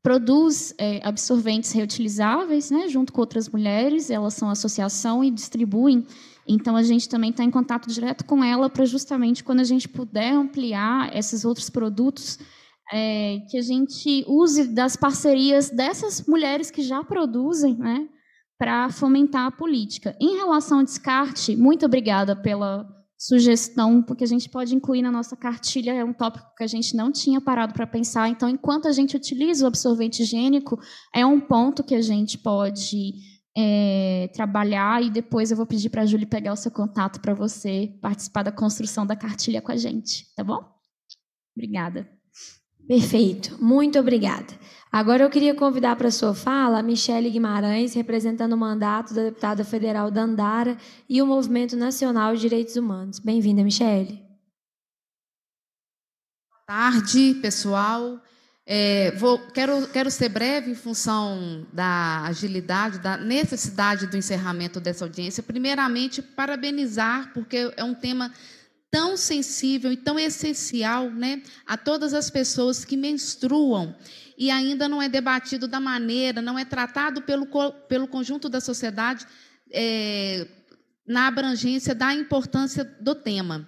produz é, absorventes reutilizáveis, né, junto com outras mulheres, elas são associação e distribuem. Então, a gente também está em contato direto com ela para justamente quando a gente puder ampliar esses outros produtos, é, que a gente use das parcerias dessas mulheres que já produzem, né, para fomentar a política. Em relação ao descarte, muito obrigada pela sugestão, porque a gente pode incluir na nossa cartilha, é um tópico que a gente não tinha parado para pensar. Então, enquanto a gente utiliza o absorvente higiênico, é um ponto que a gente pode é, trabalhar e depois eu vou pedir para a Júlia pegar o seu contato para você participar da construção da cartilha com a gente, tá bom? Obrigada. Perfeito, muito obrigada. Agora eu queria convidar para sua fala a Michele Guimarães, representando o mandato da deputada federal Dandara e o Movimento Nacional de Direitos Humanos. Bem-vinda, Michele. Boa tarde, pessoal. É, vou, quero, quero ser breve em função da agilidade, da necessidade do encerramento dessa audiência. Primeiramente, parabenizar, porque é um tema tão sensível e tão essencial né, a todas as pessoas que menstruam e ainda não é debatido da maneira, não é tratado pelo, pelo conjunto da sociedade é, na abrangência da importância do tema.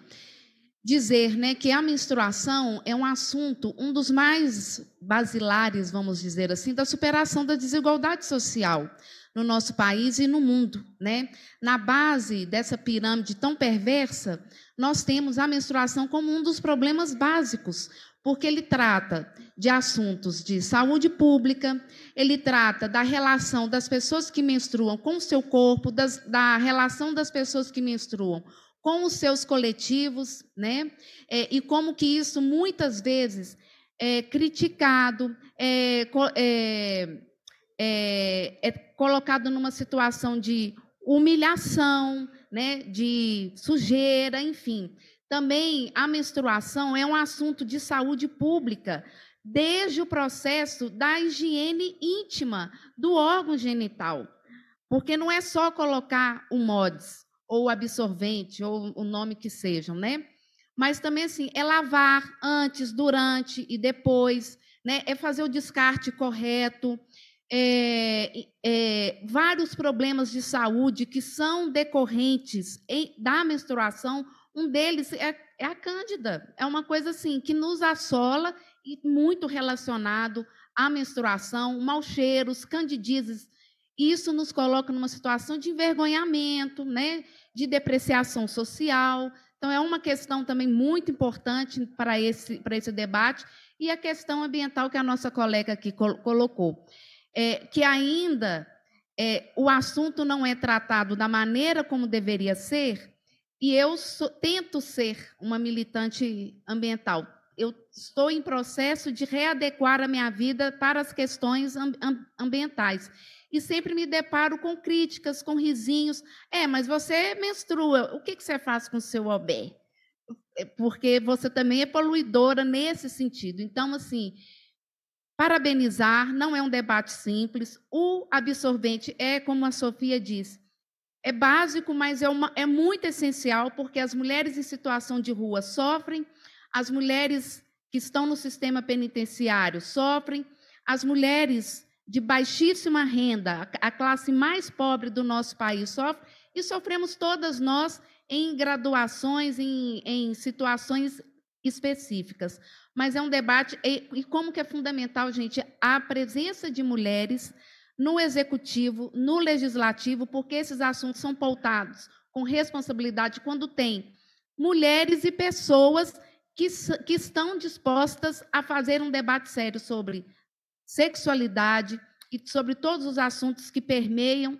Dizer né, que a menstruação é um assunto, um dos mais basilares, vamos dizer assim, da superação da desigualdade social no nosso país e no mundo. Né? Na base dessa pirâmide tão perversa, nós temos a menstruação como um dos problemas básicos, porque ele trata de assuntos de saúde pública, ele trata da relação das pessoas que menstruam com o seu corpo, das, da relação das pessoas que menstruam com os seus coletivos, né? É, e como que isso muitas vezes é criticado, é, é, é, é colocado numa situação de humilhação, né, de sujeira, enfim. Também a menstruação é um assunto de saúde pública, desde o processo da higiene íntima do órgão genital. Porque não é só colocar o MODS, ou absorvente, ou o nome que sejam, né? Mas também, assim, é lavar antes, durante e depois, né? É fazer o descarte correto, é, é, vários problemas de saúde que são decorrentes em, da menstruação. Um deles é, é a cândida. É uma coisa assim que nos assola e muito relacionado à menstruação, mau cheiros, candidíases. Isso nos coloca numa situação de envergonhamento, né? de depreciação social. Então, é uma questão também muito importante para esse, para esse debate e a questão ambiental que a nossa colega aqui colocou é, que ainda é, o assunto não é tratado da maneira como deveria ser, e eu sou, tento ser uma militante ambiental. Eu estou em processo de readequar a minha vida para as questões ambientais. E sempre me deparo com críticas, com risinhos. É, mas você menstrua, o que, que você faz com o seu OB? É, porque você também é poluidora nesse sentido. Então, assim, parabenizar, não é um debate simples. O absorvente é, como a Sofia disse, é básico, mas é, uma, é muito essencial, porque as mulheres em situação de rua sofrem, as mulheres que estão no sistema penitenciário sofrem, as mulheres de baixíssima renda, a classe mais pobre do nosso país sofre, e sofremos todas nós em graduações, em, em situações específicas. Mas é um debate e, como que é fundamental, gente, a presença de mulheres no executivo, no legislativo, porque esses assuntos são pautados com responsabilidade quando tem mulheres e pessoas que, que estão dispostas a fazer um debate sério sobre sexualidade e sobre todos os assuntos que permeiam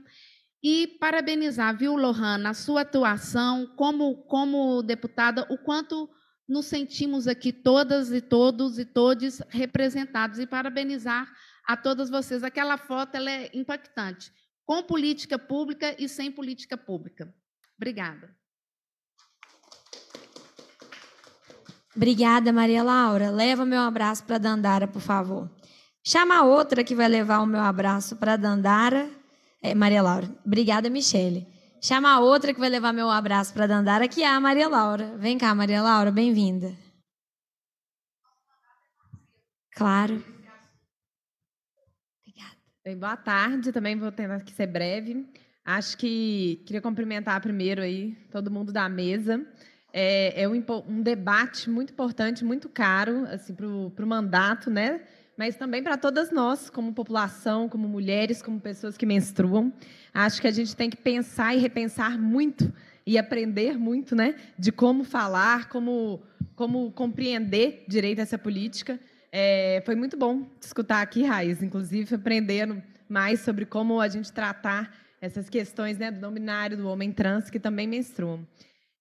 e parabenizar, viu, Lohana, a sua atuação como, como deputada, o quanto nos sentimos aqui todas e todos e todes representados. E parabenizar a todas vocês. Aquela foto ela é impactante, com política pública e sem política pública. Obrigada. Obrigada, Maria Laura. Leva meu abraço para Dandara, por favor. Chama a outra que vai levar o meu abraço para Dandara. É, Maria Laura. Obrigada, Michele. Chama a outra que vai levar meu abraço para Dandara, que é a Maria Laura. Vem cá, Maria Laura, bem-vinda. Claro. Obrigada. Bem, boa tarde, também vou tentar que ser breve. Acho que queria cumprimentar primeiro aí todo mundo da mesa. É, é um, um, debate muito importante, muito caro assim, para o mandato, né? mas também para todas nós, como população, como mulheres, como pessoas que menstruam. Acho que a gente tem que pensar e repensar muito e aprender muito, né, de como falar, como como compreender direito essa política. É, foi muito bom escutar aqui, Raiz, inclusive aprendendo mais sobre como a gente tratar essas questões né, do não binário, do homem trans, que também menstruam.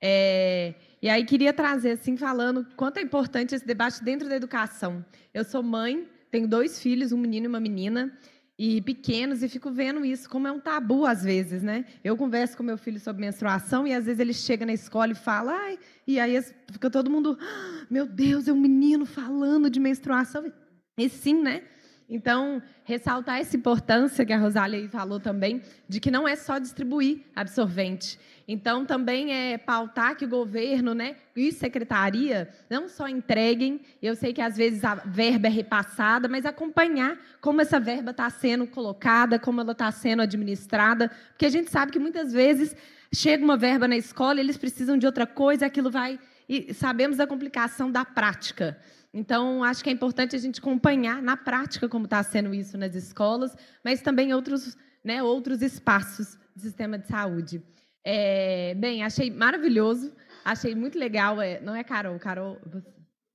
É, e aí queria trazer, assim, falando quanto é importante esse debate dentro da educação. Eu sou mãe, tenho dois filhos, um menino e uma menina, e pequenos e fico vendo isso como é um tabu às vezes, né? Eu converso com meu filho sobre menstruação e às vezes ele chega na escola e fala, ai, e aí fica todo mundo, ah, meu Deus, é um menino falando de menstruação. E sim, né? Então, ressaltar essa importância que a Rosália falou também, de que não é só distribuir absorvente, então, também é pautar que o governo né, e secretaria não só entreguem, eu sei que às vezes a verba é repassada, mas acompanhar como essa verba está sendo colocada, como ela está sendo administrada, porque a gente sabe que muitas vezes chega uma verba na escola, eles precisam de outra coisa, aquilo vai. E sabemos da complicação da prática. Então, acho que é importante a gente acompanhar na prática como está sendo isso nas escolas, mas também outros, né, outros espaços do sistema de saúde. É, bem, achei maravilhoso, achei muito legal. É, não é Carol, Carol.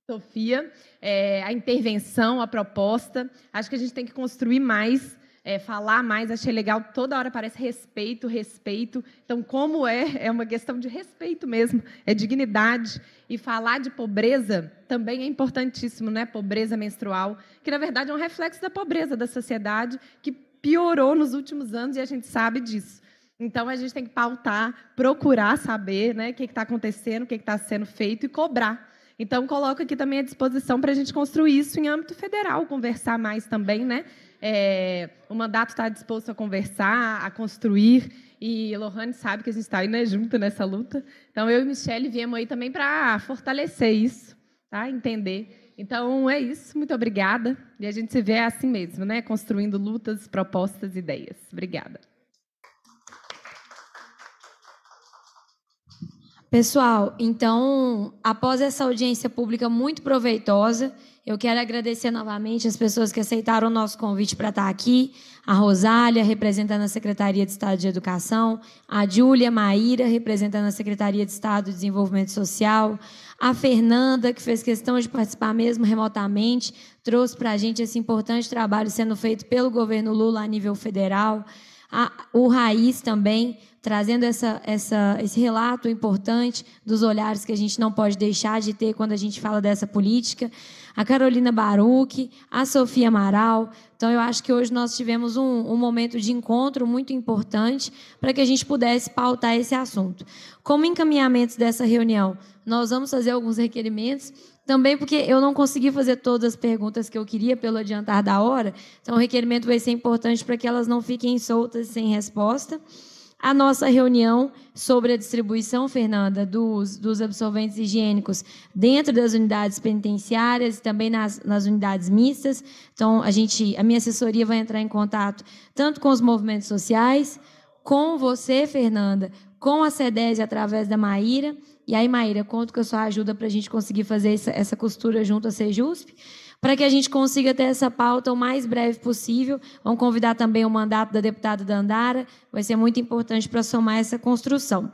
Sofia, é, a intervenção, a proposta. Acho que a gente tem que construir mais, é, falar mais. Achei legal, toda hora parece respeito, respeito. Então, como é? É uma questão de respeito mesmo, é dignidade. E falar de pobreza também é importantíssimo, né? Pobreza menstrual, que na verdade é um reflexo da pobreza da sociedade, que piorou nos últimos anos e a gente sabe disso. Então a gente tem que pautar, procurar saber né, o que está acontecendo, o que está sendo feito e cobrar. Então, coloco aqui também à disposição para a gente construir isso em âmbito federal, conversar mais também, né? É, o mandato está disposto a conversar, a construir, e Lohane sabe que a gente está aí né, junto nessa luta. Então, eu e Michelle viemos aí também para fortalecer isso, tá? entender. Então, é isso. Muito obrigada. E a gente se vê assim mesmo, né? Construindo lutas, propostas, ideias. Obrigada. Pessoal, então, após essa audiência pública muito proveitosa, eu quero agradecer novamente as pessoas que aceitaram o nosso convite para estar tá aqui. A Rosália, representando a Secretaria de Estado de Educação. A Júlia Maíra, representando a Secretaria de Estado de Desenvolvimento Social. A Fernanda, que fez questão de participar mesmo remotamente, trouxe para a gente esse importante trabalho sendo feito pelo governo Lula a nível federal. A, o Raiz também trazendo essa, essa, esse relato importante dos olhares que a gente não pode deixar de ter quando a gente fala dessa política, a Carolina Baruque, a Sofia Amaral. Então, eu acho que hoje nós tivemos um, um momento de encontro muito importante para que a gente pudesse pautar esse assunto. Como encaminhamentos dessa reunião, nós vamos fazer alguns requerimentos, também porque eu não consegui fazer todas as perguntas que eu queria pelo adiantar da hora, então o requerimento vai ser importante para que elas não fiquem soltas sem resposta a nossa reunião sobre a distribuição, Fernanda, dos, dos absorventes higiênicos dentro das unidades penitenciárias e também nas, nas unidades mistas. Então, a gente, a minha assessoria vai entrar em contato tanto com os movimentos sociais, com você, Fernanda, com a CEDES através da Maíra. E aí, Maíra, conto com a sua ajuda para a gente conseguir fazer essa, essa costura junto à CEJUSP para que a gente consiga ter essa pauta o mais breve possível. Vamos convidar também o mandato da deputada Dandara, vai ser muito importante para somar essa construção.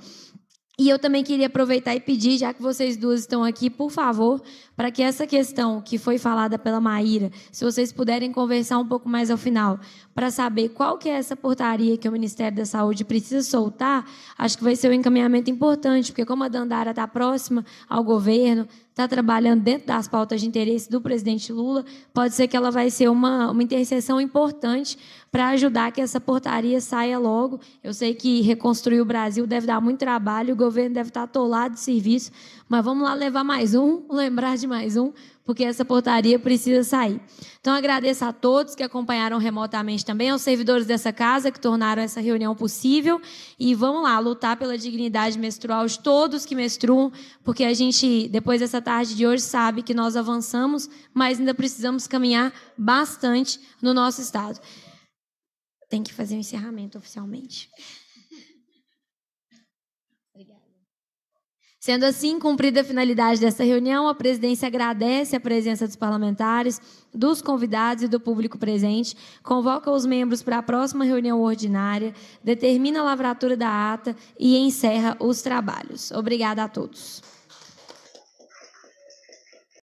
E eu também queria aproveitar e pedir, já que vocês duas estão aqui, por favor, para que essa questão que foi falada pela Maíra, se vocês puderem conversar um pouco mais ao final, para saber qual que é essa portaria que o Ministério da Saúde precisa soltar, acho que vai ser um encaminhamento importante, porque como a Dandara está próxima ao governo, está trabalhando dentro das pautas de interesse do presidente Lula, pode ser que ela vai ser uma, uma interseção importante para ajudar que essa portaria saia logo. Eu sei que reconstruir o Brasil deve dar muito trabalho, o governo deve estar tá atolado de serviço, mas vamos lá levar mais um, lembrar de mais um, porque essa portaria precisa sair. Então, agradeço a todos que acompanharam remotamente também, aos servidores dessa casa que tornaram essa reunião possível. E vamos lá, lutar pela dignidade menstrual de todos que menstruam, porque a gente, depois dessa tarde de hoje, sabe que nós avançamos, mas ainda precisamos caminhar bastante no nosso Estado tem que fazer o um encerramento oficialmente. Sendo assim, cumprida a finalidade dessa reunião, a presidência agradece a presença dos parlamentares, dos convidados e do público presente, convoca os membros para a próxima reunião ordinária, determina a lavratura da ata e encerra os trabalhos. Obrigada a todos.